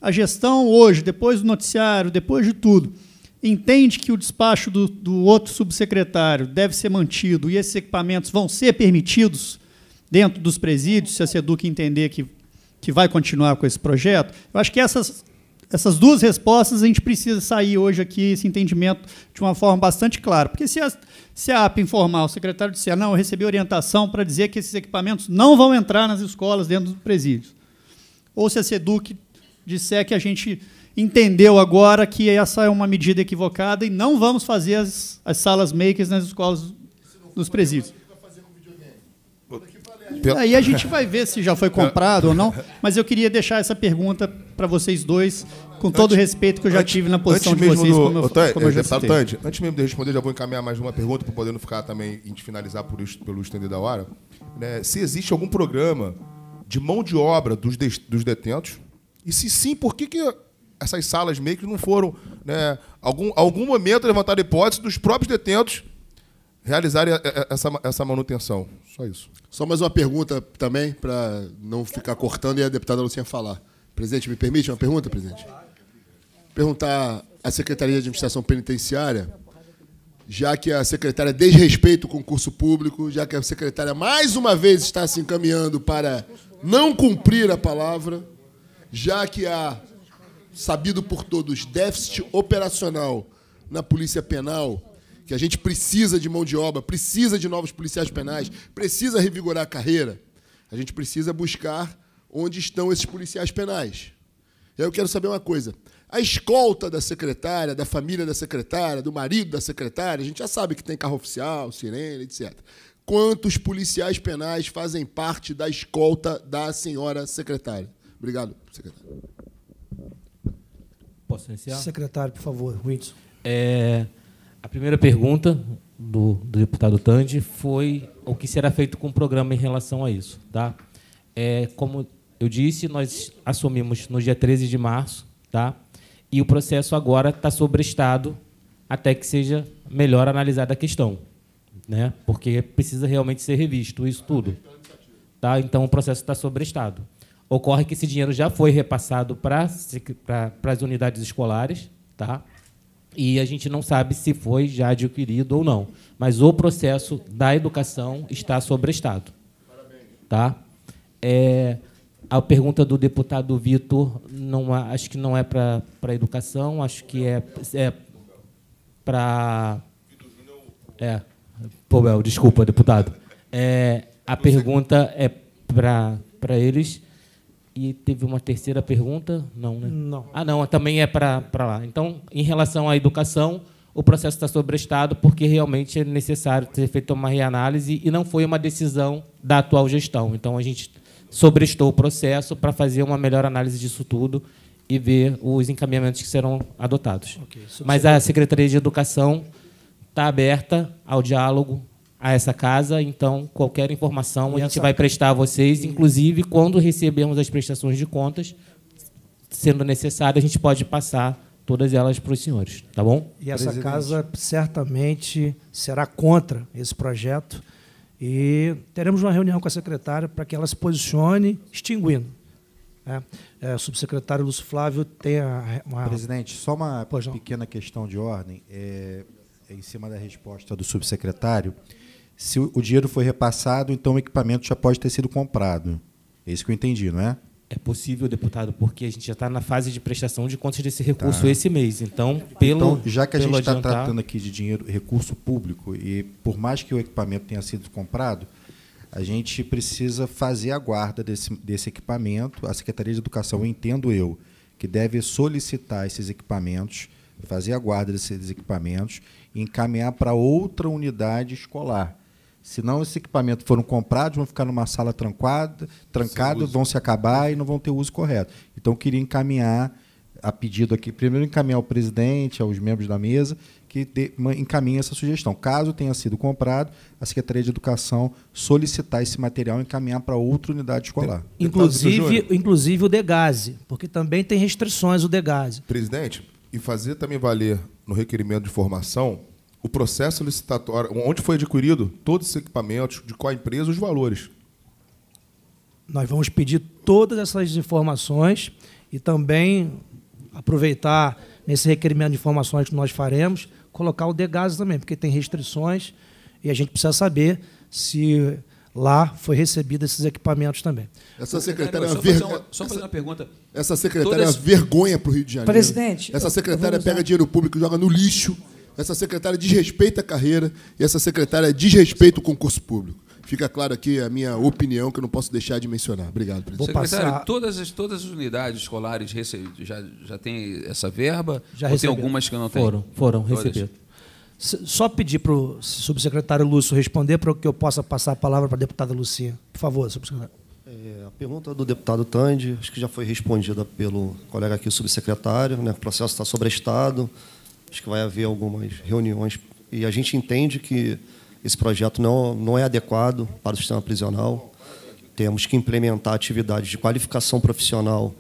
A gestão hoje, depois do noticiário, depois de tudo, entende que o despacho do, do outro subsecretário deve ser mantido e esses equipamentos vão ser permitidos dentro dos presídios, se a SEDUC entender que, que vai continuar com esse projeto? Eu acho que essas, essas duas respostas a gente precisa sair hoje aqui, esse entendimento, de uma forma bastante clara. Porque se a, se a AP informar, o secretário disser, não, eu recebi orientação para dizer que esses equipamentos não vão entrar nas escolas dentro dos presídios, ou se a SEDUC disser que a gente entendeu agora que essa é uma medida equivocada e não vamos fazer as, as salas makers nas escolas, nos presídios. Aí a gente vai ver se já foi comprado ou não, mas eu queria deixar essa pergunta para vocês dois, com todo o respeito que eu já antes, tive na posição de vocês, do, como, eu, como eu já Tante, é, Antes mesmo de responder, já vou encaminhar mais uma pergunta, para poder não ficar também, e finalizar por isso, pelo estender da hora. Né, se existe algum programa de mão de obra dos, de, dos detentos, e se sim, por que, que essas salas meio que não foram. Né, algum, algum momento levantaram a hipótese dos próprios detentos realizarem é, é, essa, essa manutenção. Só isso. Só mais uma pergunta também, para não ficar cortando e a deputada Lucinha falar. Presidente, me permite uma pergunta, presidente? Perguntar à Secretaria de Administração Penitenciária, já que a secretária desrespeita o concurso público, já que a secretária mais uma vez está se encaminhando para não cumprir a palavra, já que a sabido por todos, déficit operacional na Polícia Penal, que a gente precisa de mão de obra, precisa de novos policiais penais, precisa revigorar a carreira. A gente precisa buscar onde estão esses policiais penais. E aí eu quero saber uma coisa. A escolta da secretária, da família da secretária, do marido da secretária, a gente já sabe que tem carro oficial, sirene, etc. Quantos policiais penais fazem parte da escolta da senhora secretária? Obrigado, secretário. Posso iniciar? Secretário, por favor, Whitson. É, a primeira pergunta do, do, deputado Tandi foi o que será feito com o programa em relação a isso. Tá? É, como eu disse, nós assumimos no dia 13 de março, tá? e o processo agora está Estado até que seja melhor analisada a questão, né? porque precisa realmente ser revisto isso tudo. Tá? Então, o processo está Estado. Ocorre que esse dinheiro já foi repassado para, para as unidades escolares, tá? e a gente não sabe se foi já adquirido ou não. Mas o processo da educação está sobrestado. Tá? É, a pergunta do deputado Vitor, não, acho que não é para a educação, acho que é, é para. É, Powell, desculpa, deputado. É, a pergunta é para eles. E teve uma terceira pergunta? Não, né? Não. Ah, não, também é para lá. Então, em relação à educação, o processo está sobrestado porque realmente é necessário ter feito uma reanálise e não foi uma decisão da atual gestão. Então, a gente sobrestou o processo para fazer uma melhor análise disso tudo e ver os encaminhamentos que serão adotados. Okay, Mas a Secretaria de Educação está aberta ao diálogo, a essa casa, então qualquer informação e a gente vai prestar a vocês, inclusive quando recebermos as prestações de contas, sendo necessário, a gente pode passar todas elas para os senhores, tá bom? E essa Presidente. casa certamente será contra esse projeto e teremos uma reunião com a secretária para que ela se posicione extinguindo. Né? É, o subsecretário Lúcio Flávio tem a, uma... Presidente, só uma pequena questão de ordem, é, é, em cima da resposta do subsecretário se o dinheiro foi repassado, então o equipamento já pode ter sido comprado. É isso que eu entendi, não é? É possível, deputado, porque a gente já está na fase de prestação de contas desse recurso tá. esse mês. Então, então pelo. Então, já que a gente está adiantar... tratando aqui de dinheiro, recurso público, e por mais que o equipamento tenha sido comprado, a gente precisa fazer a guarda desse, desse equipamento. A Secretaria de Educação, eu entendo eu, que deve solicitar esses equipamentos, fazer a guarda desses equipamentos e encaminhar para outra unidade escolar se não esse equipamento foram comprados, vão ficar numa sala trancada, trancada vão se acabar e não vão ter o uso correto. Então, eu queria encaminhar, a pedido aqui, primeiro encaminhar ao presidente, aos membros da mesa, que de, encaminhe essa sugestão. Caso tenha sido comprado, a Secretaria de Educação solicitar esse material e encaminhar para outra unidade escolar. inclusive, inclusive o Degase, porque também tem restrições o Degase. Presidente, e fazer também valer no requerimento de formação o processo licitatório, onde foi adquirido todos os equipamentos, de qual empresa, os valores. Nós vamos pedir todas essas informações e também aproveitar nesse requerimento de informações que nós faremos, colocar o degás também, porque tem restrições e a gente precisa saber se lá foi recebido esses equipamentos também. Essa secretária é uma vergonha. Só fazer uma pergunta. Essa secretária é uma vergonha para o Rio de Janeiro. Presidente. Essa secretária pega dinheiro público e joga no lixo essa secretária desrespeita a carreira e essa secretária é desrespeita o concurso público. Fica claro aqui a minha opinião, que eu não posso deixar de mencionar. Obrigado, presidente. Vou Secretário, passar... todas, as, todas as unidades escolares rece... já, já tem essa verba? Já ou tem algumas que não têm? Foram, foram recebidas. Só pedir para o subsecretário Lúcio responder para que eu possa passar a palavra para a deputada Lucia. Por favor, subsecretário. É, a pergunta do deputado Tandi, acho que já foi respondida pelo colega aqui, o subsecretário. Né? O processo está sobre Estado Acho que vai haver algumas reuniões. E a gente entende que esse projeto não, não é adequado para o sistema prisional. Temos que implementar atividades de qualificação profissional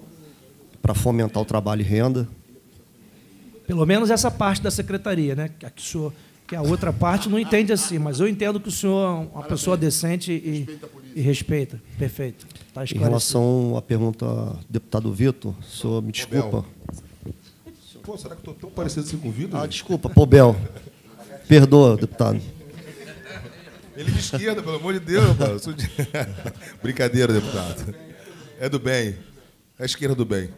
para fomentar o trabalho e renda. Pelo menos essa parte da secretaria, né? A que, senhor, que a outra parte não entende assim, mas eu entendo que o senhor é uma pessoa decente e respeita. E respeita. Perfeito. Tá em relação à pergunta, deputado Vitor, o senhor me desculpa. Abel pô, será que estou tão parecido assim com o Vitor? Ah, desculpa, Pobel. Perdoa, deputado. Ele de esquerda, pelo amor de Deus, mano. De... [LAUGHS] Brincadeira, deputado. É do bem. É a esquerda do bem.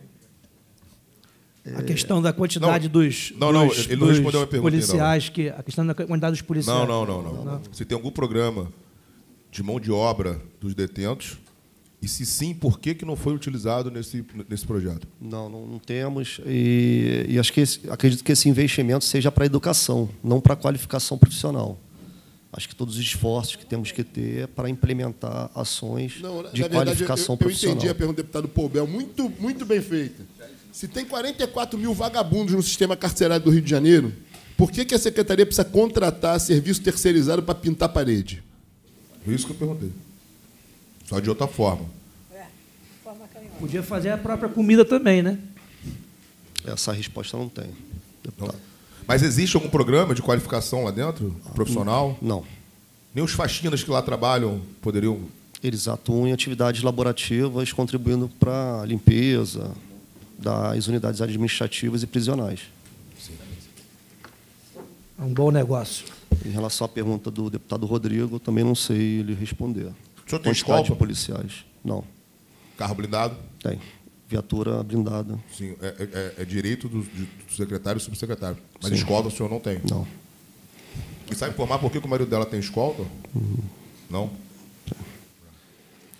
A questão da quantidade não, dos, não, não, ele não respondeu a pergunta, policiais não. que a questão da quantidade dos policiais. Não, não, não, não. não. Se tem algum programa de mão de obra dos detentos, e se sim, por que, que não foi utilizado nesse, nesse projeto? Não, não, não temos. E, e acho que esse, acredito que esse investimento seja para a educação, não para a qualificação profissional. Acho que todos os esforços que temos que ter é para implementar ações não, de qualificação verdade, eu, eu profissional. Eu entendi a pergunta do deputado Poubel, muito, muito bem feita. Se tem 44 mil vagabundos no sistema carcerário do Rio de Janeiro, por que, que a Secretaria precisa contratar serviço terceirizado para pintar a parede? Foi isso que eu perguntei só de outra forma. É, Podia fazer a própria comida também, né? Essa resposta não tem. Então, mas existe algum programa de qualificação lá dentro, profissional? Não. Nem os faxinas que lá trabalham poderiam. Eles atuam em atividades laborativas, contribuindo para a limpeza das unidades administrativas e prisionais. É um bom negócio. Em relação à pergunta do deputado Rodrigo, também não sei lhe responder. O senhor tem escolta? policiais. Não. Carro blindado? Tem. Viatura blindada. Sim, é, é, é, é direito do, do, secretário e subsecretário. Mas Sim. escolta o senhor não tem? Não. E sabe informar por que o marido dela tem escolta? Uhum. Não?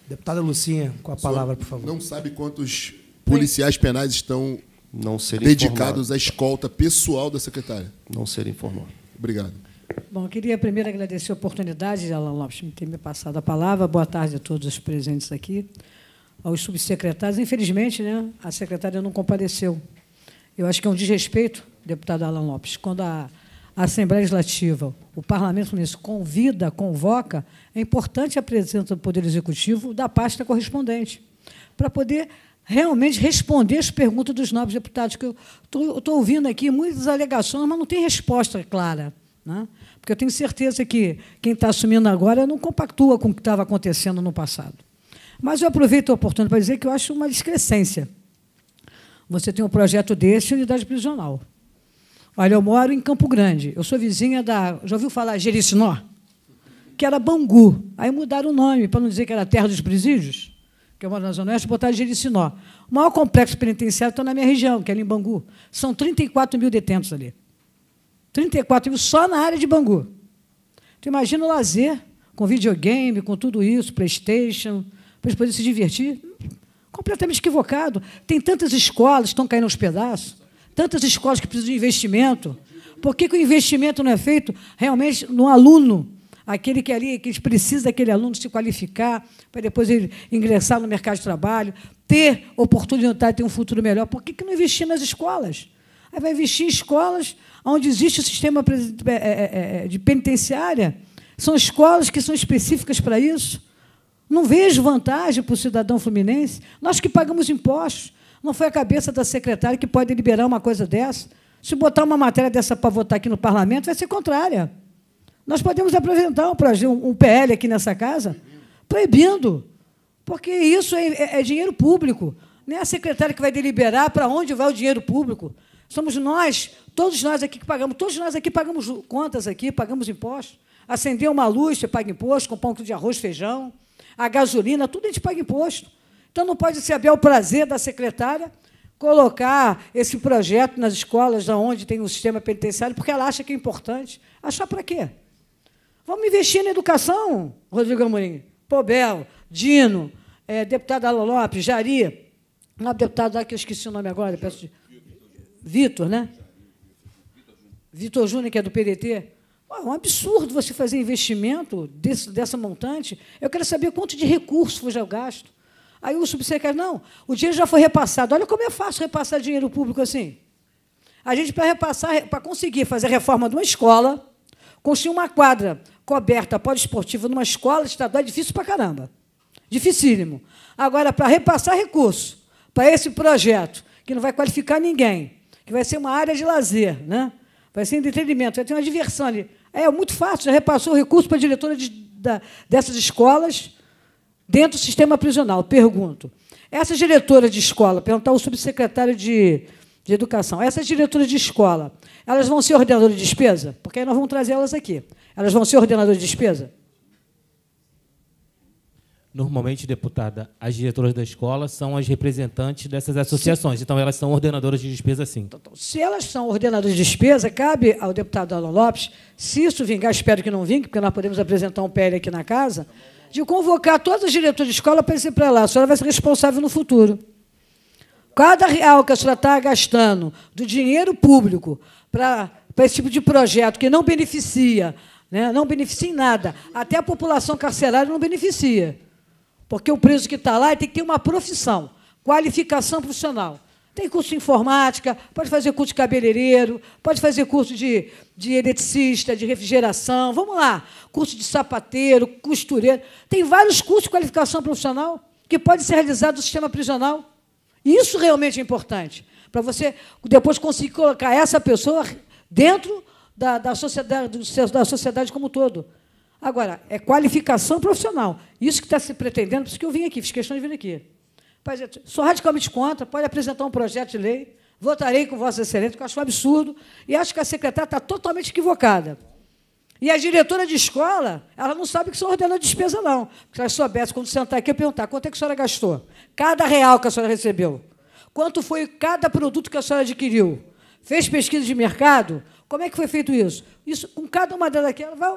Deputada Lucinha, com a palavra, por favor. Não sabe quantos policiais penais estão dedicados informado. à escolta pessoal da secretária? Não ser informado. Obrigado. Bom, queria primeiro agradecer a oportunidade de Alan Lopes me ter me passado a palavra. Boa tarde a todos os presentes aqui, aos subsecretários. Infelizmente, né, a secretária não compareceu. Eu acho que é um desrespeito, deputado Alan Lopes, quando a Assembleia Legislativa, o Parlamento Fluminense convida, convoca, é importante a presença do Poder Executivo da pasta correspondente, para poder realmente responder as perguntas dos novos deputados, que eu estou ouvindo aqui muitas alegações, mas não tem resposta clara. Né? Porque eu tenho certeza que quem está assumindo agora não compactua com o que estava acontecendo no passado. Mas eu aproveito a oportunidade para dizer que eu acho uma excrescência. Você tem um projeto desse, unidade prisional. Olha, eu moro em Campo Grande. Eu sou vizinha da. Já ouviu falar Jericinó? Que era Bangu. Aí mudaram o nome, para não dizer que era Terra dos Presídios, que eu moro na Zona Oeste, botaram Jericinó. O maior complexo penitenciário está na minha região, que é ali em Bangu. São 34 mil detentos ali. 34 mil só na área de Bangu. Tu imagina o lazer, com videogame, com tudo isso, Playstation, para eles poderem se divertir. Completamente equivocado. Tem tantas escolas que estão caindo aos pedaços, tantas escolas que precisam de investimento. Por que, que o investimento não é feito realmente no aluno? Aquele que é ali, que eles precisam daquele aluno se qualificar, para depois ele ingressar no mercado de trabalho, ter oportunidade, ter um futuro melhor. Por que, que não investir nas escolas? Aí vai vestir escolas onde existe o sistema eh, eh, eh, de penitenciária. São escolas que são específicas para isso. Não vejo vantagem para o cidadão fluminense. Nós que pagamos impostos. Não foi a cabeça da secretária que pode liberar uma coisa dessa. Se botar uma matéria dessa para votar aqui no parlamento, vai ser contrária. Nós podemos apresentar um, PL aqui nessa casa proibindo, porque isso é, é, é, dinheiro público. Não é a secretária que vai deliberar para onde vai o dinheiro público. Somos nós, todos nós aqui que pagamos, todos nós aqui pagamos contas aqui, pagamos impostos. Acender uma luz, você paga imposto, comprar um quilo de arroz, feijão, a gasolina, tudo a gente paga imposto. Então não pode ser o prazer da secretária colocar esse projeto nas escolas onde tem um sistema penitenciário, porque ela acha que é importante. Achar para quê? Vamos investir na educação, Rodrigo Amorim. Pobel, Dino, é, eh, deputada Ala Lopes, Jari, uma deputada lá que eu esqueci o nome agora, peço desculpa. Vitor, né? Vitor Júnior, que é do PDT. É um absurdo você fazer investimento desse, dessa montante. Eu quero saber quanto de recurso foi já gasto. Aí o subsecretário, não, o dinheiro já foi repassado. Olha como é fácil repassar dinheiro público assim. A gente, para repassar, para conseguir fazer a reforma de uma escola, construir uma quadra coberta esportiva numa escola estadual é difícil para caramba. Dificílimo. Agora, para repassar recurso para esse projeto, que não vai qualificar ninguém, que vai ser uma área de lazer, né? vai ser entretenimento, vai ter uma diversão ali. É muito fácil, já repassou o recurso para a diretora de, da, dessas escolas dentro do sistema prisional. Pergunto, essa diretora de escola, perguntar ao subsecretário de, de Educação, essas diretoras de escola, elas vão ser ordenadoras de despesa? Porque aí nós vamos trazer elas aqui. Elas vão ser ordenadoras de despesa? normalmente, deputada, as diretoras da escola são as representantes dessas associações, então elas são ordenadoras de despesa, sim. Então, então, se elas são ordenadoras de despesa, cabe ao deputado Alan Lopes, se isso vingar, espero que não vingue, porque nós podemos apresentar um PL aqui na casa, de convocar todas as diretoras de escola para ir para lá. A senhora vai ser responsável no futuro. Cada real que a senhora está gastando do dinheiro público para, para esse tipo de projeto que não beneficia, né, não beneficia em nada, até a população carcerária não beneficia. Porque o preso que está lá tem que ter uma profissão, qualificação profissional. Tem curso de informática, pode fazer curso de cabeleireiro, pode fazer curso de, de eletricista, de refrigeração, vamos lá, curso de sapateiro, costureiro. Tem vários cursos de qualificação profissional que podem ser realizados no sistema prisional. E isso realmente é importante, para você depois conseguir colocar essa pessoa dentro da, da, sociedade, da sociedade como um todo. Agora, é qualificação profissional. Isso que está se pretendendo, por isso que eu vim aqui, fiz questão de vir aqui. Sou radicalmente contra, pode apresentar um projeto de lei, votarei com Vossa Excelência, que eu acho um absurdo, e acho que a secretária está totalmente equivocada. E a diretora de escola, ela não sabe que são ordena despesa, não. Porque se ela soubesse, quando sentar aqui, eu perguntar quanto é que a senhora gastou? Cada real que a senhora recebeu. Quanto foi cada produto que a senhora adquiriu? Fez pesquisa de mercado? Como é que foi feito isso? Isso, com cada uma delas aqui, ela vai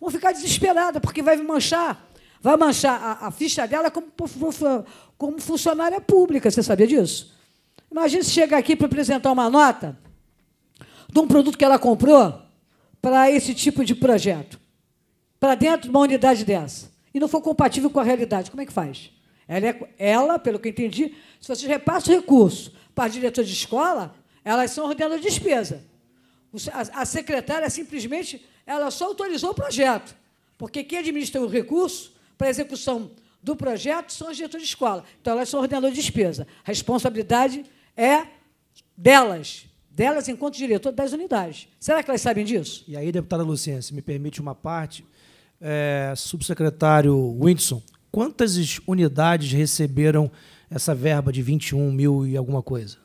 vão ficar desesperadas, porque vai manchar. Vai manchar a, a ficha dela como, como funcionária pública. Você sabia disso? Imagina se chegar aqui para apresentar uma nota de um produto que ela comprou para esse tipo de projeto, para dentro de uma unidade dessa, e não for compatível com a realidade. Como é que faz? Ela, é, ela pelo que eu entendi, se você repassa o recurso para diretor de escola, elas são ordenadas de despesa. A secretária simplesmente ela só autorizou o projeto, porque quem administra o recurso para a execução do projeto são as diretoras de escola. Então, elas são ordenadoras de despesa. A responsabilidade é delas, delas enquanto diretor das unidades. Será que elas sabem disso? E aí, deputada Luciana, se me permite uma parte, é, subsecretário Whindersson, quantas unidades receberam essa verba de 21 mil e alguma coisa?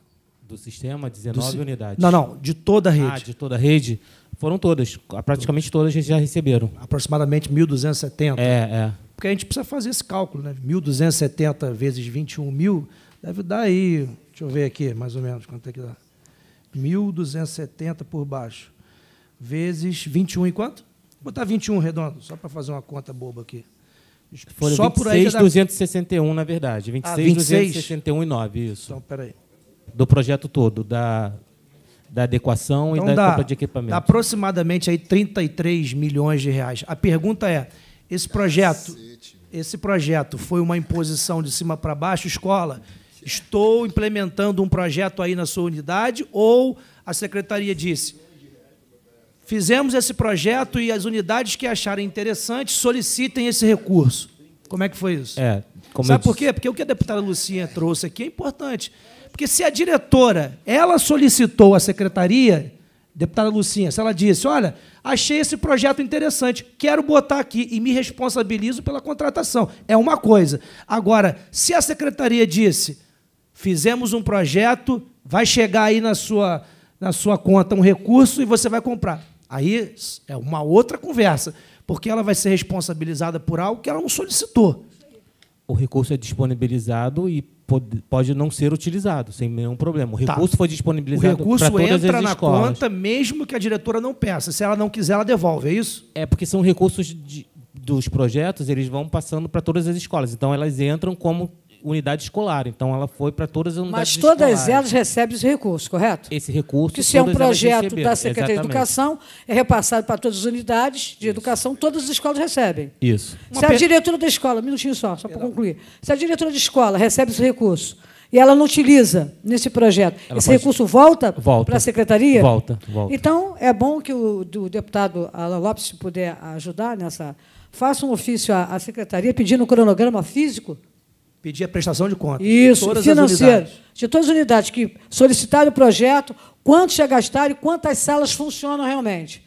do sistema, 19 do unidades. Não, não, de toda a ah, rede. Ah, de toda a rede. Foram todas, praticamente todas já receberam. Aproximadamente 1.270. É, é. Porque a gente precisa fazer esse cálculo, né? 1.270 vezes 21 mil deve dar aí, deixa eu ver aqui, mais ou menos, quanto é que dá. 1.270 por baixo, vezes 21 e quanto? Vou botar 21 redondo, só para fazer uma conta boba aqui. Foram só por aí dá... 261, na verdade. 26, ah, 26, 261 e 9, isso. Então, peraí do projeto todo, da, da adequação então, e da compra de equipamento. Dá aproximadamente aí 33 milhões de reais. A pergunta é: esse projeto, Cacete. esse projeto foi uma imposição de cima para baixo, escola? Estou implementando um projeto aí na sua unidade ou a secretaria disse? Fizemos esse projeto e as unidades que acharem interessante solicitem esse recurso. Como é que foi isso? É, Sabe por quê? Porque o que a deputada Lucinha trouxe aqui é importante. Porque se a diretora, ela solicitou à secretaria, deputada Lucinha, se ela disse, olha, achei esse projeto interessante, quero botar aqui e me responsabilizo pela contratação. É uma coisa. Agora, se a secretaria disse, fizemos um projeto, vai chegar aí na sua, na sua conta um recurso e você vai comprar. Aí é uma outra conversa, porque ela vai ser responsabilizada por algo que ela não solicitou. O recurso é disponibilizado e pode, pode não ser utilizado, sem nenhum problema. O tá. recurso tá. foi disponibilizado para todas as escolas. O recurso entra na conta, mesmo que a diretora não peça. Se ela não quiser, ela devolve, é isso? É porque são recursos de, dos projetos, eles vão passando para todas as escolas. Então, elas entram como unidade escolar. Então, ela foi para todas as unidades escolares. Mas todas escolares. elas recebem esse recurso, correto? Esse recurso. Que se é um projeto da Secretaria Exatamente. de Educação, é repassado para todas as unidades de Isso. educação, todas as escolas recebem. Isso. se per... a diretora da escola, um minutinho só, só para concluir. Se a diretora de escola recebe esse recurso, e ela não utiliza nesse projeto. Ela Esse pode... recurso volta, volta. para a secretaria? Volta, volta, Então, é bom que o, deputado Alan Lopes, se puder ajudar nessa. Faça um ofício à, à secretaria pedindo um cronograma físico pedir a prestação de contas. Isso, todas financeiro. de todas as unidades que solicitaram o projeto, quanto já gastaram e quantas salas funcionam realmente.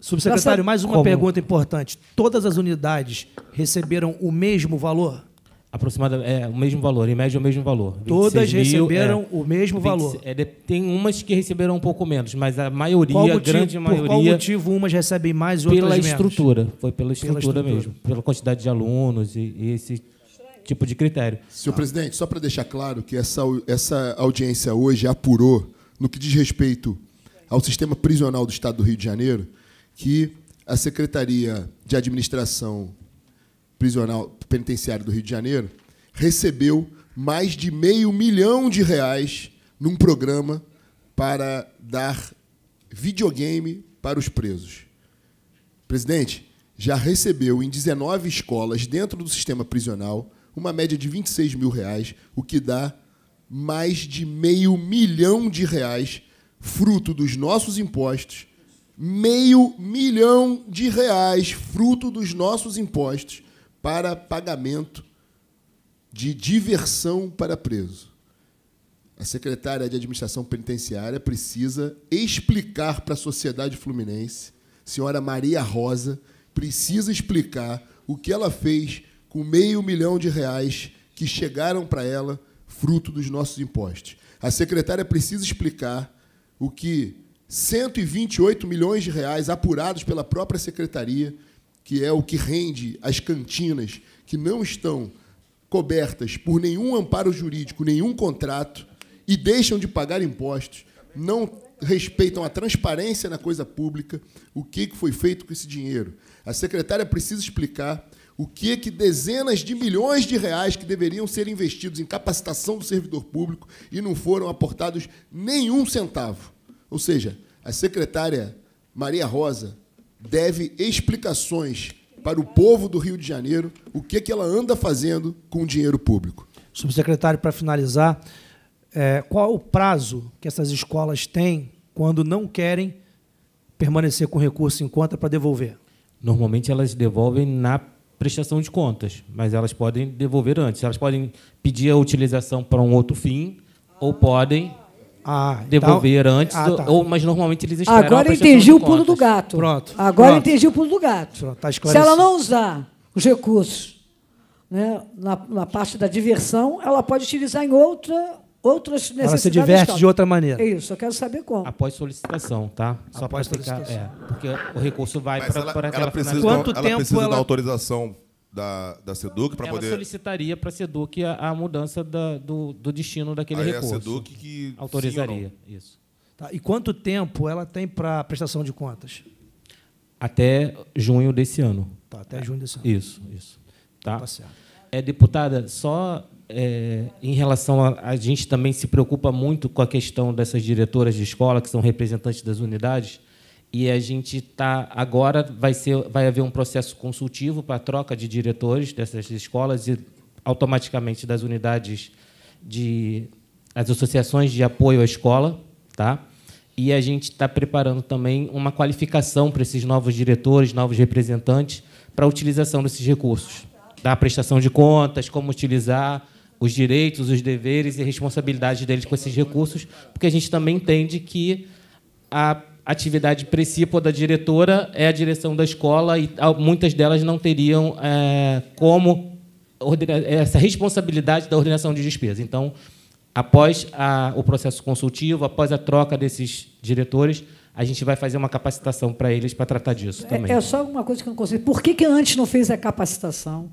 Subsecretário, mais uma Como? pergunta importante. Todas as unidades receberam o mesmo valor? Aproximadamente, é, o mesmo valor, em média é o mesmo valor. Todas mil, receberam é, o mesmo 20, valor. É, tem umas que receberam um pouco menos, mas a maioria, a grande maioria. Por qual motivo umas recebem mais e outras pela Estrutura, foi pela estrutura, pela estrutura mesmo, pela quantidade de alunos e, e esse tipo de critério. Senhor ah. presidente, só para deixar claro que essa, essa audiência hoje apurou, no que diz respeito ao sistema prisional do Estado do Rio de Janeiro, que a Secretaria de Administração Prisional Penitenciária do Rio de Janeiro recebeu mais de meio milhão de reais num programa para dar videogame para os presos. Presidente, já recebeu em 19 escolas dentro do sistema prisional uma média de 26 mil reais, o que dá mais de meio milhão de reais, fruto dos nossos impostos. Meio milhão de reais, fruto dos nossos impostos, para pagamento de diversão para preso. A secretária de Administração Penitenciária precisa explicar para a sociedade fluminense, senhora Maria Rosa, precisa explicar o que ela fez com meio milhão de reais que chegaram para ela fruto dos nossos impostos. A secretária precisa explicar o que 128 milhões de reais apurados pela própria secretaria, que é o que rende as cantinas que não estão cobertas por nenhum amparo jurídico, nenhum contrato e deixam de pagar impostos, não respeitam a transparência na coisa pública, o que foi feito com esse dinheiro. A secretária precisa explicar o que é que dezenas de milhões de reais que deveriam ser investidos em capacitação do servidor público e não foram aportados nenhum centavo. Ou seja, a secretária Maria Rosa deve explicações para o povo do Rio de Janeiro o que é que ela anda fazendo com o dinheiro público. Subsecretário, para finalizar, é, qual o prazo que essas escolas têm quando não querem permanecer com recurso em conta para devolver? Normalmente elas devolvem na prestação de contas, mas elas podem devolver antes. Elas podem pedir a utilização para um outro fim ou podem ah, então- devolver ah, antes, ah, tá. ou, mas normalmente eles esperam Agora entendi o pulo do gato. Pronto. Agora Pronto. entendi o pulo do gato. Pronto, tá Se ela não usar os recursos né, na, na parte da diversão, ela pode utilizar em outra outras necessidades. Ela se diverte de outra maneira. É isso, eu quero saber como. Após solicitação, tá? Só Após solicitação. É, porque o recurso vai para ela, ela, precisa então Quanto da, tempo ela precisa ela... da autorização da, da SEDUC para poder. Ela solicitaria para a SEDUC a, a mudança da, do, do destino daquele Aí é recurso. É a SEDUC que autorizaria. Isso. Tá. E quanto tempo ela tem para prestação de contas? Até junho desse ano. Tá, até junho desse ano. Isso, isso. Tá, tá certo. É, deputada, só é, em relação a. A gente também se preocupa muito com a questão dessas diretoras de escola, que são representantes das unidades, e a gente está. Agora vai, ser, vai haver um processo consultivo para a troca de diretores dessas escolas e automaticamente das unidades de. as associações de apoio à escola, tá? E a gente está preparando também uma qualificação para esses novos diretores, novos representantes, para a utilização desses recursos da prestação de contas, como utilizar, os direitos, os deveres e responsabilidades deles com esses recursos, porque a gente também entende que a atividade principal da diretora é a direção da escola e muitas delas não teriam é, como essa responsabilidade da ordenação de despesa. Então, após a, o processo consultivo, após a troca desses diretores, a gente vai fazer uma capacitação para eles para tratar disso é, também. É, é só alguma coisa que eu não consigo. Por que, que antes não fez a capacitação?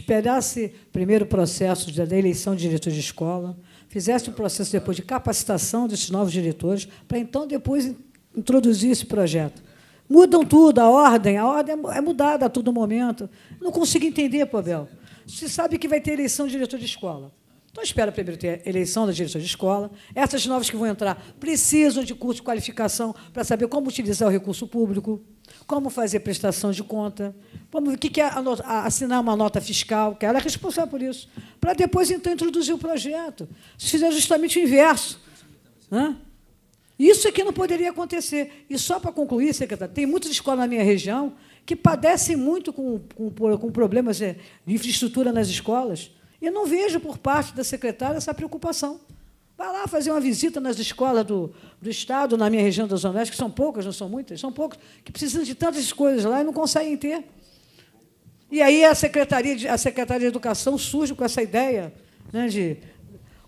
esperasse primeiro o processo da eleição de diretor de escola, fizesse o processo depois de capacitação desses novos diretores, para então depois introduzir esse projeto. Mudam tudo, a ordem, a ordem é, é mudada a todo momento. Não consigo entender, Pavel. Você sabe que vai ter eleição de diretor de escola. Então, espera primeiro ter eleição da direção de escola. Essas novas que vão entrar precisam de curso de qualificação para saber como utilizar o recurso público como fazer prestação de conta, vamos ver o que é assinar uma nota fiscal, que ela é responsável por isso, para depois, então, introduzir o projeto. Se fizer justamente o inverso. Né? Isso é que não poderia acontecer. E só para concluir, secretário, tem muitas escolas na minha região que padecem muito com, com, com problemas né, de infraestrutura nas escolas, e não vejo por parte da secretária essa preocupação. Vai lá fazer uma visita nas escolas do, do Estado, na minha região da Zona Oeste, que são poucas, não são muitas, são poucas, que precisam de tantas coisas lá e não conseguem ter. E aí a Secretaria de, a Secretaria de Educação surge com essa ideia né, de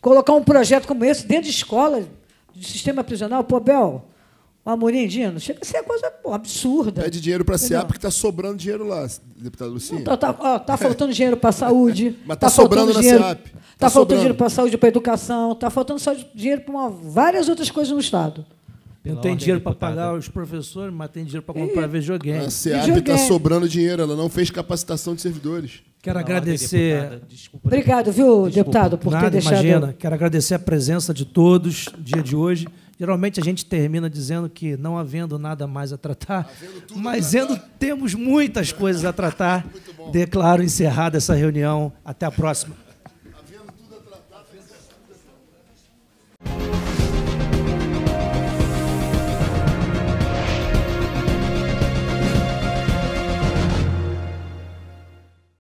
colocar um projeto como esse dentro de escola, de sistema prisional. Pô, Bel, Amorim Dino, chega a ser coisa pô, absurda. Pede dinheiro para a CA porque está sobrando dinheiro lá, deputado Lucinho. Então, está tá, [LAUGHS] tá, tá faltando dinheiro para a saúde. Mas está tá, tá sobrando dinheiro, na CEAP. Está tá faltando dinheiro para a saúde, para a educação, está faltando dinheiro para várias outras coisas no Estado. não tem dinheiro para pagar os professores, mas tem dinheiro para comprar e... videogame. A CEAP está sobrando dinheiro, ela não fez capacitação de servidores. Quero agradecer. Desculpa, Obrigado, viu, Desculpa. deputado, por Nada, ter deixado. Imagina, quero agradecer a presença de todos no dia de hoje. Geralmente a gente termina dizendo que não havendo nada mais a tratar, mas a temos muitas coisas a tratar. [LAUGHS] Declaro encerrada essa reunião. Até a próxima. havendo tudo a tratar, tudo a tratar.